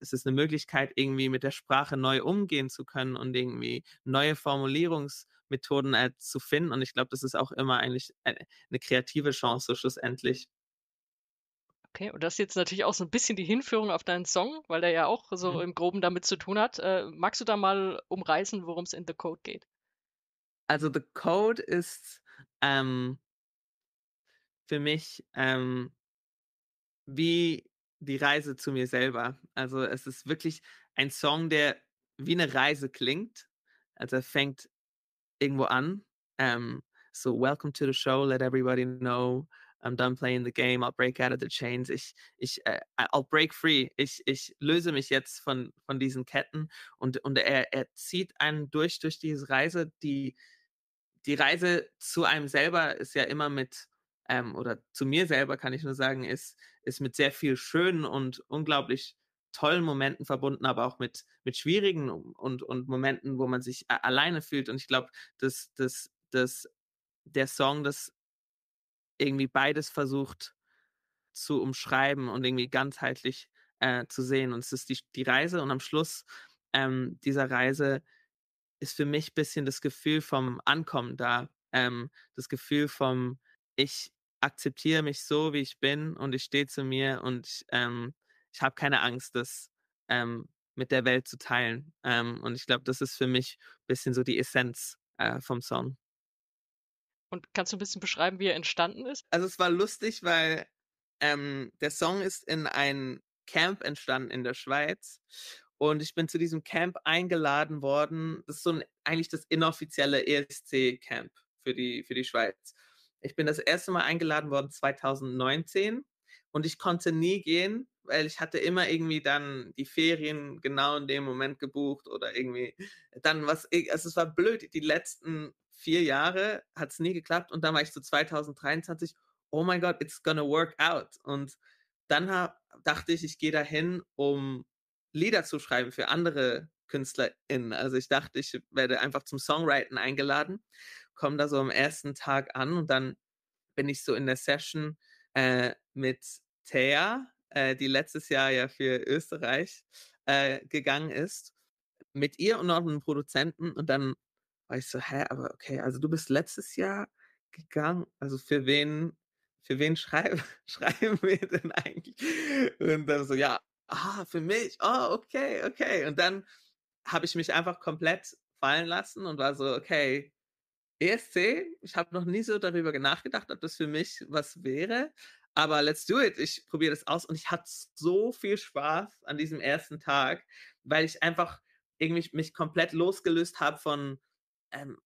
Speaker 4: es ist eine Möglichkeit, irgendwie mit der Sprache neu umgehen zu können und irgendwie neue Formulierungsmethoden äh, zu finden. Und ich glaube, das ist auch immer eigentlich eine äh, kreative Chance schlussendlich,
Speaker 2: Okay, und das ist jetzt natürlich auch so ein bisschen die Hinführung auf deinen Song, weil der ja auch so mhm. im Groben damit zu tun hat. Äh, magst du da mal umreißen, worum es in The Code geht?
Speaker 4: Also The Code ist ähm, für mich ähm, wie die Reise zu mir selber. Also es ist wirklich ein Song, der wie eine Reise klingt. Also er fängt irgendwo an. Ähm, so, welcome to the show, let everybody know I'm done playing the game, I'll break out of the chains, ich, ich, äh, I'll break free, ich, ich löse mich jetzt von, von diesen Ketten und, und er, er zieht einen durch, durch diese Reise, die, die Reise zu einem selber ist ja immer mit, ähm, oder zu mir selber kann ich nur sagen, ist, ist mit sehr viel schönen und unglaublich tollen Momenten verbunden, aber auch mit, mit schwierigen und, und Momenten, wo man sich alleine fühlt. Und ich glaube, dass, dass, dass der Song das irgendwie beides versucht zu umschreiben und irgendwie ganzheitlich äh, zu sehen. Und es ist die, die Reise und am Schluss ähm, dieser Reise ist für mich ein bisschen das Gefühl vom Ankommen da, ähm, das Gefühl vom ich akzeptiere mich so, wie ich bin und ich stehe zu mir und ich, ähm, ich habe keine Angst, das ähm, mit der Welt zu teilen. Ähm, und ich glaube, das ist für mich ein bisschen so die Essenz äh, vom Song.
Speaker 2: Und kannst du ein bisschen
Speaker 4: beschreiben, wie er entstanden ist? Also es war lustig, weil ähm, der Song ist in ein Camp entstanden in der Schweiz. Und ich bin zu diesem Camp eingeladen worden. Das ist so ein, eigentlich das inoffizielle ESC-Camp für die, für die Schweiz. Ich bin das erste Mal eingeladen worden 2019 und ich konnte nie gehen, weil ich hatte immer irgendwie dann die Ferien genau in dem Moment gebucht oder irgendwie dann was. E, also es war blöd. Die letzten vier Jahre, hat es nie geklappt und dann war ich so 2023, oh mein Gott, it's gonna work out. Und dann hab, dachte ich, ich gehe dahin, um Lieder zu schreiben für andere KünstlerInnen. Also ich dachte, ich werde einfach zum Songwriting eingeladen, komme da so am ersten Tag an und dann bin ich so in der Session äh, mit Thea, äh, die letztes Jahr ja für Österreich äh, gegangen ist, mit ihr und noch einem Produzenten und dann und ich so, hä, aber okay, also du bist letztes Jahr gegangen, also für wen, für wen schreiben, *laughs* schreiben wir denn eigentlich? Und dann so, ja, ah, für mich, oh, okay, okay. Und dann habe ich mich einfach komplett fallen lassen und war so, okay, ESC, ich habe noch nie so darüber nachgedacht, ob das für mich was wäre, aber let's do it. Ich probiere das aus und ich hatte so viel Spaß an diesem ersten Tag, weil ich einfach irgendwie mich komplett losgelöst habe von ähm,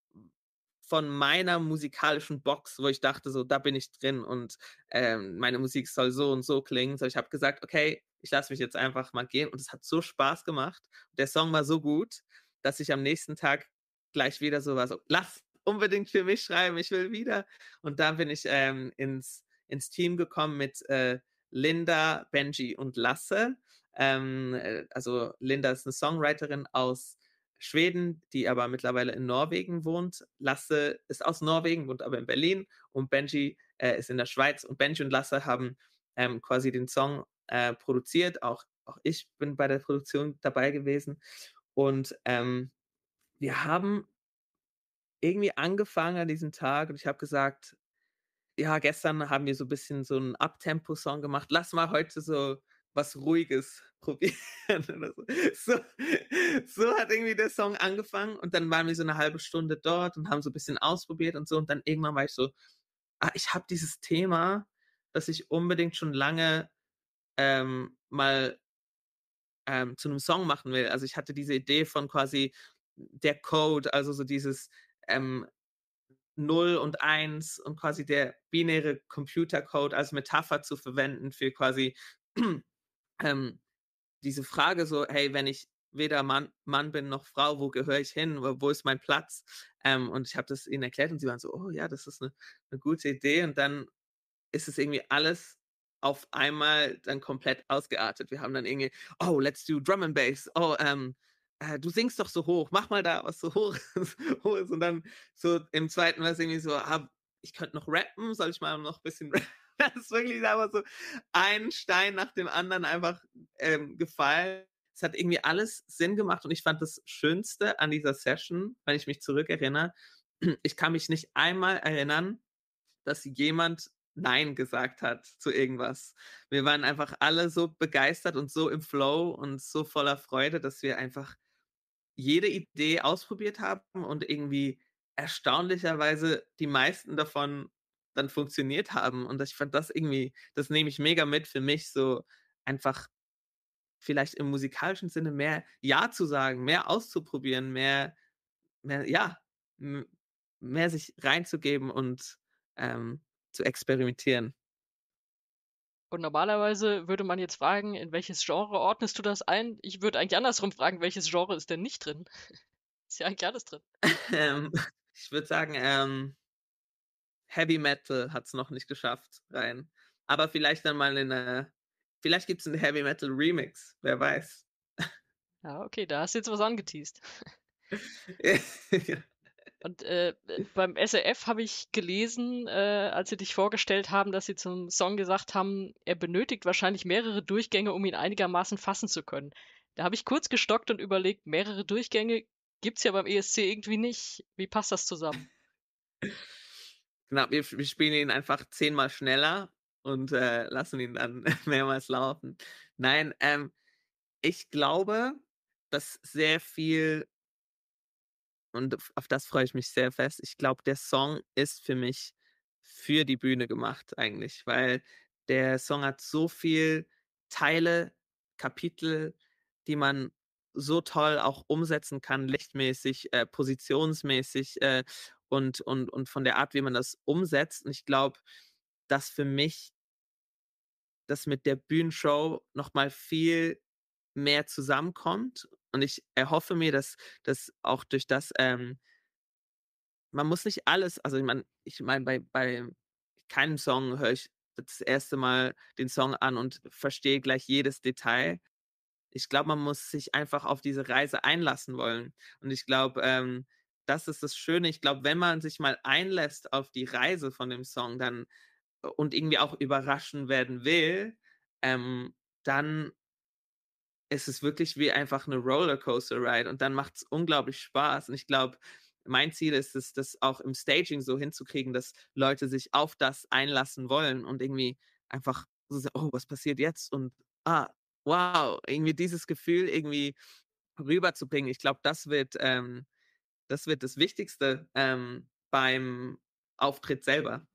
Speaker 4: von meiner musikalischen Box, wo ich dachte, so, da bin ich drin und ähm, meine Musik soll so und so klingen. So, ich habe gesagt, okay, ich lasse mich jetzt einfach mal gehen und es hat so Spaß gemacht. Der Song war so gut, dass ich am nächsten Tag gleich wieder so war, so, lass unbedingt für mich schreiben, ich will wieder. Und dann bin ich ähm, ins, ins Team gekommen mit äh, Linda, Benji und Lasse. Ähm, äh, also Linda ist eine Songwriterin aus Schweden, die aber mittlerweile in Norwegen wohnt. Lasse ist aus Norwegen, wohnt aber in Berlin und Benji äh, ist in der Schweiz und Benji und Lasse haben ähm, quasi den Song äh, produziert. Auch, auch ich bin bei der Produktion dabei gewesen und ähm, wir haben irgendwie angefangen an diesem Tag und ich habe gesagt, ja, gestern haben wir so ein bisschen so einen Abtempo-Song gemacht. Lass mal heute so was Ruhiges *laughs* probieren oder so. so. So hat irgendwie der Song angefangen und dann waren wir so eine halbe Stunde dort und haben so ein bisschen ausprobiert und so und dann irgendwann war ich so, ah, ich habe dieses Thema, das ich unbedingt schon lange ähm, mal ähm, zu einem Song machen will. Also ich hatte diese Idee von quasi der Code, also so dieses ähm, 0 und 1 und quasi der binäre Computercode als Metapher zu verwenden für quasi ähm, diese Frage so, hey, wenn ich weder Mann, Mann bin noch Frau, wo gehöre ich hin, wo ist mein Platz? Ähm, und ich habe das ihnen erklärt und sie waren so, oh ja, das ist eine, eine gute Idee. Und dann ist es irgendwie alles auf einmal dann komplett ausgeartet. Wir haben dann irgendwie, oh, let's do Drum and Bass. Oh, ähm, äh, du singst doch so hoch, mach mal da was so hoch, *laughs* so hoch ist. Und dann so im zweiten war es irgendwie so, ah, ich könnte noch rappen, soll ich mal noch ein bisschen rappen? das ist wirklich einfach so ein Stein nach dem anderen einfach ähm, gefallen. Es hat irgendwie alles Sinn gemacht und ich fand das Schönste an dieser Session, wenn ich mich zurückerinnere, *clears throat* ich kann mich nicht einmal erinnern, dass jemand Nein gesagt hat zu irgendwas. Wir waren einfach alle so begeistert und so im Flow und so voller Freude, dass wir einfach jede Idee ausprobiert haben und irgendwie erstaunlicherweise die meisten davon dann funktioniert haben. Und ich fand das irgendwie, das nehme ich mega mit für mich, so einfach vielleicht im musikalischen Sinne mehr Ja zu sagen, mehr auszuprobieren, mehr, mehr ja, mehr sich reinzugeben und ähm, zu experimentieren.
Speaker 2: Und normalerweise würde man jetzt fragen, in welches Genre ordnest du das ein? Ich würde eigentlich andersrum fragen, welches Genre ist denn nicht drin? *laughs* ist ja eigentlich alles drin.
Speaker 4: *laughs* Ähm, ich würde sagen, ähm, Heavy Metal hat es noch nicht geschafft rein. Aber vielleicht dann mal in eine, äh, vielleicht gibt es einen Heavy Metal Remix, wer weiß.
Speaker 2: Ja, okay, da hast du jetzt was angeteased. *laughs* Und äh, äh beim SRF habe ich gelesen, äh, als sie dich vorgestellt haben, dass sie zum Song gesagt haben, er benötigt wahrscheinlich mehrere Durchgänge, um ihn einigermaßen fassen zu können. Da habe ich kurz gestockt und überlegt, mehrere Durchgänge gibt es ja beim ESC irgendwie nicht. Wie passt das zusammen? *laughs*
Speaker 4: Genau, wir, wir spielen ihn einfach zehnmal schneller und äh, lassen ihn dann *laughs* mehrmals laufen. Nein, ähm, ich glaube, dass sehr viel, und auf das freue ich mich sehr fest, ich glaube, der Song ist für mich für die Bühne gemacht eigentlich, weil der Song hat so viel Teile, Kapitel, die man so toll auch umsetzen kann, lichtmäßig, äh, positionsmäßig äh, und, und, und von der Art, wie man das umsetzt. Und ich glaube, dass für mich das mit der Bühnenshow nochmal viel mehr zusammenkommt. Und ich erhoffe mir, dass das auch durch das, ähm, man muss nicht alles, also ich meine, ich meine, bei, bei keinem Song höre ich das erste Mal den Song an und verstehe gleich jedes Detail. Ich glaube, man muss sich einfach auf diese Reise einlassen wollen. Und ich glaube, ähm, das ist das Schöne. Ich glaube, wenn man sich mal einlässt auf die Reise von dem Song, dann äh, und irgendwie auch überraschen werden will, ähm, dann ist es wirklich wie einfach eine Rollercoaster-Ride und dann macht es unglaublich Spaß. Und ich glaube, mein Ziel ist es, das auch im Staging so hinzukriegen, dass Leute sich auf das einlassen wollen und irgendwie einfach so sagen, oh, was passiert jetzt? Und ah, wow, irgendwie dieses Gefühl irgendwie rüberzubringen. Ich glaube, das wird ähm, das wird das Wichtigste ähm, beim Auftritt selber.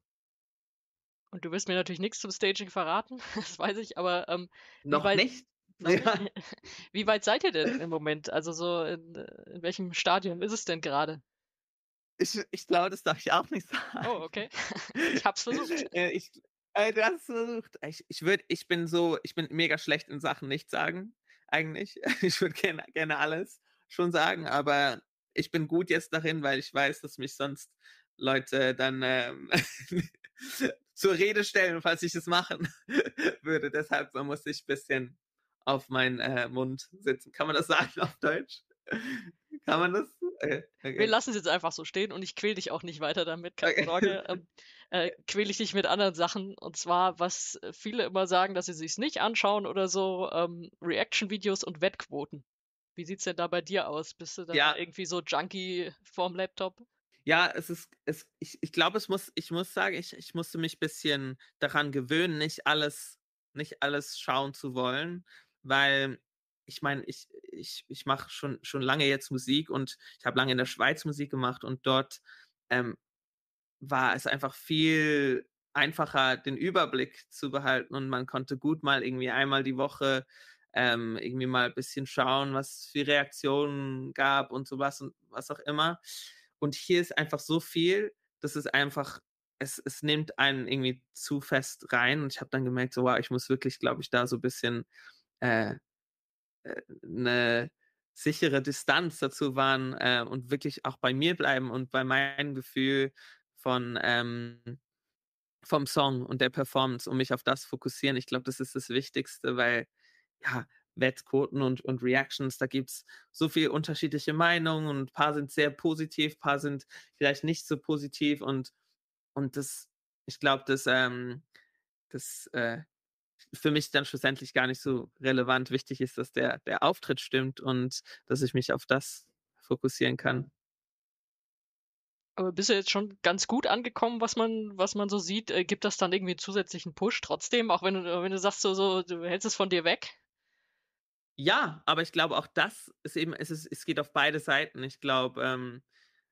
Speaker 2: Und du wirst mir natürlich nichts zum Staging verraten, *laughs* das weiß ich, aber ähm, noch weit, nicht. Noch ja. *laughs* Wie weit seid ihr denn *laughs* im Moment? Also so in, in welchem Stadium ist es denn gerade? Ich, ich glaube, das darf ich auch nicht oh, sagen. Oh, okay. Ich
Speaker 4: hab's versucht. Äh, ich, äh, du hast es versucht. Ich, ich würde, ich bin so, ich bin mega schlecht in Sachen nichts sagen, eigentlich. Ich würde gerne, gerne alles schon sagen, aber ich bin gut jetzt darin, weil ich weiß, dass mich sonst Leute dann ähm, *laughs* zur Rede stellen, falls ich es machen *laughs* würde. Deshalb muss ich ein bisschen auf meinen äh, Mund sitzen. Kann man das *laughs* sagen auf Deutsch? Kann man das? Okay. Wir lassen
Speaker 2: es jetzt einfach so stehen und ich quäle dich auch nicht weiter damit, keine okay. Sorge. Ähm, äh, quäl ich dich mit anderen Sachen. Und zwar, was viele immer sagen, dass sie sich nicht anschauen oder so, ähm, Reaction-Videos und Wettquoten. Wie sieht's denn da bei dir aus? Bist du da ja. irgendwie so Junkie vorm Laptop? Ja, es ist, es, ich, ich glaube, es muss, ich muss sagen, ich, ich
Speaker 4: musste mich ein bisschen daran gewöhnen, nicht alles, nicht alles schauen zu wollen, weil ich meine, ich, ich, ich mache schon, schon lange jetzt Musik und ich habe lange in der Schweiz Musik gemacht und dort ähm, war es einfach viel einfacher, den Überblick zu behalten und man konnte gut mal irgendwie einmal die Woche ähm, irgendwie mal ein bisschen schauen, was für Reaktionen gab und sowas und was auch immer. Und hier ist einfach so viel, dass es einfach, es, es nimmt einen irgendwie zu fest rein. Und ich habe dann gemerkt, so, wow, ich muss wirklich, glaube ich, da so ein bisschen äh, eine äh, sichere Distanz dazu wahren äh, und wirklich auch bei mir bleiben und bei meinem Gefühl von ähm, vom Song und der Performance und mich auf das fokussieren. Ich glaube, das ist das Wichtigste, weil ja, Wettquoten und, und Reactions. Da gibt es so viele unterschiedliche Meinungen und ein paar sind sehr positiv, ein paar sind vielleicht nicht so positiv und, und das, ich glaube, das, ähm, das äh, für mich dann schlussendlich gar nicht so relevant. Wichtig ist, dass der, der Auftritt stimmt und dass ich mich auf das fokussieren kann.
Speaker 2: Aber bist du jetzt schon ganz gut angekommen, was man, was man so sieht? Äh, gibt das dann irgendwie einen zusätzlichen Push trotzdem, auch wenn du, wenn du sagst, so, so, du hältst es von dir weg?
Speaker 4: Ja, aber ich glaube auch das ist eben, es, ist, es geht auf beide Seiten. Ich glaube, ähm,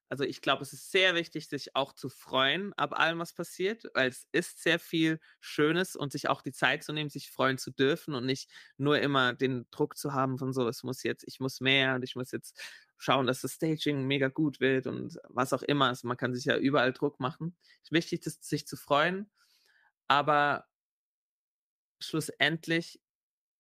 Speaker 4: also ich glaube, es ist sehr wichtig, sich auch zu freuen ab allem, was passiert, weil es ist sehr viel Schönes und sich auch die Zeit zu nehmen, sich freuen zu dürfen und nicht nur immer den Druck zu haben von so, es muss jetzt, ich muss mehr und ich muss jetzt schauen, dass das Staging mega gut wird und was auch immer. Also man kann sich ja überall Druck machen. Es Ist wichtig, sich zu freuen, aber schlussendlich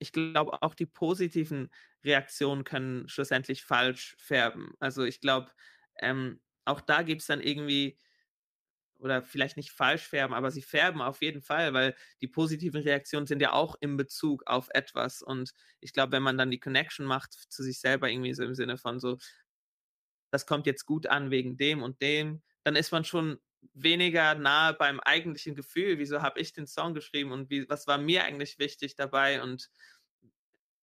Speaker 4: ich glaube, auch die positiven Reaktionen können schlussendlich falsch färben. Also ich glaube, ähm, auch da gibt es dann irgendwie, oder vielleicht nicht falsch färben, aber sie färben auf jeden Fall, weil die positiven Reaktionen sind ja auch im Bezug auf etwas. Und ich glaube, wenn man dann die Connection macht zu sich selber, irgendwie so im Sinne von so, das kommt jetzt gut an wegen dem und dem, dann ist man schon weniger nahe beim eigentlichen Gefühl. Wieso habe ich den Song geschrieben und wie, was war mir eigentlich wichtig dabei? Und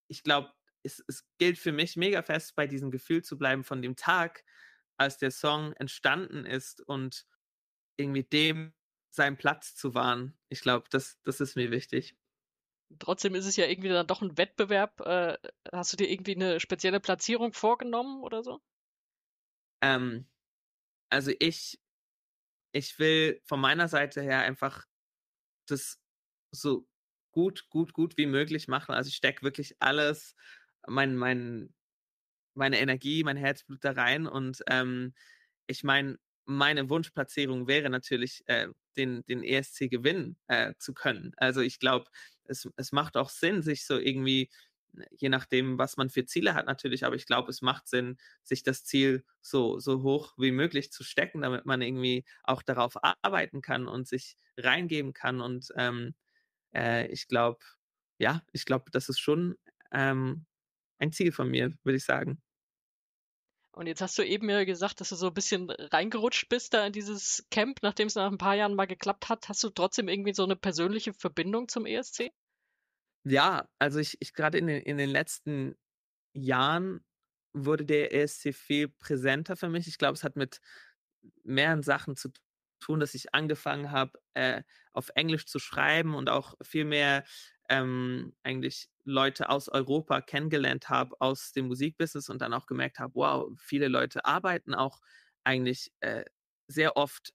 Speaker 4: ich glaube, es, es gilt für mich mega fest, bei diesem Gefühl zu bleiben von dem Tag, als der Song entstanden ist und irgendwie dem seinen Platz zu wahren. Ich glaube, das, das ist mir wichtig.
Speaker 2: Trotzdem ist es ja irgendwie dann doch ein Wettbewerb. Äh, hast du dir irgendwie eine spezielle Platzierung vorgenommen oder so?
Speaker 4: Ähm, also ich ich will von meiner Seite her einfach das so gut, gut, gut wie möglich machen. Also ich stecke wirklich alles, mein, mein, meine Energie, mein Herzblut da rein. Und ähm, ich meine, meine Wunschplatzierung wäre natürlich, äh, den, den ESC gewinnen äh, zu können. Also ich glaube, es, es macht auch Sinn, sich so irgendwie Ne, je nachdem, was man für Ziele hat natürlich, aber ich glaube, es macht Sinn, sich das Ziel so, so hoch wie möglich zu stecken, damit man irgendwie auch darauf arbeiten kann und sich reingeben kann. Und ähm, äh, ich glaube, ja, ich glaube, das ist schon ähm, ein Ziel von mir, würde ich sagen.
Speaker 2: Und jetzt hast du eben ja gesagt, dass du so ein bisschen reingerutscht bist da in dieses Camp, nachdem es nach ein paar Jahren mal geklappt hat. Hast du trotzdem irgendwie so eine persönliche Verbindung zum ESC?
Speaker 4: Ja, also ich, ich gerade in den, in den letzten Jahren wurde der ESC viel präsenter für mich. Ich glaube, es hat mit mehreren Sachen zu tun, dass ich angefangen habe, äh, auf Englisch zu schreiben und auch viel mehr ähm, eigentlich Leute aus Europa kennengelernt habe, aus dem Musikbusiness und dann auch gemerkt habe, wow, viele Leute arbeiten auch eigentlich äh, sehr oft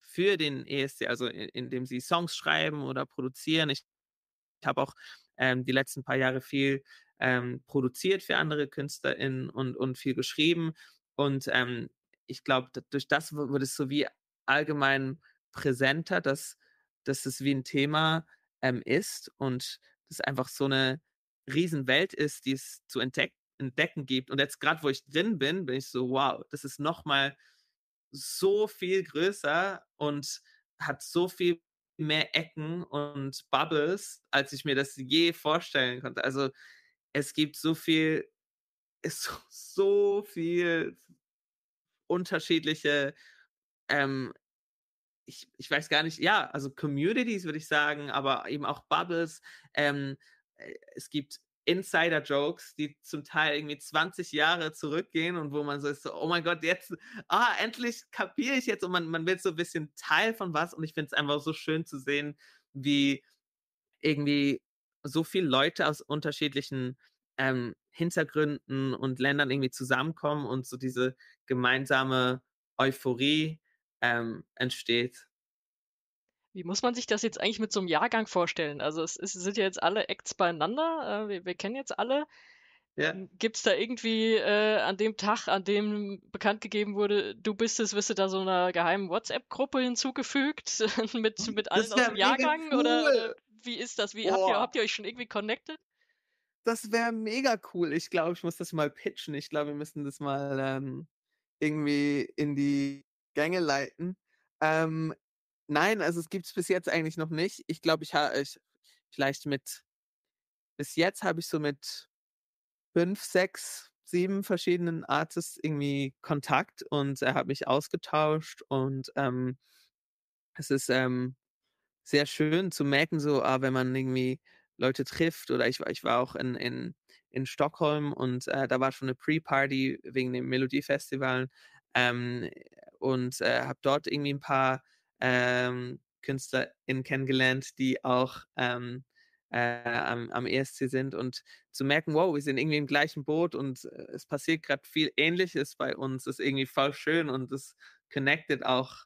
Speaker 4: für den ESC, also in, indem sie Songs schreiben oder produzieren. Ich, ich habe auch ähm, die letzten paar Jahre viel ähm, produziert für andere KünstlerInnen und, und viel geschrieben. Und ähm, ich glaube, durch das wurde es so wie allgemein präsenter, dass, dass es wie ein Thema ähm, ist und das einfach so eine Riesenwelt ist, die es zu entdeck entdecken gibt. Und jetzt gerade, wo ich drin bin, bin ich so, wow, das ist nochmal so viel größer und hat so viel mehr Ecken und Bubbles, als ich mir das je vorstellen konnte. Also es gibt so viel, *laughs* so, so viel unterschiedliche, ähm, ich, ich weiß gar nicht, ja, also Communities würde ich sagen, aber eben auch Bubbles. Ähm, äh, es gibt Insider-Jokes, die zum Teil irgendwie 20 Jahre zurückgehen und wo man so ist, so, oh mein Gott, jetzt, ah, endlich kapiere ich jetzt und man, man wird so ein bisschen Teil von was und ich finde es einfach so schön zu sehen, wie irgendwie so viele Leute aus unterschiedlichen ähm, Hintergründen und Ländern irgendwie zusammenkommen und so diese gemeinsame Euphorie ähm, entsteht.
Speaker 2: Wie muss man sich das jetzt eigentlich mit so einem Jahrgang vorstellen? Also es, ist, sind ja jetzt alle Acts beieinander, äh, wir, wir, kennen jetzt alle. Ja. Ähm, Gibt es da irgendwie äh, an dem Tag, an dem bekannt gegeben wurde, du bist es, wirst du da so einer geheimen WhatsApp-Gruppe hinzugefügt *laughs* mit, hm, mit allen aus dem Jahrgang? Cool. Oder wie ist das? Wie, habt, ihr, habt ihr euch schon irgendwie connected?
Speaker 4: Das wäre mega cool. Ich glaube, ich muss das mal pitchen. Ich glaube, wir müssen das mal ähm, irgendwie in die Gänge leiten. Ähm, Nein, also es gibt es bis jetzt eigentlich noch nicht. Ich glaube, ich habe ich, vielleicht mit, bis jetzt habe ich so mit fünf, sechs, sieben verschiedenen Artists irgendwie Kontakt und er hat mich ausgetauscht und ähm, es ist ähm, sehr schön zu merken, so, ah, wenn man irgendwie Leute trifft oder ich, ich war auch in, in, in Stockholm und äh, da war schon eine Pre-Party wegen dem Melodiefestival ähm, und äh, habe dort irgendwie ein paar ähm, KünstlerInnen kennengelernt, die auch ähm, äh, am, am ESC sind und zu merken, wow, wir sind irgendwie im gleichen Boot und äh, es passiert gerade viel Ähnliches bei uns, ist irgendwie voll schön und es connected auch,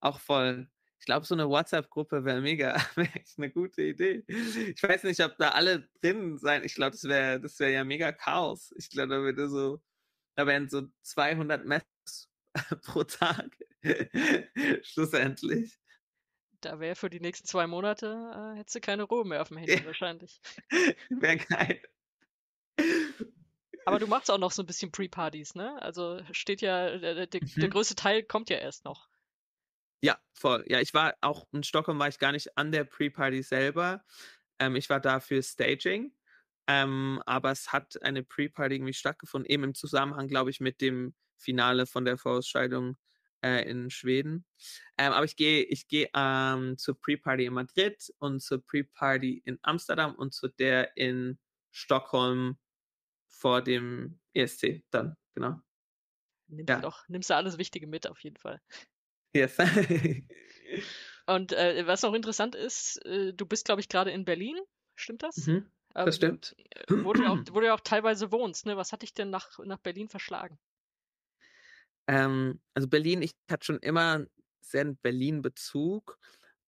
Speaker 4: auch voll. Ich glaube, so eine WhatsApp-Gruppe wäre mega, *laughs* wäre echt eine gute Idee. Ich weiß nicht, ob da alle drin sein. Ich glaube, das wäre, das wäre ja mega Chaos. Ich glaube, da würde so, da wären so 200 Messages *laughs* pro Tag *laughs* Schlussendlich.
Speaker 2: Da wäre für die nächsten zwei Monate, äh, hättest du keine Ruhe mehr auf dem Handy wahrscheinlich. *laughs*
Speaker 4: Wäre geil.
Speaker 2: Aber du machst auch noch so ein bisschen Pre-Partys, ne? Also steht ja, der, der, mhm. der größte Teil kommt ja erst noch.
Speaker 4: Ja, voll. Ja, ich war auch in Stockholm, war ich gar nicht an der Pre-Party selber. Ähm, ich war da für Staging. Ähm, aber es hat eine Pre-Party irgendwie stattgefunden, eben im Zusammenhang, glaube ich, mit dem Finale von der Vorausscheidung äh, in Schweden. Ähm, aber ich gehe ich gehe ähm, zur Pre-Party in Madrid und zur Pre-Party in Amsterdam und zu der in Stockholm vor dem ESC dann, genau.
Speaker 2: Nimmst ja. doch, nimmst du alles Wichtige mit auf jeden Fall.
Speaker 4: Yes. *laughs*
Speaker 2: und äh, was auch interessant ist, äh, du bist, glaube ich, gerade in Berlin, stimmt das? Mhm, das ähm, stimmt. Äh, wo du, auch, *clears throat* wo du auch teilweise wohnst, ne? Was hat dich denn nach, nach Berlin verschlagen?
Speaker 4: Ähm, also Berlin, ich hatte schon immer sehr einen Berlin-Bezug.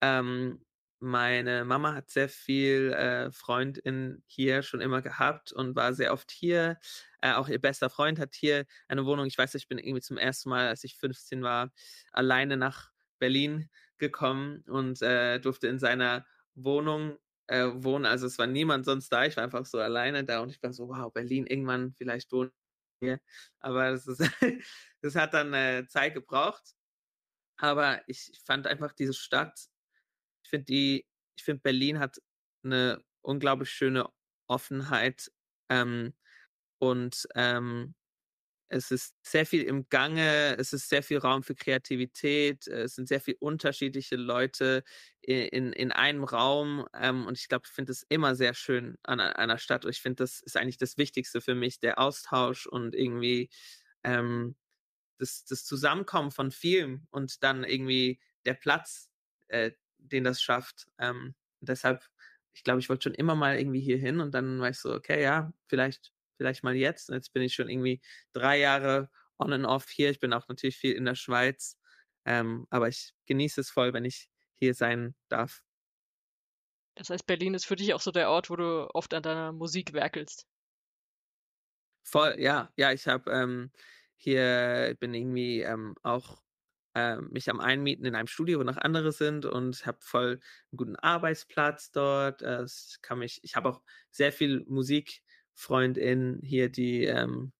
Speaker 4: Ähm, meine Mama hat sehr viel äh, Freundin hier schon immer gehabt und war sehr oft hier. Äh, auch ihr bester Freund hat hier eine Wohnung. Ich weiß, ich bin irgendwie zum ersten Mal, als ich 15 war, alleine nach Berlin gekommen und äh, durfte in seiner Wohnung äh, wohnen. Also es war niemand sonst da. Ich war einfach so alleine da und ich war so, wow, Berlin, irgendwann vielleicht wohnen aber das, ist, *laughs* das hat dann äh, Zeit gebraucht. Aber ich fand einfach diese Stadt, ich finde die, ich finde Berlin hat eine unglaublich schöne Offenheit ähm, und ähm, es ist sehr viel im Gange, es ist sehr viel Raum für Kreativität, äh, es sind sehr viele unterschiedliche Leute in, in einem Raum. Ähm, und ich glaube, ich finde es immer sehr schön an, an einer Stadt. Und ich finde, das ist eigentlich das Wichtigste für mich, der Austausch und irgendwie ähm, das, das Zusammenkommen von vielen und dann irgendwie der Platz, äh, den das schafft. Ähm, deshalb, ich glaube, ich wollte schon immer mal irgendwie hier hin und dann war ich so, okay, ja, vielleicht vielleicht mal jetzt. Jetzt bin ich schon irgendwie drei Jahre on and off hier. Ich bin auch natürlich viel in der Schweiz. Ähm, aber ich genieße es voll, wenn ich hier sein darf.
Speaker 2: Das heißt, Berlin ist für dich auch so der Ort, wo du oft an deiner Musik werkelst.
Speaker 4: Voll, ja, ja, ich habe ähm, hier bin irgendwie ähm, auch äh, mich am Einmieten in einem Studio, wo noch andere sind und habe voll einen guten Arbeitsplatz dort. Äh, ich ich habe auch sehr viel Musik Freundin hier, die, ähm,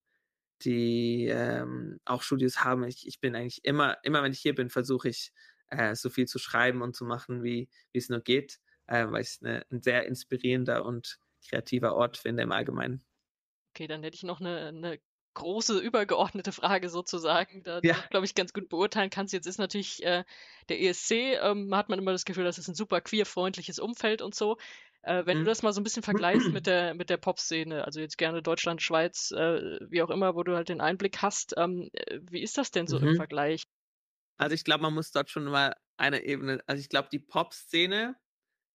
Speaker 4: die ähm, auch Studios haben. Ich, ich bin eigentlich immer, immer wenn ich hier bin, versuche ich äh, so viel zu schreiben und zu machen, wie, es nur geht, äh, weil ich es ne, ein sehr inspirierender und kreativer Ort finde im Allgemeinen.
Speaker 2: Okay, dann hätte ich noch eine, eine große übergeordnete Frage sozusagen, da ja. glaube ich ganz gut beurteilen kannst. Jetzt ist natürlich äh, der ESC, ähm, hat man immer das Gefühl, das ist ein super queerfreundliches Umfeld und so. Äh, wenn mhm. du das mal so ein bisschen vergleichst mit der mit der Pop-Szene, also jetzt gerne Deutschland, Schweiz, äh, wie auch immer, wo du halt den Einblick hast, ähm, äh, wie ist das denn so mhm. im Vergleich?
Speaker 4: Also ich glaube, man muss dort schon mal eine Ebene, also ich glaube, die Pop-Szene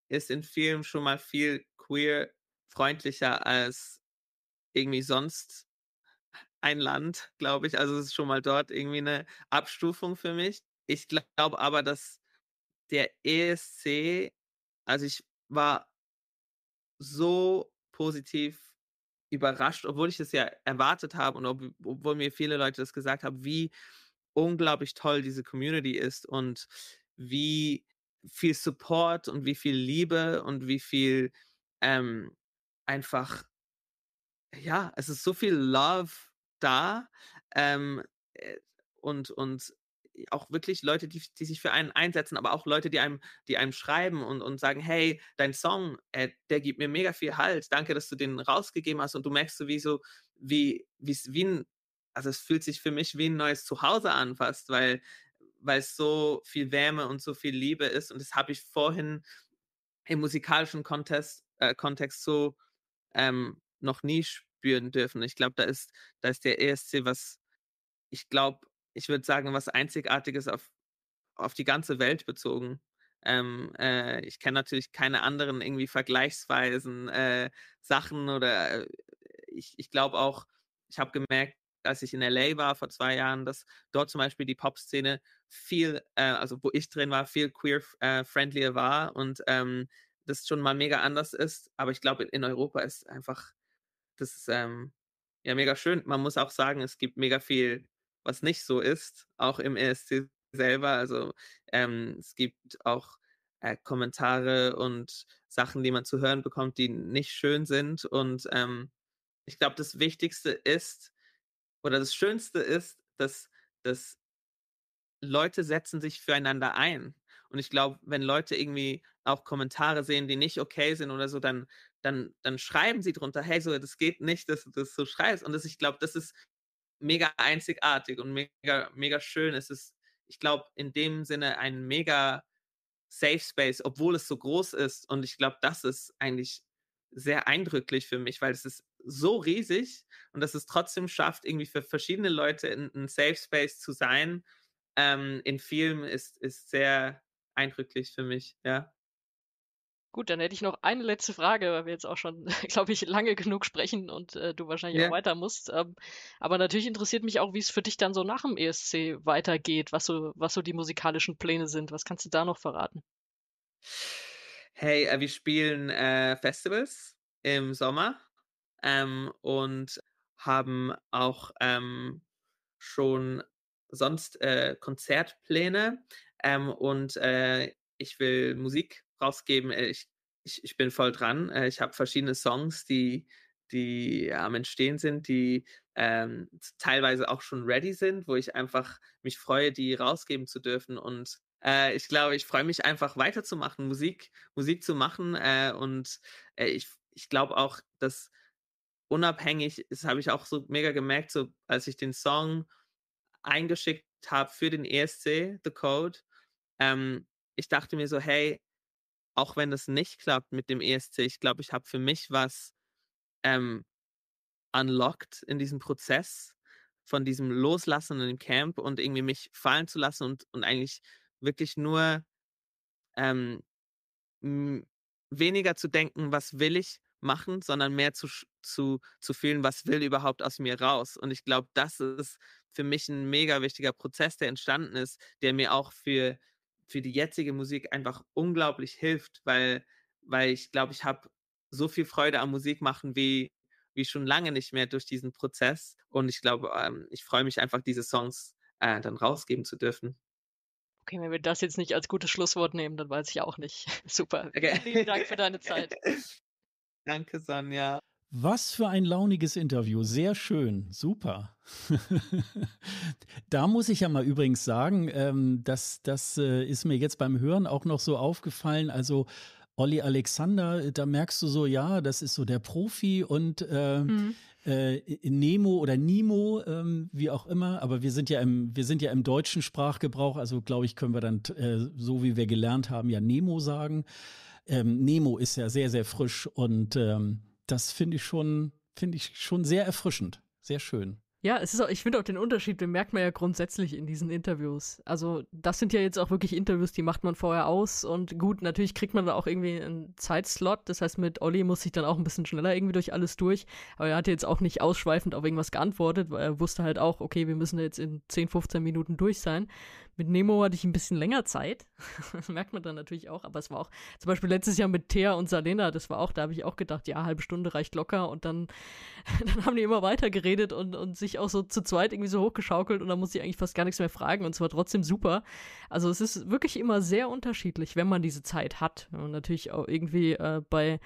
Speaker 4: ist in vielen schon mal viel queer freundlicher als irgendwie sonst ein Land, glaube ich. Also es ist schon mal dort irgendwie eine Abstufung für mich. Ich glaube aber, dass der ESC, also ich war so positiv überrascht, obwohl ich es ja erwartet habe und ob, obwohl mir viele Leute das gesagt haben, wie unglaublich toll diese Community ist und wie viel Support und wie viel Liebe und wie viel ähm, einfach, ja, es ist so viel Love da ähm, äh, und, und äh, auch wirklich Leute, die, die sich für einen einsetzen, aber auch Leute, die einem, die einem schreiben und, und sagen, hey, dein Song, äh, der gibt mir mega viel Halt. Danke, dass du den rausgegeben hast und du merkst so wie so, wie, wie, wie ein, also es fühlt sich für mich wie ein neues Zuhause an fast, weil, weil es so viel Wärme und so viel Liebe ist und das habe ich vorhin im musikalischen Contest, äh, Kontext so ähm, noch nie spüren dürfen. Ich glaube, da ist, da ist der ESC was, ich glaube, ich würde sagen, was Einzigartiges auf, auf die ganze Welt bezogen. Ähm, äh, ich kenne natürlich keine anderen irgendwie Vergleichsweisen, äh, Sachen oder äh, ich, ich glaube auch, ich habe gemerkt, als ich in LA war vor zwei Jahren, dass dort zum Beispiel die Pop-Szene viel, äh, also wo ich drin war, viel queer-friendlier äh, war und ähm, das schon mal mega anders ist. Aber ich glaube, in Europa ist einfach das ist ähm, ja mega schön. Man muss auch sagen, es gibt mega viel, was nicht so ist, auch im ESC selber. Also ähm, es gibt auch äh, Kommentare und Sachen, die man zu hören bekommt, die nicht schön sind. Und ähm, ich glaube, das Wichtigste ist oder das Schönste ist, dass, dass Leute setzen sich füreinander ein. Und ich glaube, wenn Leute irgendwie auch Kommentare sehen, die nicht okay sind oder so, dann, dann, dann schreiben sie drunter, hey, so, das geht nicht, dass du das so schreibst. Und das, ich glaube, das ist mega einzigartig und mega, mega schön. Es ist, ich glaube, in dem Sinne ein mega Safe Space, obwohl es so groß ist. Und ich glaube, das ist eigentlich sehr eindrücklich für mich, weil es ist so riesig und dass es trotzdem schafft, irgendwie für verschiedene Leute in einem Safe Space zu sein. Ähm, in Filmen ist, ist sehr eindrücklich für mich, ja.
Speaker 2: Gut, dann hätte ich noch eine letzte Frage, weil wir jetzt auch schon, *laughs* glaube ich, lange genug sprechen und äh, du wahrscheinlich ja. auch weiter musst. Ähm, aber natürlich interessiert mich auch, wie es für dich dann so nach dem ESC weitergeht, was so, was so die musikalischen Pläne sind. Was kannst du da noch verraten?
Speaker 4: Hey, äh, wir spielen äh, Festivals im Sommer ähm, und haben auch ähm, schon sonst äh, Konzertpläne ähm, und äh, ich will Musik rausgeben. Äh, ich, ich, ich bin voll dran. Äh, ich habe verschiedene Songs, die, die am Entstehen sind, die ähm, teilweise auch schon ready sind, wo ich einfach mich freue, die rausgeben zu dürfen. Und äh, ich glaube, ich freue mich einfach weiterzumachen, Musik, Musik zu machen. Äh, und äh, ich, ich glaube auch, dass unabhängig, das habe ich auch so mega gemerkt, so als ich den Song eingeschickt habe für den ESC, The Code, ähm, ich dachte mir so, hey, auch wenn es nicht klappt mit dem ESC, ich glaube, ich habe für mich was ähm, unlocked in diesem Prozess von diesem Loslassen im Camp und irgendwie mich fallen zu lassen und, und eigentlich wirklich nur ähm, weniger zu denken, was will ich machen, sondern mehr zu, zu, zu fühlen, was will überhaupt aus mir raus. Und ich glaube, das ist für mich ein mega wichtiger Prozess, der entstanden ist, der mir auch für für die jetzige Musik einfach unglaublich hilft, weil, weil ich glaube, ich habe so viel Freude am Musik machen wie, wie schon lange nicht mehr durch diesen Prozess. Und ich glaube, ähm, ich freue mich einfach, diese Songs äh, dann rausgeben zu dürfen.
Speaker 2: Okay, wenn wir das jetzt nicht als gutes Schlusswort nehmen, dann weiß ich auch nicht. *laughs* Super. Okay. Vielen Dank für deine *laughs* Zeit. Danke, Sonja.
Speaker 1: Was für ein launiges Interview. Sehr schön. Super. *laughs* da muss ich ja mal übrigens sagen, ähm, das, das äh, ist mir jetzt beim Hören auch noch so aufgefallen. Also Olli Alexander, äh, da merkst du so, ja, das ist so der Profi und äh, mhm. äh, Nemo oder Nimo, ähm, wie auch immer. Aber wir sind ja im, wir sind ja im deutschen Sprachgebrauch, also glaube ich, können wir dann äh, so wie wir gelernt haben, ja Nemo sagen. Ähm, Nemo ist ja sehr, sehr frisch und ähm, das finde ich schon, finde ich schon sehr erfrischend, sehr schön.
Speaker 2: Ja, es ist auch, ich finde auch den Unterschied, den merkt man ja grundsätzlich in diesen Interviews. Also, das sind ja jetzt auch wirklich Interviews, die macht man vorher aus und gut, natürlich kriegt man da auch irgendwie einen Zeitslot. Das heißt, mit Olli muss ich dann auch ein bisschen schneller irgendwie durch alles durch. Aber er hat jetzt auch nicht ausschweifend auf irgendwas geantwortet, weil er wusste halt auch, okay, wir müssen jetzt in 10, 15 Minuten durch sein. Mit Nemo hatte ich ein bisschen länger Zeit. *laughs* Das merkt man dann natürlich auch, aber es war auch, zum Beispiel letztes Jahr mit Thea und Salena, das war auch, da habe ich auch gedacht, ja, halbe Stunde reicht locker und dann, *laughs* dann haben die immer weiter geredet und, und sich auch so zu zweit irgendwie so hochgeschaukelt und dann muss ich eigentlich fast gar nichts mehr fragen und es war trotzdem super. Also es ist wirklich immer sehr unterschiedlich, wenn man diese Zeit hat. Und natürlich auch irgendwie äh, bei,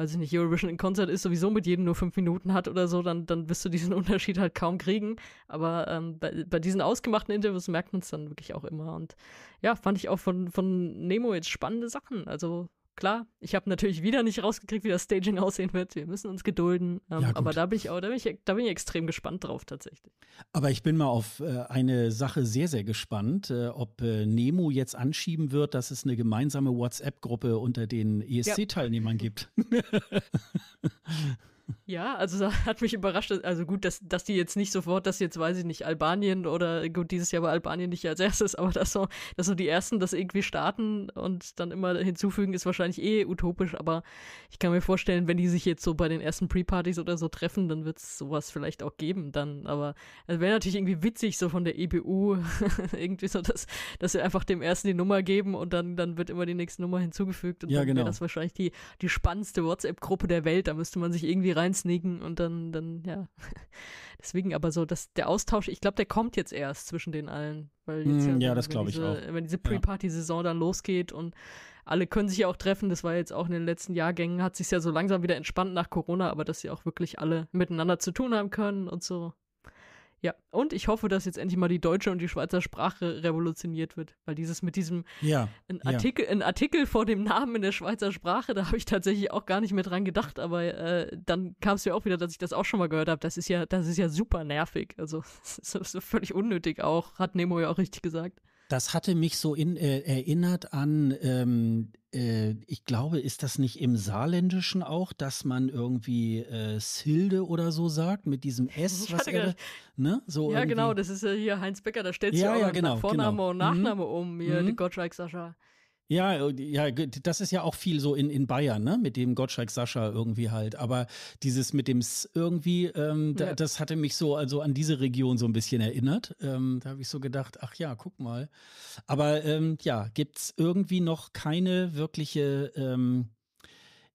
Speaker 2: weiß ich nicht, Eurovision in Konzert ist, sowieso mit jedem nur fünf Minuten hat oder so, dann, dann wirst du diesen *laughs* Unterschied halt kaum kriegen. Aber ähm, bei, bei diesen ausgemachten Interviews merkt man es dann wirklich auch immer. Und ja, fand ich auch von, von Nemo jetzt spannende Sachen. Also klar, ich habe natürlich wieder nicht rausgekriegt, wie das Staging aussehen wird. Wir müssen uns gedulden. Ähm, ja, aber da bin ich auch, da bin ich, da bin ich extrem gespannt drauf tatsächlich.
Speaker 1: Aber ich bin mal auf äh, eine Sache sehr, sehr gespannt, äh, ob äh, Nemo jetzt anschieben wird, dass es eine gemeinsame WhatsApp-Gruppe unter den ESC-Teilnehmern ja. gibt. *laughs*
Speaker 2: Ja, also hat mich überrascht, also gut, dass, dass die jetzt nicht sofort, dass jetzt, weiß ich nicht, Albanien oder gut, dieses Jahr war Albanien nicht als erstes, aber dass so, dass so die ersten das irgendwie starten und dann immer hinzufügen, ist wahrscheinlich eh utopisch, aber ich kann mir vorstellen, wenn die sich jetzt so bei den ersten Pre-Partys oder so treffen, dann wird es sowas vielleicht auch geben dann, aber es wäre natürlich irgendwie witzig, so von der EBU *laughs* irgendwie so, dass, dass sie einfach dem ersten die Nummer geben und dann, dann wird immer die nächste Nummer hinzugefügt und ja, dann genau. wäre das wahrscheinlich die, die spannendste WhatsApp-Gruppe der Welt, da müsste man sich irgendwie reinsneaken und dann, dann, ja. *laughs* Deswegen aber so, dass der Austausch, ich glaube, der kommt jetzt erst zwischen den allen. Weil jetzt mm, ja, ja, das glaube ich auch. Wenn diese Pre-Party-Saison dann losgeht und alle können sich ja auch treffen, das war jetzt auch in den letzten Jahrgängen, hat sich ja so langsam wieder entspannt nach Corona, aber dass sie auch wirklich alle miteinander zu tun haben können und so. Ja, und ich hoffe, dass jetzt endlich mal die deutsche und die Schweizer Sprache revolutioniert wird, weil dieses mit diesem ja, ein Artikel, ja. ein Artikel vor dem Namen in der Schweizer Sprache, da habe ich tatsächlich auch gar nicht mehr dran gedacht, aber äh, dann kam es mir auch wieder, dass ich das auch schon mal gehört habe. Das ist ja, das ist ja super nervig. Also das *laughs* ist, das ist völlig unnötig auch, hat Nemo
Speaker 1: ja auch richtig gesagt. Das hatte mich so in, äh, erinnert an, ähm, äh, ich glaube, ist das nicht im Saarländischen auch, dass man irgendwie äh, Silde oder so sagt mit diesem *laughs* S? was er, ne? so ja, irgendwie. genau, das
Speaker 2: ist ja hier Heinz Becker, da stellt sich ja, ja, ja genau, Vorname genau. und mhm. Nachname mhm. um, hier, mhm. die Gottschalk Sascha.
Speaker 1: Ja, äh, ja, das ist ja auch viel so in, in Bayern, ne? Mit dem Gottschalk Sascha irgendwie halt. Aber dieses mit dem S irgendwie, ähm, da, ja. das hatte mich so also an diese Region so ein bisschen erinnert. Ähm, da habe ich so gedacht, ach ja, guck mal. Aber ähm, ja, es irgendwie noch keine wirkliche ähm,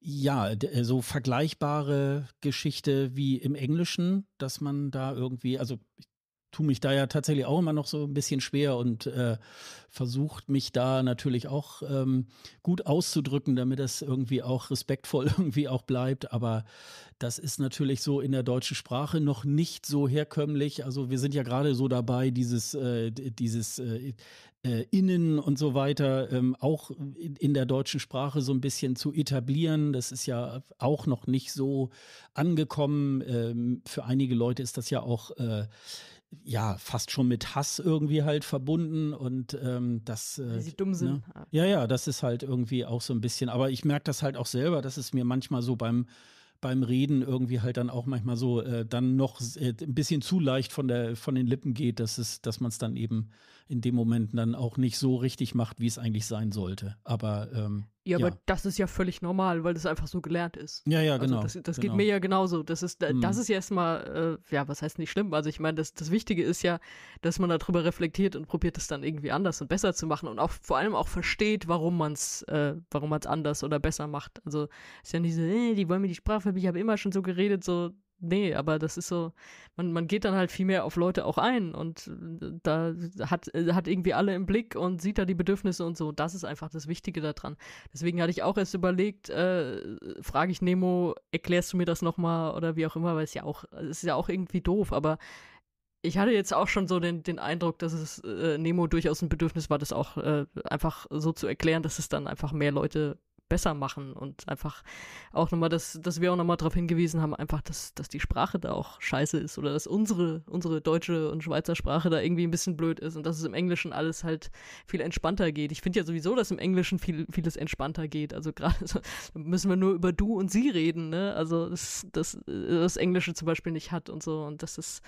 Speaker 1: ja, äh, so vergleichbare Geschichte wie im Englischen, dass man da irgendwie, also ich tue mich da ja tatsächlich auch immer noch so ein bisschen schwer und äh, versucht mich da natürlich auch ähm, gut auszudrücken, damit das irgendwie auch respektvoll *laughs* irgendwie auch bleibt. Aber das ist natürlich so in der deutschen Sprache noch nicht so herkömmlich. Also wir sind ja gerade so dabei, dieses, äh, dieses äh, äh, Innen und so weiter ähm, auch in, in der deutschen Sprache so ein bisschen zu etablieren. Das ist ja auch noch nicht so angekommen. Ähm, für einige Leute ist das ja auch äh, ja, fast schon mit Hass irgendwie halt verbunden und ähm, das. Äh, Sie dumm sind. Ne? Ja, ja, das ist halt irgendwie auch so ein bisschen. Aber ich merke das halt auch selber, dass es mir manchmal so beim beim Reden irgendwie halt dann auch manchmal so äh, dann noch äh, ein bisschen zu leicht von der von den Lippen geht, dass es, dass man es dann eben in dem Moment dann auch nicht so richtig macht, wie es eigentlich sein sollte. Aber ähm, ja, ja, aber
Speaker 2: das ist ja völlig normal, weil das einfach so gelernt ist. Ja, ja, also genau. Also das, das genau. geht mir ja genauso. Das ist, äh, das mhm. ist ja erstmal, äh, ja, was heißt nicht schlimm? Also ich meine, das, das Wichtige ist ja, dass man darüber reflektiert und probiert es dann irgendwie anders und besser zu machen und auch vor allem auch versteht, warum man es, äh, warum man es anders oder besser macht. Also ist ja nicht so, äh, die wollen mir die Sprache, ich habe immer schon so geredet, so nee, aber das ist so, man, man geht dann halt viel mehr auf Leute auch ein und äh, da hat, äh, hat irgendwie alle im Blick und sieht da die Bedürfnisse und so. Das ist einfach das Wichtige daran. Deswegen hatte ich auch erst überlegt, äh, frage ich Nemo, erklärst du mir das nochmal oder wie auch immer, weil es ja auch, es ist ja auch irgendwie doof, aber ich hatte jetzt auch schon so den, den Eindruck, dass es äh, Nemo durchaus ein Bedürfnis war, das auch äh, einfach so zu erklären, dass es dann einfach mehr Leute besser machen und einfach auch nochmal, dass, dass wir auch nochmal darauf hingewiesen haben, einfach, dass, dass die Sprache da auch scheiße ist oder dass unsere, unsere deutsche und Schweizer Sprache da irgendwie ein bisschen blöd ist und dass es im Englischen alles halt viel entspannter geht. Ich finde ja sowieso, dass im Englischen viel, vieles entspannter geht. Also gerade so, müssen wir nur über du und sie reden, ne? Also das, das, äh, das Englische zum Beispiel nicht hat und so und das ist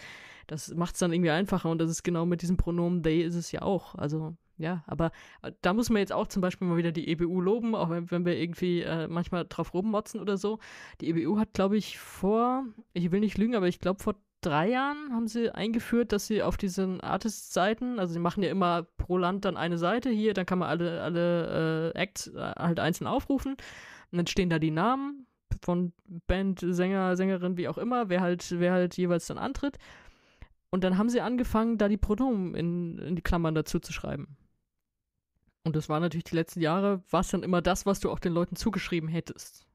Speaker 2: das macht es dann irgendwie einfacher und das ist genau mit diesem Pronomen they ist es ja auch. Also ja, aber äh, da muss man jetzt auch zum Beispiel mal wieder die EBU loben, auch wenn, wenn wir irgendwie äh, manchmal drauf rummotzen oder so. Die EBU hat, glaube ich, vor, ich will nicht lügen, aber ich glaube vor drei Jahren haben sie eingeführt, dass sie auf diesen Artist-Seiten, also sie machen ja immer pro Land dann eine Seite hier, dann kann man alle, alle äh, Acts äh, halt einzeln aufrufen und dann stehen da die Namen von Band, Sänger, Sängerin, wie auch immer, wer halt, wer halt jeweils dann antritt. Und dann haben sie angefangen, da die Pronomen in, in die Klammern dazu zu schreiben. Und das war natürlich die letzten Jahre, war es dann immer das, was du auch den Leuten zugeschrieben hättest.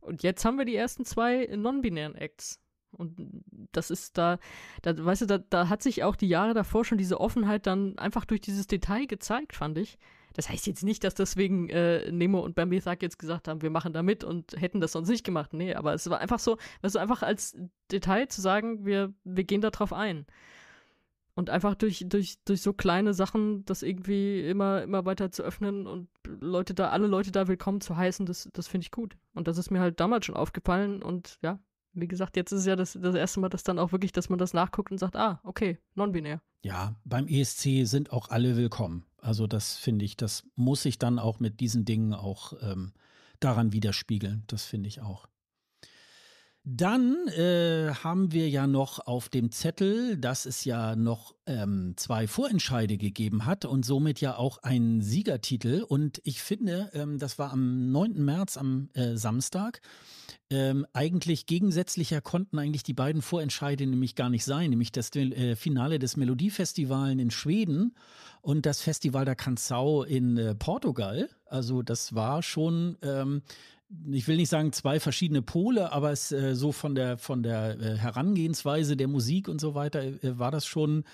Speaker 2: Und jetzt haben wir die ersten zwei non-binären Acts. Und das ist da, da weißt du, da, da hat sich auch die Jahre davor schon diese Offenheit dann einfach durch dieses Detail gezeigt, fand ich. Das heißt jetzt nicht, dass deswegen äh, Nemo und Bambi Thug jetzt gesagt haben, wir machen da mit und hätten das sonst nicht gemacht. Nee, aber es war einfach so, also einfach als Detail zu sagen, wir, wir gehen da drauf ein. Und einfach durch, durch, durch so kleine Sachen das irgendwie immer, immer weiter zu öffnen und Leute da, alle Leute da willkommen zu heißen, das, das finde ich gut. Und das ist mir halt damals schon aufgefallen und ja, wie gesagt, jetzt ist es ja das, das erste Mal, dass dann auch wirklich, dass man das nachguckt und sagt, ah, okay, non-binär.
Speaker 1: Ja, beim ESC sind auch alle willkommen. Also das finde ich, das muss sich dann auch mit diesen Dingen auch ähm, daran widerspiegeln. Das finde ich auch. Dann äh, haben wir ja noch auf dem Zettel, dass es ja noch ähm, zwei Vorentscheide gegeben hat und somit ja auch einen Siegertitel. Und ich finde, ähm, das war am 9. März, am äh, Samstag. Ähm, eigentlich gegensätzlicher konnten eigentlich die beiden Vorentscheide nämlich gar nicht sein, nämlich das äh, Finale des Melodiefestivalen in Schweden und das Festival der Canção in äh, Portugal. Also das war schon ähm, ich will nicht sagen zwei verschiedene Pole, aber es äh, so von der von der äh, Herangehensweise der Musik und so weiter äh, war das schon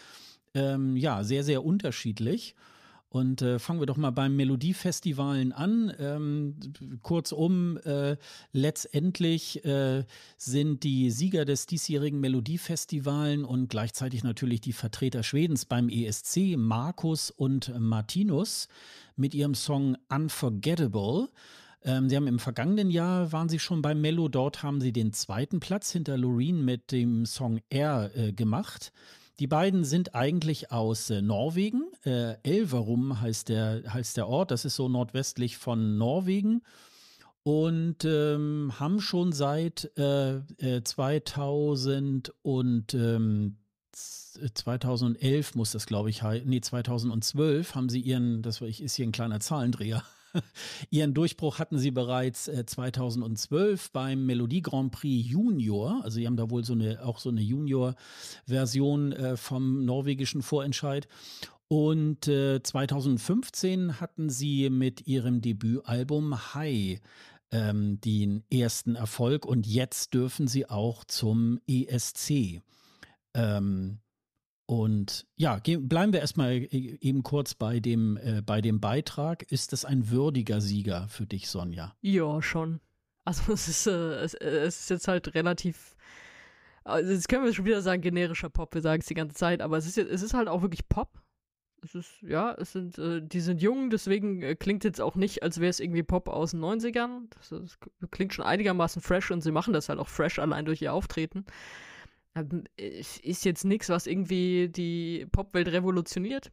Speaker 1: ähm, ja sehr sehr unterschiedlich. Und äh, fangen wir doch mal beim Melodiefestivalen an. Ähm, kurzum, äh, letztendlich äh, sind die Sieger des diesjährigen Melodiefestivalen und gleichzeitig natürlich die Vertreter Schwedens beim ESC, Markus und Martinus, mit ihrem Song Unforgettable. Ähm, sie haben im vergangenen Jahr waren sie schon bei Mello. Dort haben sie den zweiten Platz hinter Loreen mit dem Song Air äh, gemacht. Die beiden sind eigentlich aus äh, Norwegen. Äh, Elverum heißt der, heißt der Ort. Das ist so nordwestlich von Norwegen. Und ähm, haben schon seit äh, 2000 äh, und ähm, 2011 muss das, glaube ich, nee, 2012 haben sie ihren, das ist hier ein kleiner Zahlendreher, *laughs* Ihren Durchbruch hatten sie bereits 2012 äh, beim Melodie Grand Prix Junior. Also sie haben da wohl so eine, auch so eine Junior-Version äh, vom norwegischen Vorentscheid. Und 2015 äh, hatten sie mit ihrem Debütalbum High ähm, den ersten Erfolg und jetzt dürfen sie auch zum ESC. Ähm, und ja, bleiben wir erstmal äh, eben kurz bei dem, äh, bei dem Beitrag. Ist das ein würdiger Sieger für dich, Sonja?
Speaker 2: Ja, schon. Also *laughs* es ist, äh, es, äh, es ist jetzt halt relativ, also jetzt können wir schon wieder sagen, generischer Pop, wir sagen es die ganze Zeit, aber es ist, es ist halt auch wirklich Pop. Es ist, ja, es sind, äh, die sind jung, deswegen äh, klingt jetzt auch nicht, als wäre es irgendwie Pop aus den 90ern. Das, das klingt schon einigermaßen fresh und sie machen das halt auch fresh allein durch ihr Auftreten. Ist jetzt nichts, was irgendwie die Popwelt revolutioniert.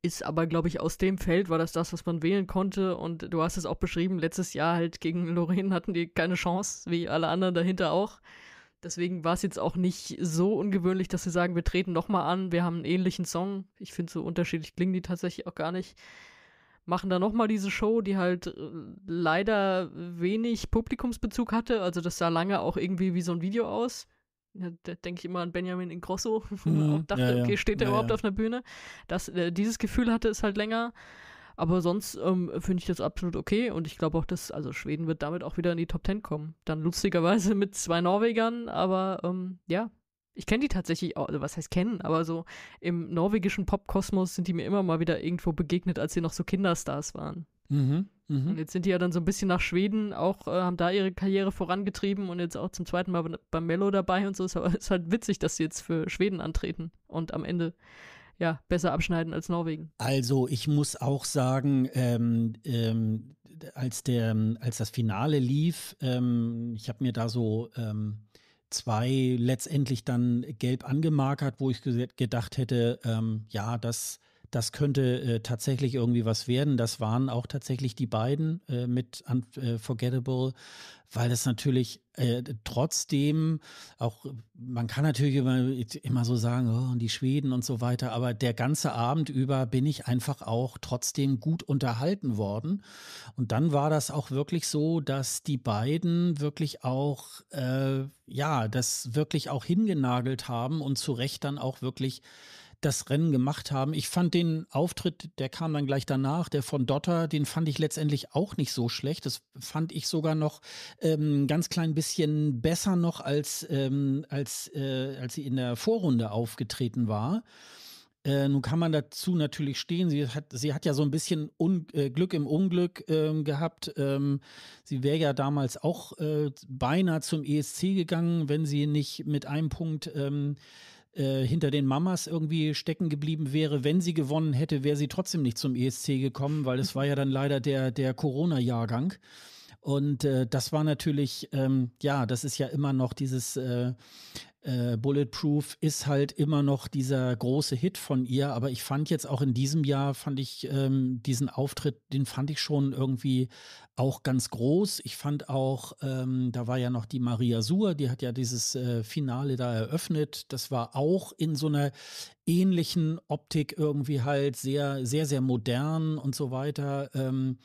Speaker 2: Ist aber, glaube ich, aus dem Feld war das das, was man wählen konnte. Und du hast es auch beschrieben, letztes Jahr halt gegen *laughs* Lorraine hatten die keine Chance, wie alle anderen dahinter auch. Deswegen war es jetzt auch nicht so ungewöhnlich, dass sie sagen, wir treten nochmal an, wir haben einen ähnlichen Song. Ich finde, so unterschiedlich klingen die tatsächlich auch gar nicht. Machen da nochmal diese Show, die halt äh, leider wenig Publikumsbezug hatte. Also das sah lange auch irgendwie wie so ein Video aus da denke ich immer an Benjamin Ingrosso, *laughs* wo mhm, dachte, ja, ja. okay, steht der ja, überhaupt auf einer Bühne? Das, äh, dieses Gefühl hatte es halt länger. Aber sonst ähm, finde ich das absolut okay und ich glaube auch, dass also Schweden wird damit auch wieder in die Top Ten kommen. Dann lustigerweise mit zwei Norwegern, aber ähm, ja, ich kenne die tatsächlich, auch, also was heißt kennen, aber so im norwegischen Popkosmos sind die mir immer mal wieder irgendwo begegnet, als sie noch so Kinderstars waren. Mhm. Mhm. Und jetzt sind die ja dann so ein bisschen nach Schweden auch, äh, haben da ihre Karriere vorangetrieben und jetzt auch zum zweiten Mal beim bei Mello dabei und so. Es *laughs* ist halt witzig, dass sie jetzt für Schweden antreten und am Ende ja, besser
Speaker 1: abschneiden als Norwegen. Also ich muss auch sagen, ähm, ähm, als, der, als das Finale lief, ähm, ich habe mir da so ähm, zwei letztendlich dann gelb angemarkert, wo ich gedacht hätte, ähm, ja, das das könnte äh, tatsächlich irgendwie was werden. Das waren auch tatsächlich die beiden äh, mit Unforgettable, äh, weil das natürlich äh, trotzdem auch, man kann natürlich immer, immer so sagen, oh, die Schweden und so weiter, aber der ganze Abend über bin ich einfach auch trotzdem gut unterhalten worden. Und dann war das auch wirklich so, dass die beiden wirklich auch, äh, ja, das wirklich auch hingenagelt haben und zu Recht dann auch wirklich das Rennen gemacht haben. Ich fand den Auftritt, der kam dann gleich danach, der von Dotter, den fand ich letztendlich auch nicht so schlecht. Das fand ich sogar noch ähm, ganz klein bisschen besser noch als ähm, als äh, als sie in der Vorrunde aufgetreten war. Äh, nun kann man dazu natürlich stehen. Sie hat, sie hat ja so ein bisschen Un äh, Glück im Unglück ähm, gehabt. Ähm, sie wäre ja damals auch äh, beinahe zum ESC gegangen, wenn sie nicht mit einem Punkt ähm, äh, hinter den Mamas irgendwie stecken geblieben wäre. Wenn sie gewonnen hätte, wäre sie trotzdem nicht zum ESC gekommen, weil es war ja dann leider der, der Corona-Jahrgang. Und äh, das war natürlich, ähm, ja, das ist ja immer noch dieses äh, äh, Bulletproof ist halt immer noch dieser große Hit von ihr, aber ich fand jetzt auch in diesem Jahr, fand ich ähm, diesen Auftritt, den fand ich schon irgendwie auch ganz groß. Ich fand auch, ähm, da war ja noch die Maria Suhr, die hat ja dieses äh, Finale da eröffnet. Das war auch in so einer ähnlichen Optik irgendwie halt sehr, sehr, sehr modern und so weiter. Ähm,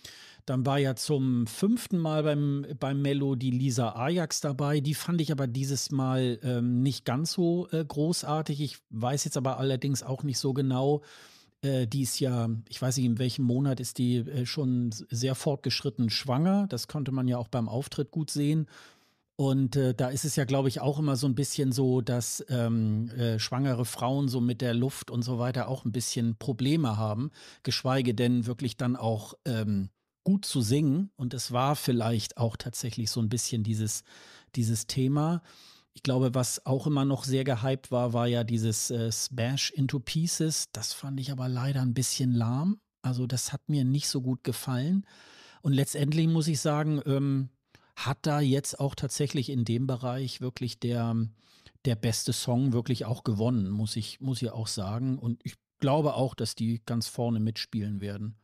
Speaker 1: dann war ja zum fünften Mal beim, beim Mello die Lisa Ajax dabei. Die fand ich aber dieses Mal ähm, nicht ganz so äh, großartig. Ich weiß jetzt aber allerdings auch nicht so genau, äh, die ist ja, ich weiß nicht, in welchem Monat ist die äh, schon sehr fortgeschritten schwanger. Das konnte man ja auch beim Auftritt gut sehen. Und äh, da ist es ja, glaube ich, auch immer so ein bisschen so, dass ähm, äh, schwangere Frauen so mit der Luft und so weiter auch ein bisschen Probleme haben, geschweige denn wirklich dann auch ähm, gut zu singen. Und es war vielleicht auch tatsächlich so ein bisschen dieses, dieses Thema. Ich glaube, was auch immer noch sehr gehypt war, war ja dieses äh, Smash into Pieces. Das fand ich aber leider ein bisschen lahm. Also das hat mir nicht so gut gefallen. Und letztendlich muss ich sagen, ähm, hat da jetzt auch tatsächlich in dem Bereich wirklich der, der beste Song wirklich auch gewonnen, muss ich, muss ich auch sagen. Und ich glaube auch, dass die ganz vorne mitspielen werden.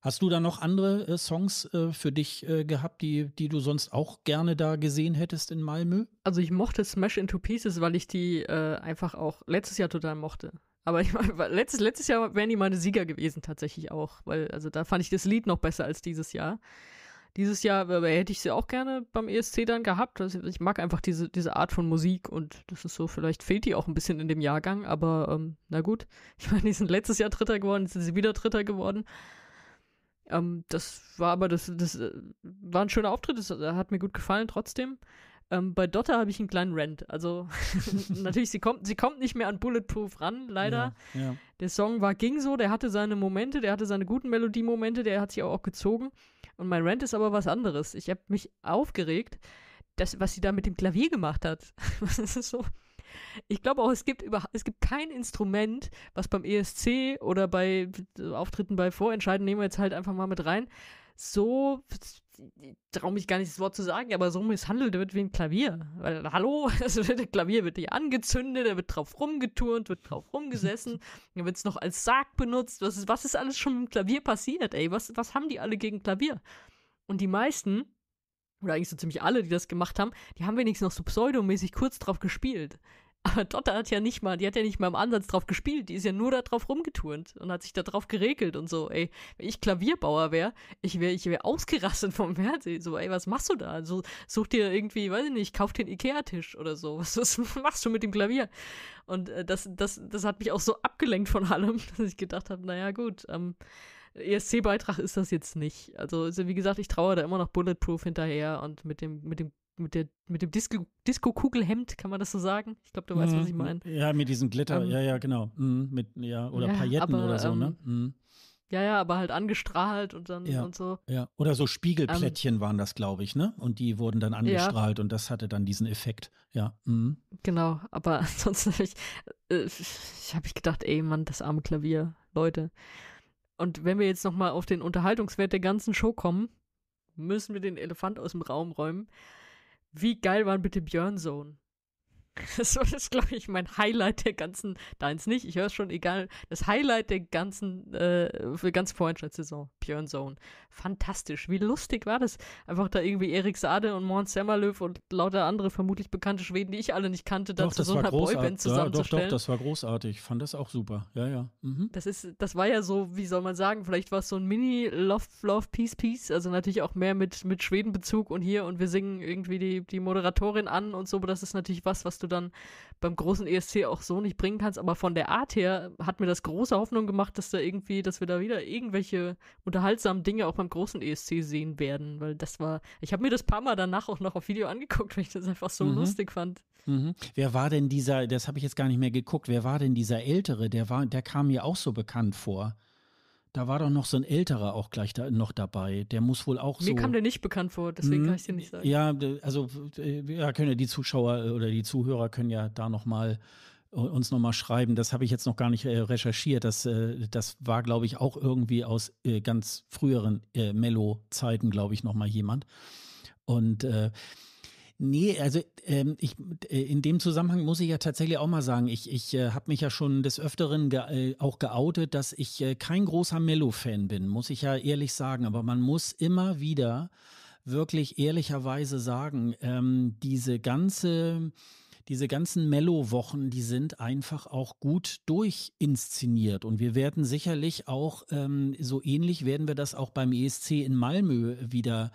Speaker 1: Hast du da noch andere äh, Songs äh, für dich äh, gehabt, die, die du sonst auch gerne da gesehen hättest in Malmö? Also ich mochte Smash into
Speaker 2: Pieces, weil ich die äh, einfach auch letztes Jahr total mochte. Aber ich mein, letztes, letztes Jahr wären die meine Sieger gewesen tatsächlich auch, weil also da fand ich das Lied noch besser als dieses Jahr. Dieses Jahr äh, hätte ich sie auch gerne beim ESC dann gehabt. Also ich mag einfach diese, diese Art von Musik und das ist so, vielleicht fehlt die auch ein bisschen in dem Jahrgang, aber ähm, na gut. Ich meine, die sind letztes Jahr Dritter geworden, jetzt sind sie wieder Dritter geworden. Ähm, das war aber das, das äh, war ein schöner Auftritt, das äh, hat mir gut gefallen trotzdem. Ähm, bei Dotter habe ich einen kleinen Rant. Also *laughs* natürlich, sie kommt, sie kommt nicht mehr an Bulletproof ran, leider. Ja, ja. Der Song war ging so, der hatte seine Momente, der hatte seine guten Melodiemomente, der hat sich auch, auch gezogen. Und mein Rant ist aber was anderes. Ich habe mich aufgeregt, das, was sie da mit dem Klavier gemacht hat. *laughs* das ist so ich glaube auch, es gibt über, es gibt kein Instrument, was beim ESC oder bei äh, Auftritten bei Vorentscheiden, nehmen wir jetzt halt einfach mal mit rein, so, traue mich gar nicht das Wort zu sagen, aber so misshandelt wird wie ein Klavier. Weil, hallo, also, *laughs* das Klavier wird nicht angezündet, da wird drauf rumgeturnt, wird drauf rumgesessen, dann *laughs* wird es noch als Sarg benutzt. Was ist, was ist alles schon mit dem Klavier passiert, ey? Was, was haben die alle gegen Klavier? Und die meisten, oder eigentlich so ziemlich alle, die das gemacht haben, die haben wenigstens noch so pseudomäßig kurz drauf gespielt. Aber Dotter hat ja nicht mal, die hat ja nicht mal im Ansatz drauf gespielt, die ist ja nur da drauf rumgeturnt und hat sich da drauf geregelt und so, ey, wenn ich Klavierbauer wäre, ich wäre ich wär ausgerastet vom *laughs* Fernsehen, so, ey, was machst du da? So, such dir irgendwie, weiß ich nicht, kauf dir einen Ikea-Tisch oder so, *laughs* was, was, machst du mit dem Klavier? Und äh, das, das, das hat mich auch so abgelenkt von allem, *laughs* dass ich gedacht habe, naja, gut, ähm, ESC-Beitrag ist das jetzt nicht. Also, also, wie gesagt, ich traue da immer noch Bulletproof hinterher und mit dem, mit dem mit, der, mit dem Disco-Kugelhemd, kann man das so sagen? Ich glaube, du weißt, was ich mhm. meine. Ja, mit diesem Glitter, ähm, ja,
Speaker 1: ja, genau. Mhm, mit, ja, oder ja, Pailletten aber, oder so, ne? ähm, ne? Mhm.
Speaker 2: Ja, ja, aber halt angestrahlt und dann ja, und so. Ja, oder so Spiegelplättchen
Speaker 1: ähm, waren das, glaube ich, ne? Und die wurden dann angestrahlt ja. und das hatte dann diesen Effekt. Ja. Mhm.
Speaker 2: Genau, aber *laughs* ansonsten habe ich, äh, ich, hab ich gedacht, ey, Mann, das arme Klavier, Leute. Und wenn wir jetzt noch mal auf den Unterhaltungswert der ganzen Show kommen, müssen wir den Elefant aus dem Raum räumen wie geil waren bitte Björn Zone? *laughs* Das war das, glaube ich, mein Highlight der ganzen, deins nicht, ich höre es schon, egal, das Highlight der ganzen, äh, für ganz vorhin Saison. Björn Zone. Fantastisch. Wie lustig war das? Einfach da irgendwie Erik Sade und Måns Semmerlöw und lauter andere vermutlich bekannte Schweden, die ich alle nicht kannte, doch, dazu so einer Boyband zusammenzustellen. Ja, doch, doch,
Speaker 1: das war großartig. fand das auch super. Ja, ja. Mhm.
Speaker 2: Das ist, das war ja so, wie soll man sagen, vielleicht war es so ein Mini Love, Love, Peace, Peace. Also natürlich auch mehr mit, mit Schwedenbezug und hier und wir singen irgendwie die, die Moderatorin an und so. Aber das ist natürlich was, was du dann beim großen ESC auch so nicht bringen kannst. Aber von der Art her hat mir das große Hoffnung gemacht, dass da irgendwie, dass wir da wieder irgendwelche unter unterhaltsamen Dinge auch beim großen ESC sehen werden, weil das war, ich habe mir das paar Mal danach auch noch auf Video angeguckt, *laughs* weil ich das einfach so mhm. lustig fand.
Speaker 1: Mhm. Wer war denn dieser, das habe ich jetzt gar nicht mehr geguckt, wer war denn dieser Ältere, der war, der kam mir auch so bekannt vor. Da war doch noch so ein älterer auch gleich da, noch dabei. Der muss wohl auch so. Mir kam der nicht
Speaker 2: bekannt vor, deswegen kann mhm. ich dir nicht sagen.
Speaker 1: Ja, also ja, können ja die Zuschauer äh, oder die Zuhörer können ja da noch mal uns nochmal schreiben. Das habe ich jetzt noch gar nicht äh, recherchiert. Das, äh, das war, glaube ich, auch irgendwie aus äh, ganz früheren Mello-Zeiten, glaube ich, nochmal jemand. Und äh, Nee, also ähm, ich, in dem Zusammenhang muss ich ja tatsächlich auch mal sagen, ich, ich äh, habe mich ja schon des Öfteren ge äh, auch geoutet, dass ich äh, kein großer Mello-Fan bin, muss ich ja ehrlich sagen. Aber man muss immer wieder wirklich ehrlicherweise sagen, ähm, diese ganze diese ganzen Mellow-Wochen, die sind einfach auch gut durchinszeniert. Und wir werden sicherlich auch, ähm, so ähnlich werden wir das auch beim ESC in Malmö wieder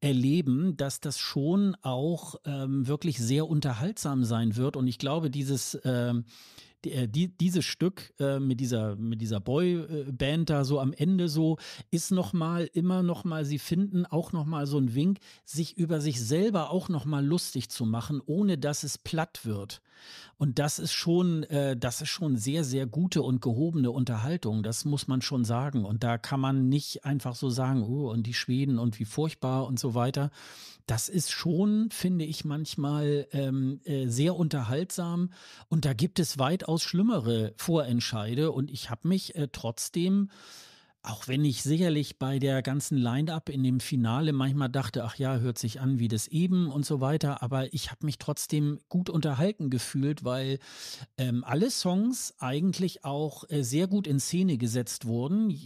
Speaker 1: erleben, dass das schon auch ähm, wirklich sehr unterhaltsam sein wird. Und ich glaube, dieses ähm, die, äh, die, dieses Stück äh, mit dieser, mit dieser boy da so am Ende so, ist nochmal, immer nochmal, sie finden auch nochmal so einen Wink, sich über sich selber auch nochmal lustig zu machen, ohne dass es platt wird. Und das ist schon, äh, das ist schon sehr, sehr gute und gehobene Unterhaltung, das muss man schon sagen. Und da kann man nicht einfach so sagen, oh, und die Schweden und wie furchtbar und so weiter, das ist schon, finde ich, manchmal ähm, äh, sehr unterhaltsam. Und da gibt es weitaus schlimmere Vorentscheide. Und ich habe mich äh, trotzdem auch wenn ich sicherlich bei der ganzen Line-up in dem Finale manchmal dachte, ach ja, hört sich an wie das eben und so weiter, aber ich habe mich trotzdem gut unterhalten gefühlt, weil ähm, alle Songs eigentlich auch äh, sehr gut in Szene gesetzt wurden.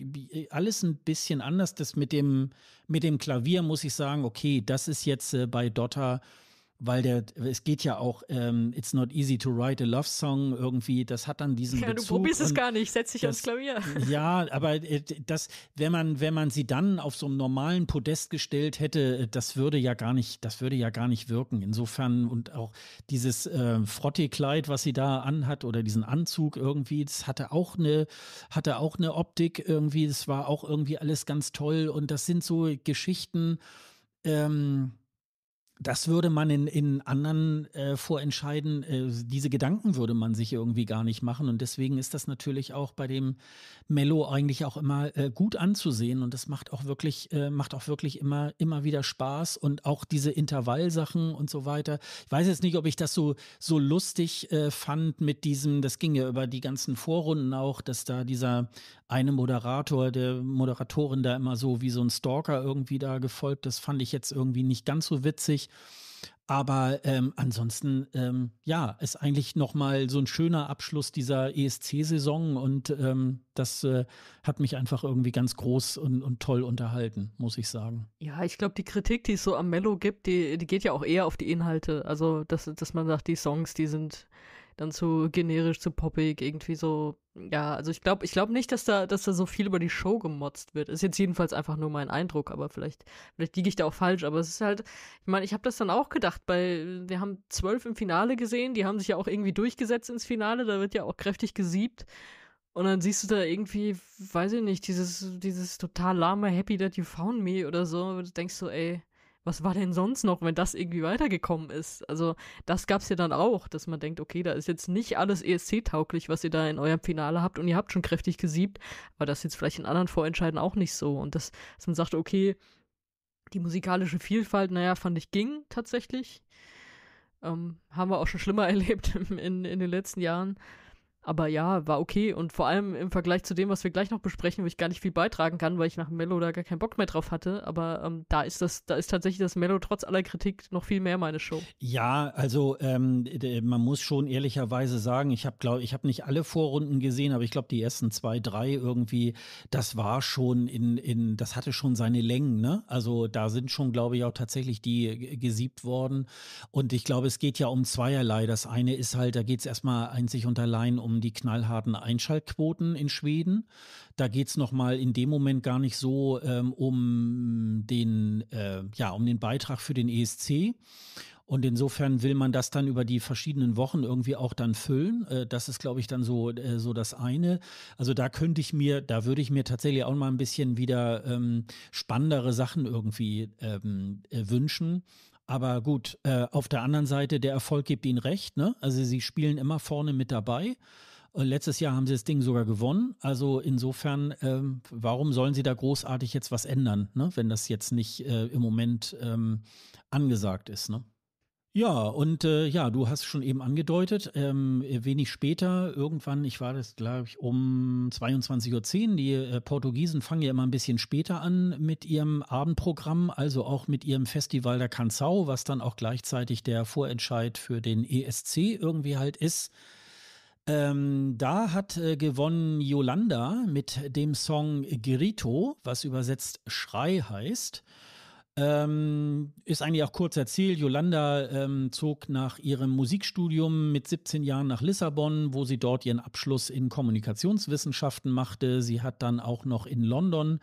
Speaker 1: Alles ein bisschen anders. Das mit dem, mit dem Klavier muss ich sagen, okay, das ist jetzt äh, bei Dotter weil der, es geht ja auch, ähm, it's not easy to write a love song irgendwie, das hat dann diesen ja, Bezug. du probierst es gar
Speaker 2: nicht, setz dich das, ans Klavier.
Speaker 1: Ja, aber äh, das, wenn man, wenn man sie dann auf so einem normalen Podest gestellt hätte, äh, das würde ja gar nicht, das würde ja gar nicht wirken. Insofern und auch dieses äh, Frotte-Kleid, was sie da anhat oder diesen Anzug irgendwie, das hatte auch eine, hatte auch eine Optik irgendwie, das war auch irgendwie alles ganz toll und das sind so Geschichten, ähm, das würde man in, in anderen äh, Vorentscheiden, äh, diese Gedanken würde man sich irgendwie gar nicht machen. Und deswegen ist das natürlich auch bei dem Mello eigentlich auch immer äh, gut anzusehen. Und das macht auch wirklich, äh, macht auch wirklich immer, immer wieder Spaß. Und auch diese Intervallsachen und so weiter. Ich weiß jetzt nicht, ob ich das so, so lustig äh, fand mit diesem, das ging ja über die ganzen Vorrunden auch, dass da dieser einem Moderator, der Moderatorin da immer so wie so ein Stalker irgendwie da gefolgt. Das fand ich jetzt irgendwie nicht ganz so witzig. Aber ähm, ansonsten, ähm, ja, ist eigentlich nochmal so ein schöner Abschluss dieser ESC-Saison und ähm, das äh, hat mich einfach irgendwie ganz groß und, und toll unterhalten, muss ich sagen.
Speaker 2: Ja, ich glaube, die Kritik, die es so am Mello gibt, die, die geht ja auch eher auf die Inhalte. Also, dass, dass man sagt, die Songs, die sind dann zu generisch, zu poppig, irgendwie so. Ja, also ich glaube, ich glaube nicht, dass da, dass da so viel über die Show gemotzt wird. Ist jetzt jedenfalls einfach nur mein Eindruck, aber vielleicht, vielleicht liege ich da auch falsch. Aber es ist halt, ich meine, ich habe das dann auch gedacht, weil wir haben zwölf im Finale gesehen, die haben sich ja auch irgendwie durchgesetzt ins Finale, da wird ja auch kräftig gesiebt. Und dann siehst du da irgendwie, weiß ich nicht, dieses, dieses total lahme Happy That You Found Me oder so, und denkst so, ey, was war denn sonst noch, wenn das irgendwie weitergekommen ist? Also das gab es ja dann auch, dass man denkt, okay, da ist jetzt nicht alles ESC-tauglich, was ihr da in eurem Finale habt und ihr habt schon kräftig gesiebt, aber das ist jetzt vielleicht in anderen Vorentscheiden auch nicht so. Und das, dass man sagt, okay, die musikalische Vielfalt, naja, fand ich ging tatsächlich. Ähm, haben wir auch schon schlimmer *laughs* erlebt in, in den letzten Jahren. Aber ja, war okay. Und vor allem im Vergleich zu dem, was wir gleich noch besprechen, wo ich gar nicht viel beitragen kann, weil ich nach Mello da gar keinen Bock mehr drauf hatte. Aber ähm, da ist das, da ist tatsächlich das Mello trotz aller Kritik noch viel mehr meine Show.
Speaker 1: Ja, also ähm, man muss schon ehrlicherweise sagen, ich habe glaube, ich habe nicht alle Vorrunden gesehen, aber ich glaube die ersten zwei, drei irgendwie, das war schon in, in, das hatte schon seine Längen, ne? Also da sind schon, glaube ich, auch tatsächlich die gesiebt worden. Und ich glaube, es geht ja um zweierlei. Das eine ist halt, da geht es erstmal einzig und allein um um die knallharten Einschaltquoten in Schweden. Da geht es nochmal in dem Moment gar nicht so ähm, um, den, äh, ja, um den Beitrag für den ESC. Und insofern will man das dann über die verschiedenen Wochen irgendwie auch dann füllen. Äh, das ist, glaube ich, dann so, äh, so das eine. Also da könnte ich mir, da würde ich mir tatsächlich auch mal ein bisschen wieder ähm, spannendere Sachen irgendwie ähm, äh, wünschen. Aber gut, äh, auf der anderen Seite, der Erfolg gibt ihnen recht. Ne? Also sie spielen immer vorne mit dabei. Äh, letztes Jahr haben sie das Ding sogar gewonnen. Also insofern, ähm, warum sollen sie da großartig jetzt was ändern, ne? wenn das jetzt nicht äh, im Moment ähm, angesagt ist? Ne? Ja, und äh, ja, du hast schon eben angedeutet, ähm, wenig später, irgendwann, ich war das, glaube ich, um 22.10 Uhr, die äh, Portugiesen fangen ja immer ein bisschen später an mit ihrem Abendprogramm, also auch mit ihrem Festival der Canção, was dann auch gleichzeitig der Vorentscheid für den ESC irgendwie halt ist. Ähm, da hat äh, gewonnen Yolanda mit dem Song Grito, was übersetzt Schrei heißt. Ähm, ist eigentlich auch kurz erzählt. Yolanda ähm, zog nach ihrem Musikstudium mit 17 Jahren nach Lissabon, wo sie dort ihren Abschluss in Kommunikationswissenschaften machte. Sie hat dann auch noch in London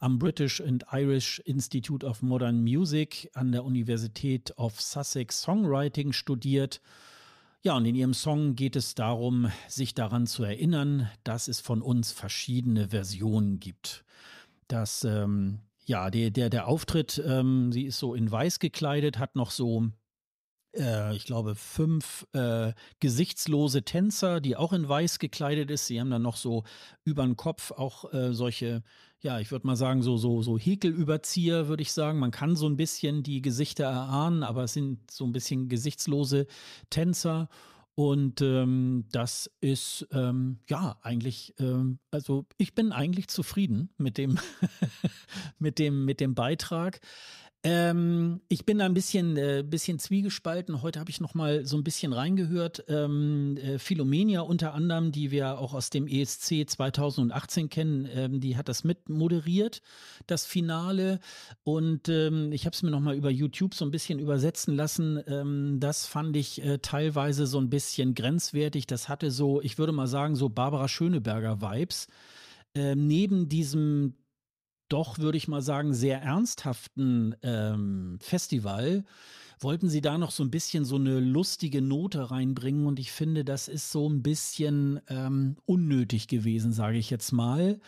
Speaker 1: am British and Irish Institute of Modern Music an der Universität of Sussex Songwriting studiert. Ja, und in ihrem Song geht es darum, sich daran zu erinnern, dass es von uns verschiedene Versionen gibt. Das ähm, ja, der, der, der Auftritt, ähm, sie ist so in weiß gekleidet, hat noch so, äh, ich glaube, fünf äh, gesichtslose Tänzer, die auch in weiß gekleidet ist. Sie haben dann noch so über den Kopf auch äh, solche, ja, ich würde mal sagen, so, so, so Häkelüberzieher, würde ich sagen. Man kann so ein bisschen die Gesichter erahnen, aber es sind so ein bisschen gesichtslose Tänzer. Und ähm, das ist ähm, ja eigentlich, ähm, also ich bin eigentlich zufrieden mit dem, *laughs* mit dem, mit dem Beitrag. Ähm, ich bin da ein bisschen, äh, bisschen zwiegespalten. Heute habe ich noch mal so ein bisschen reingehört. Ähm, äh, Philomenia unter anderem, die wir auch aus dem ESC 2018 kennen, ähm, die hat das mit moderiert, das Finale. Und ähm, ich habe es mir noch mal über YouTube so ein bisschen übersetzen lassen. Ähm, das fand ich äh, teilweise so ein bisschen grenzwertig. Das hatte so, ich würde mal sagen, so Barbara Schöneberger-Vibes. Ähm, neben diesem doch, würde ich mal sagen, sehr ernsthaften ähm, Festival, wollten sie da noch so ein bisschen so eine lustige Note reinbringen. Und ich finde, das ist so ein bisschen ähm, unnötig gewesen, sage ich jetzt mal.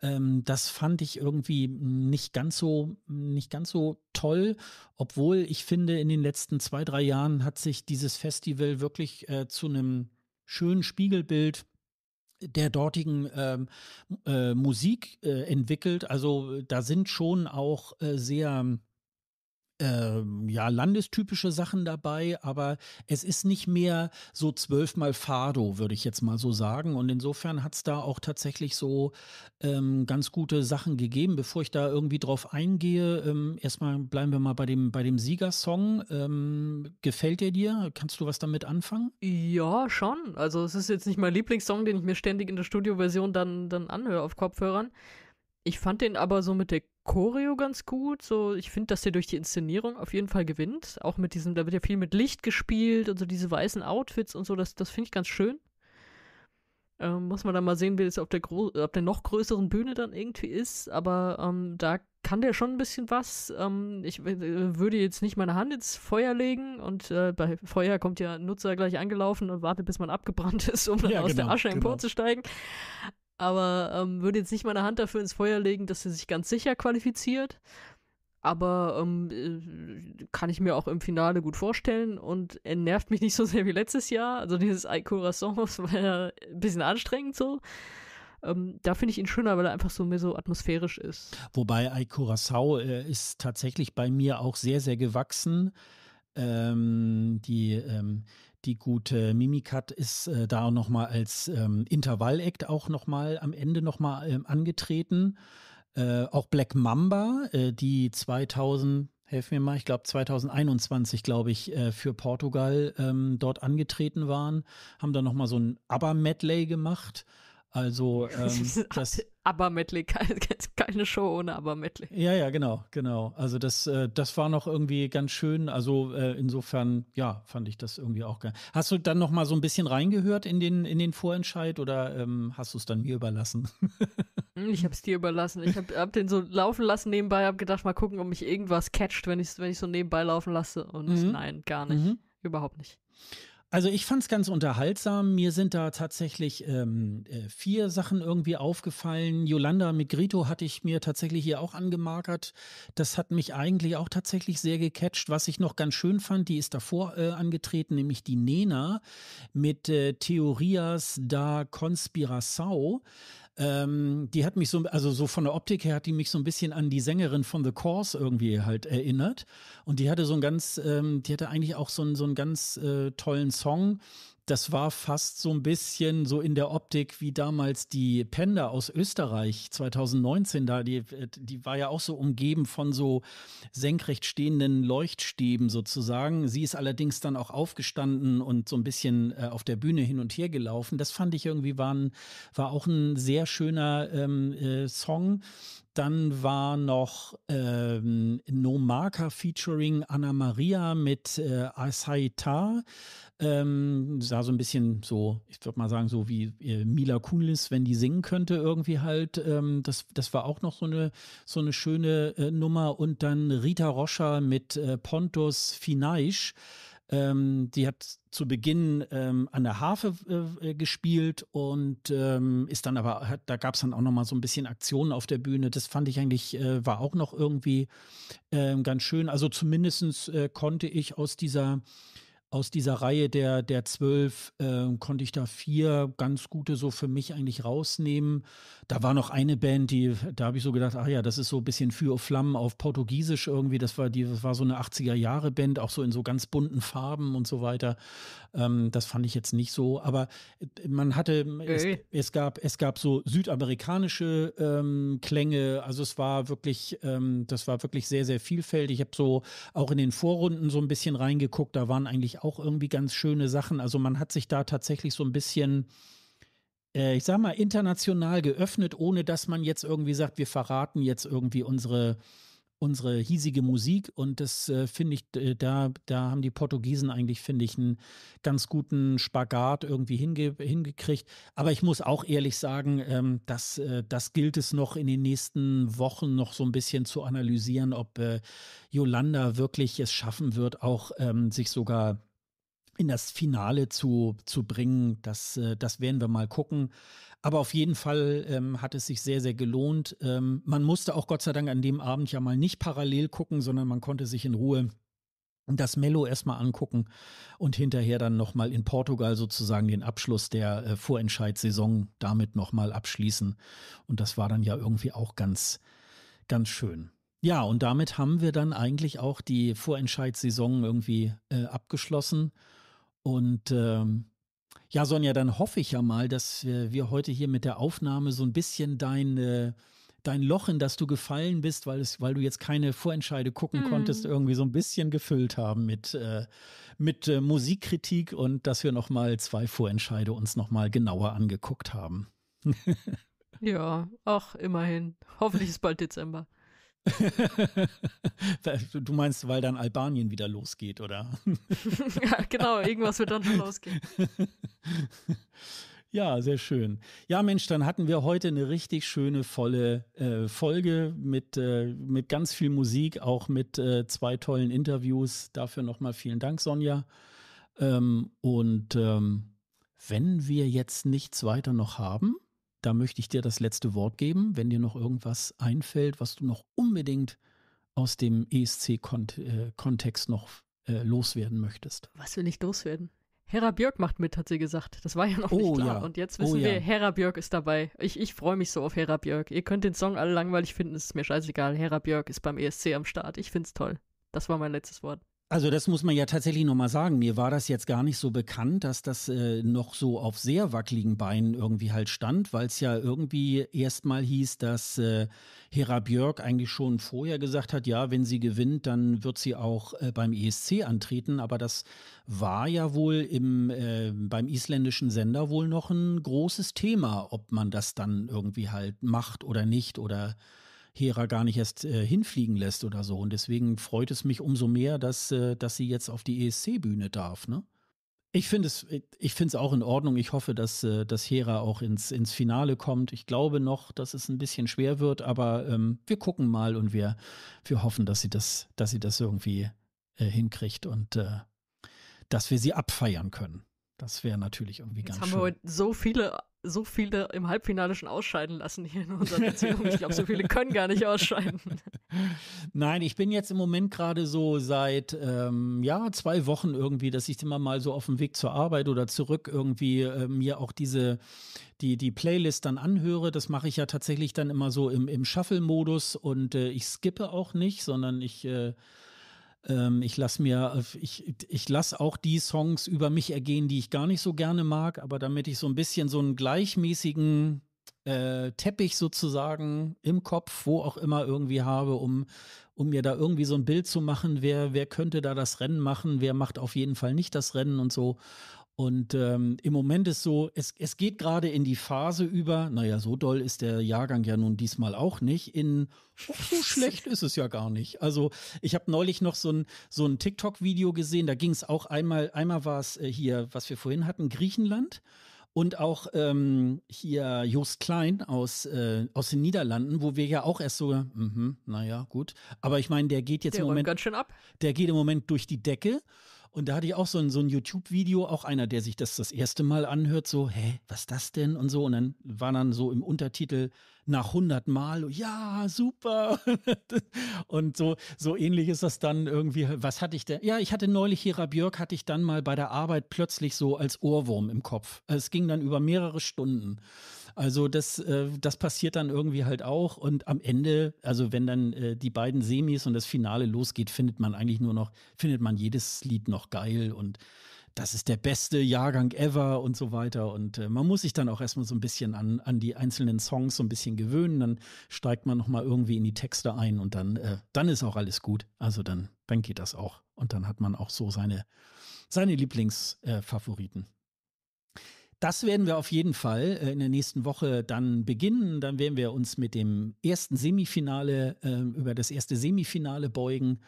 Speaker 1: Ähm, das fand ich irgendwie nicht ganz so, nicht ganz so toll, obwohl ich finde, in den letzten zwei, drei Jahren hat sich dieses Festival wirklich äh, zu einem schönen Spiegelbild der dortigen ähm, äh, Musik äh, entwickelt. Also da sind schon auch äh, sehr ähm, ja, landestypische Sachen dabei, aber es ist nicht mehr so zwölfmal Fado, würde ich jetzt mal so sagen. Und insofern hat es da auch tatsächlich so ähm, ganz gute Sachen gegeben. Bevor ich da irgendwie drauf eingehe, ähm, erstmal bleiben wir mal bei dem, bei dem Siegersong. Ähm, gefällt der dir? Kannst du was damit anfangen? Ja,
Speaker 2: schon. Also es ist jetzt nicht mein Lieblingssong, den ich mir ständig in der Studioversion dann, dann anhöre auf Kopfhörern. Ich fand den aber so mit der Choreo ganz gut. So, ich finde, dass der durch die Inszenierung auf jeden Fall gewinnt. Auch mit diesem, da wird ja viel mit Licht gespielt und so diese weißen Outfits und so, das, das finde ich ganz schön. Ähm, muss man dann mal sehen, wie das auf der, auf der noch größeren Bühne dann irgendwie ist. Aber ähm, da kann der schon ein bisschen was. Ähm, ich äh, würde jetzt nicht meine Hand ins Feuer legen und äh, bei Feuer kommt ja ein Nutzer gleich angelaufen und wartet, bis man abgebrannt *laughs* ist, um dann ja, aus genau, der Asche genau. emporzusteigen aber ähm, würde jetzt nicht meine Hand dafür ins Feuer legen, dass sie sich ganz sicher qualifiziert. Aber ähm, äh, kann ich mir auch im Finale gut vorstellen und er nervt mich nicht so sehr wie letztes Jahr. Also dieses Corazon *laughs* war ja ein bisschen anstrengend so. Ähm, da finde ich ihn schöner, weil er einfach so mehr so atmosphärisch ist.
Speaker 1: Wobei Ai Curaçao äh, ist tatsächlich bei mir auch sehr, sehr gewachsen. Ähm, die, ähm, die gute Mimikat ist äh, da nochmal als ähm, Intervall-Act auch nochmal am Ende nochmal ähm, angetreten. Äh, auch Black Mamba, äh, die 2000, helf mir mal, ich glaube 2021, glaube ich, äh, für Portugal ähm, dort angetreten waren, haben dann nochmal so ein aber medley gemacht. Also ähm, *laughs* das
Speaker 2: Abermetley, keine Show ohne Aber Abermetley.
Speaker 1: Ja, ja, genau, genau. Also das, äh, das war noch irgendwie ganz schön. Also äh, insofern, ja, fand ich das irgendwie auch geil. Hast du dann noch mal so ein bisschen reingehört in den in den Vorentscheid oder ähm, hast du es dann mir überlassen?
Speaker 2: Hm, ich habe es dir überlassen. Ich habe hab den so laufen lassen nebenbei, habe gedacht, mal gucken, ob mich irgendwas catcht, wenn ich wenn ich so nebenbei laufen lasse. Und mhm. nein, gar mhm. nicht, mhm.
Speaker 1: überhaupt nicht. Also ich fand es ganz unterhaltsam. Mir sind da tatsächlich ähm, äh, vier Sachen irgendwie aufgefallen. Yolanda Migrito hatte ich mir tatsächlich hier auch angemarkert. Das hat mich eigentlich auch tatsächlich sehr gecatcht. Was ich noch ganz schön fand, die ist davor äh, angetreten, nämlich die Nena mit äh, Theorias da Conspiração. Ähm, die hat mich so, also so von der Optik her hat die mich so ein bisschen an die Sängerin von The Course irgendwie halt erinnert. Und die hatte so ein ganz, ähm, die hatte eigentlich auch so einen, so einen ganz äh, tollen Song, das war fast so ein bisschen so in der Optik wie damals die Panda aus Österreich 2019 da. Die, äh, die war ja auch so umgeben von so senkrecht stehenden Leuchtstäben sozusagen. Sie ist allerdings dann auch aufgestanden und so ein bisschen äh, auf der Bühne hin und her gelaufen. Das fand ich irgendwie war, ein, war auch ein sehr schöner ähm, äh, Song, dann war noch ähm, No Marker featuring Anna Maria mit äh, Asaita. Ähm, sah so ein bisschen so, ich würde mal sagen, so wie äh, Mila Kunis, wenn die singen könnte, irgendwie halt. Ähm, das, das war auch noch so eine, so eine schöne äh, Nummer. Und dann Rita Roscher mit äh, Pontus Finaisch. Ähm, die hat zu Beginn ähm, an der Harfe äh, gespielt und ähm, ist dann aber, hat, da gab es dann auch noch mal so ein bisschen Aktionen auf der Bühne. Das fand ich eigentlich, äh, war auch noch irgendwie äh, ganz schön. Also zumindestens äh, konnte ich aus dieser aus dieser Reihe der, der zwölf äh, konnte ich da vier ganz gute so für mich eigentlich rausnehmen. Da war noch eine Band, die, da habe ich so gedacht, ach ja, das ist so ein bisschen Für Flammen auf Portugiesisch irgendwie. Das war, die, das war so eine 80er-Jahre-Band, auch so in so ganz bunten Farben und so weiter. Ähm, das fand ich jetzt nicht so. Aber äh, man hatte, äh. es, es, gab, es gab so südamerikanische ähm, Klänge. Also es war wirklich, ähm, das war wirklich sehr, sehr vielfältig. Ich habe so auch in den Vorrunden so ein bisschen reingeguckt. Da waren eigentlich auch irgendwie ganz schöne Sachen. Also man hat sich da tatsächlich so ein bisschen, äh, ich sag mal, international geöffnet, ohne dass man jetzt irgendwie sagt, wir verraten jetzt irgendwie unsere unsere hiesige Musik und das äh, finde ich, äh, da, da haben die Portugiesen eigentlich, finde ich, einen ganz guten Spagat irgendwie hinge hingekriegt. Aber ich muss auch ehrlich sagen, ähm, dass, äh, das gilt es noch in den nächsten Wochen noch so ein bisschen zu analysieren, ob äh, Yolanda wirklich es schaffen wird, auch ähm, sich sogar in das Finale zu, zu bringen. Das, äh, das werden wir mal gucken. Aber auf jeden Fall ähm, hat es sich sehr, sehr gelohnt. Ähm, man musste auch Gott sei Dank an dem Abend ja mal nicht parallel gucken, sondern man konnte sich in Ruhe das Mello erstmal angucken und hinterher dann nochmal in Portugal sozusagen den Abschluss der äh, Vorentscheidssaison damit nochmal abschließen. Und das war dann ja irgendwie auch ganz, ganz schön. Ja, und damit haben wir dann eigentlich auch die Vorentscheidssaison irgendwie äh, abgeschlossen. Und ähm, ja, Sonja, dann hoffe ich ja mal, dass äh, wir, heute hier mit der Aufnahme so ein bisschen dein, äh, dein Loch, in das du gefallen bist, weil, es, weil du jetzt keine Vorentscheide gucken mm. konntest, mhm. irgendwie so ein bisschen gefüllt haben mit, äh, mit äh, Musikkritik und dass wir nochmal zwei Vorentscheide uns nochmal genauer angeguckt haben. *laughs*
Speaker 2: ja, auch immerhin. Hoffentlich ist bald Dezember.
Speaker 1: *laughs* du meinst, weil dann Albanien wieder losgeht, oder? *laughs*
Speaker 2: ja, genau, irgendwas wird dann schon losgehen. *laughs*
Speaker 1: Ja, sehr schön. Ja, Mensch, dann hatten wir heute eine richtig schöne, volle äh, Folge mit, äh, mit ganz viel Musik, auch mit äh, zwei tollen Interviews. Dafür nochmal vielen Dank, Sonja. Ähm, und ähm, wenn wir jetzt nichts weiter noch haben, da möchte ich dir das letzte Wort geben, wenn dir noch irgendwas einfällt, was du noch unbedingt aus dem ESC-Kontext äh, noch äh, loswerden möchtest. Was will
Speaker 2: ich loswerden? Hera Björk macht mit, hat sie gesagt. Das war ja noch oh, nicht klar. Ja. Und jetzt oh wissen oh, wir, ja. Hera Björk ist dabei. Ich, ich freue mich so auf Hera Björk. Ihr könnt den Song alle langweilig finden, es ist mir scheißegal. Hera Björk ist beim ESC am Start. Ich find's toll. Das war mein letztes Wort.
Speaker 1: Also das muss man ja tatsächlich nochmal sagen. Mir war das jetzt gar nicht so bekannt, dass das äh, noch so auf sehr wackeligen Beinen irgendwie halt stand, weil es ja irgendwie erstmal hieß, dass äh, Hera Björk eigentlich schon vorher gesagt hat, ja, wenn sie gewinnt, dann wird sie auch äh, beim ESC antreten. Aber das war ja wohl im, äh, beim isländischen Sender wohl noch ein großes Thema, ob man das dann irgendwie halt macht oder nicht oder Hera gar nicht erst äh, hinfliegen lässt oder so. Und deswegen freut es mich umso mehr, dass, äh, dass sie jetzt auf die ESC-Bühne darf, ne? Ich finde es, äh, ich finde auch in Ordnung. Ich hoffe, dass, äh, dass Hera auch ins, ins Finale kommt. Ich glaube noch, dass es ein bisschen schwer wird, aber ähm, wir gucken mal und wir, wir hoffen, dass sie das, dass sie das irgendwie äh, hinkriegt und äh, dass wir sie abfeiern können. Das wäre natürlich irgendwie Jetzt ganz schön. schön. Haben wir heute
Speaker 2: so viele so viele im Halbfinale schon ausscheiden lassen hier in unserer Beziehung. Ich glaube, so viele können gar nicht ausscheiden. *laughs*
Speaker 1: Nein, ich bin jetzt im Moment gerade so seit ähm, ja zwei Wochen irgendwie, dass ich immer mal so auf dem Weg zur Arbeit oder zurück irgendwie äh, mir auch diese die die Playlist dann anhöre. Das mache ich ja tatsächlich dann immer so im im Shuffle-Modus und äh, ich skippe auch nicht, sondern ich äh, ähm, ich lasse mir, ich, ich lasse auch die Songs über mich ergehen, die ich gar nicht so gerne mag, aber damit ich so ein bisschen so einen gleichmäßigen äh, Teppich sozusagen im Kopf, wo auch immer irgendwie habe, um, um mir da irgendwie so ein Bild zu machen, wer, wer könnte da das Rennen machen, wer macht auf jeden Fall nicht das Rennen und so. Und ähm, im Moment ist so, es, es geht gerade in die Phase über, naja, so doll ist der Jahrgang ja nun diesmal auch nicht, in, oh, so *laughs* schlecht ist es ja gar nicht. Also ich habe neulich noch so ein, so ein TikTok-Video gesehen, da ging es auch einmal, einmal war es äh, hier, was wir vorhin hatten, Griechenland. Und auch ähm, hier Jost Klein aus, äh, aus den Niederlanden, wo wir ja auch erst so, mh, naja, gut. Aber ich meine, der geht jetzt der im Moment. ganz schön ab. Der geht im Moment durch die Decke. Und da hatte ich auch so ein, so ein YouTube-Video, auch einer, der sich das das erste Mal anhört, so, hä, was das denn? Und so. Und dann war dann so im Untertitel nach 100 Mal, ja, super. *laughs* und so, so ähnlich ist das dann irgendwie, was hatte ich denn? Ja, ich hatte neulich Hera Björk, hatte ich dann mal bei der Arbeit plötzlich so als Ohrwurm im Kopf. Es ging dann über mehrere Stunden. Also das, äh, das passiert dann irgendwie halt auch. Und am Ende, also wenn dann äh, die beiden Semis und das Finale losgeht, findet man eigentlich nur noch, findet man jedes Lied noch geil und das ist der beste Jahrgang ever und so weiter. Und äh, man muss sich dann auch erstmal so ein bisschen an, an die einzelnen Songs so ein bisschen gewöhnen. Dann steigt man nochmal irgendwie in die Texte ein und dann, äh, dann ist auch alles gut. Also dann, dann geht das auch. Und dann hat man auch so seine, seine Lieblingsfavoriten. Äh, das werden wir auf jeden Fall äh, in der nächsten Woche dann beginnen. Dann werden wir uns mit dem ersten Semifinale, äh, über das erste Semifinale beugen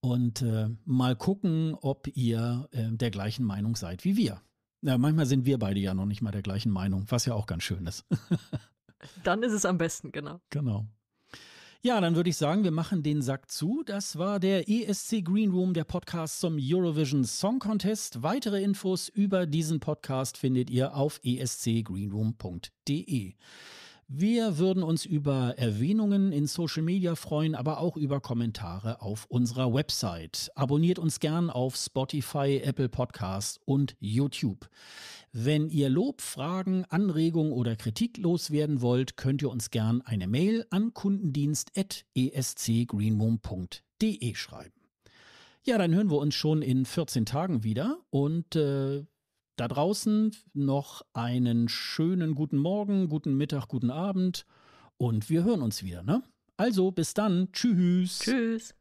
Speaker 1: und äh, mal gucken, ob ihr äh, der gleichen Meinung seid wie wir. Ja, manchmal sind wir beide ja noch nicht mal der gleichen Meinung, was ja auch ganz schön ist. *laughs* dann ist es am besten, genau. Genau. Ja, dann würde ich sagen, wir machen den Sack zu. Das war der ESC Green Room, der Podcast zum Eurovision Song Contest. Weitere Infos über diesen Podcast findet ihr auf escgreenroom.de. Wir würden uns über Erwähnungen in Social Media freuen, aber auch über Kommentare auf unserer Website. Abonniert uns gern auf Spotify, Apple Podcasts und YouTube. Wenn ihr Lob, Fragen, Anregungen oder Kritik loswerden wollt, könnt ihr uns gern eine Mail an kundendienst.escgreenroom.de schreiben. Ja, dann hören wir uns schon in 14 Tagen wieder und äh, da draußen noch einen schönen guten Morgen, guten Mittag, guten Abend und wir hören uns wieder. Ne? Also bis dann. Tschüss. Tschüss.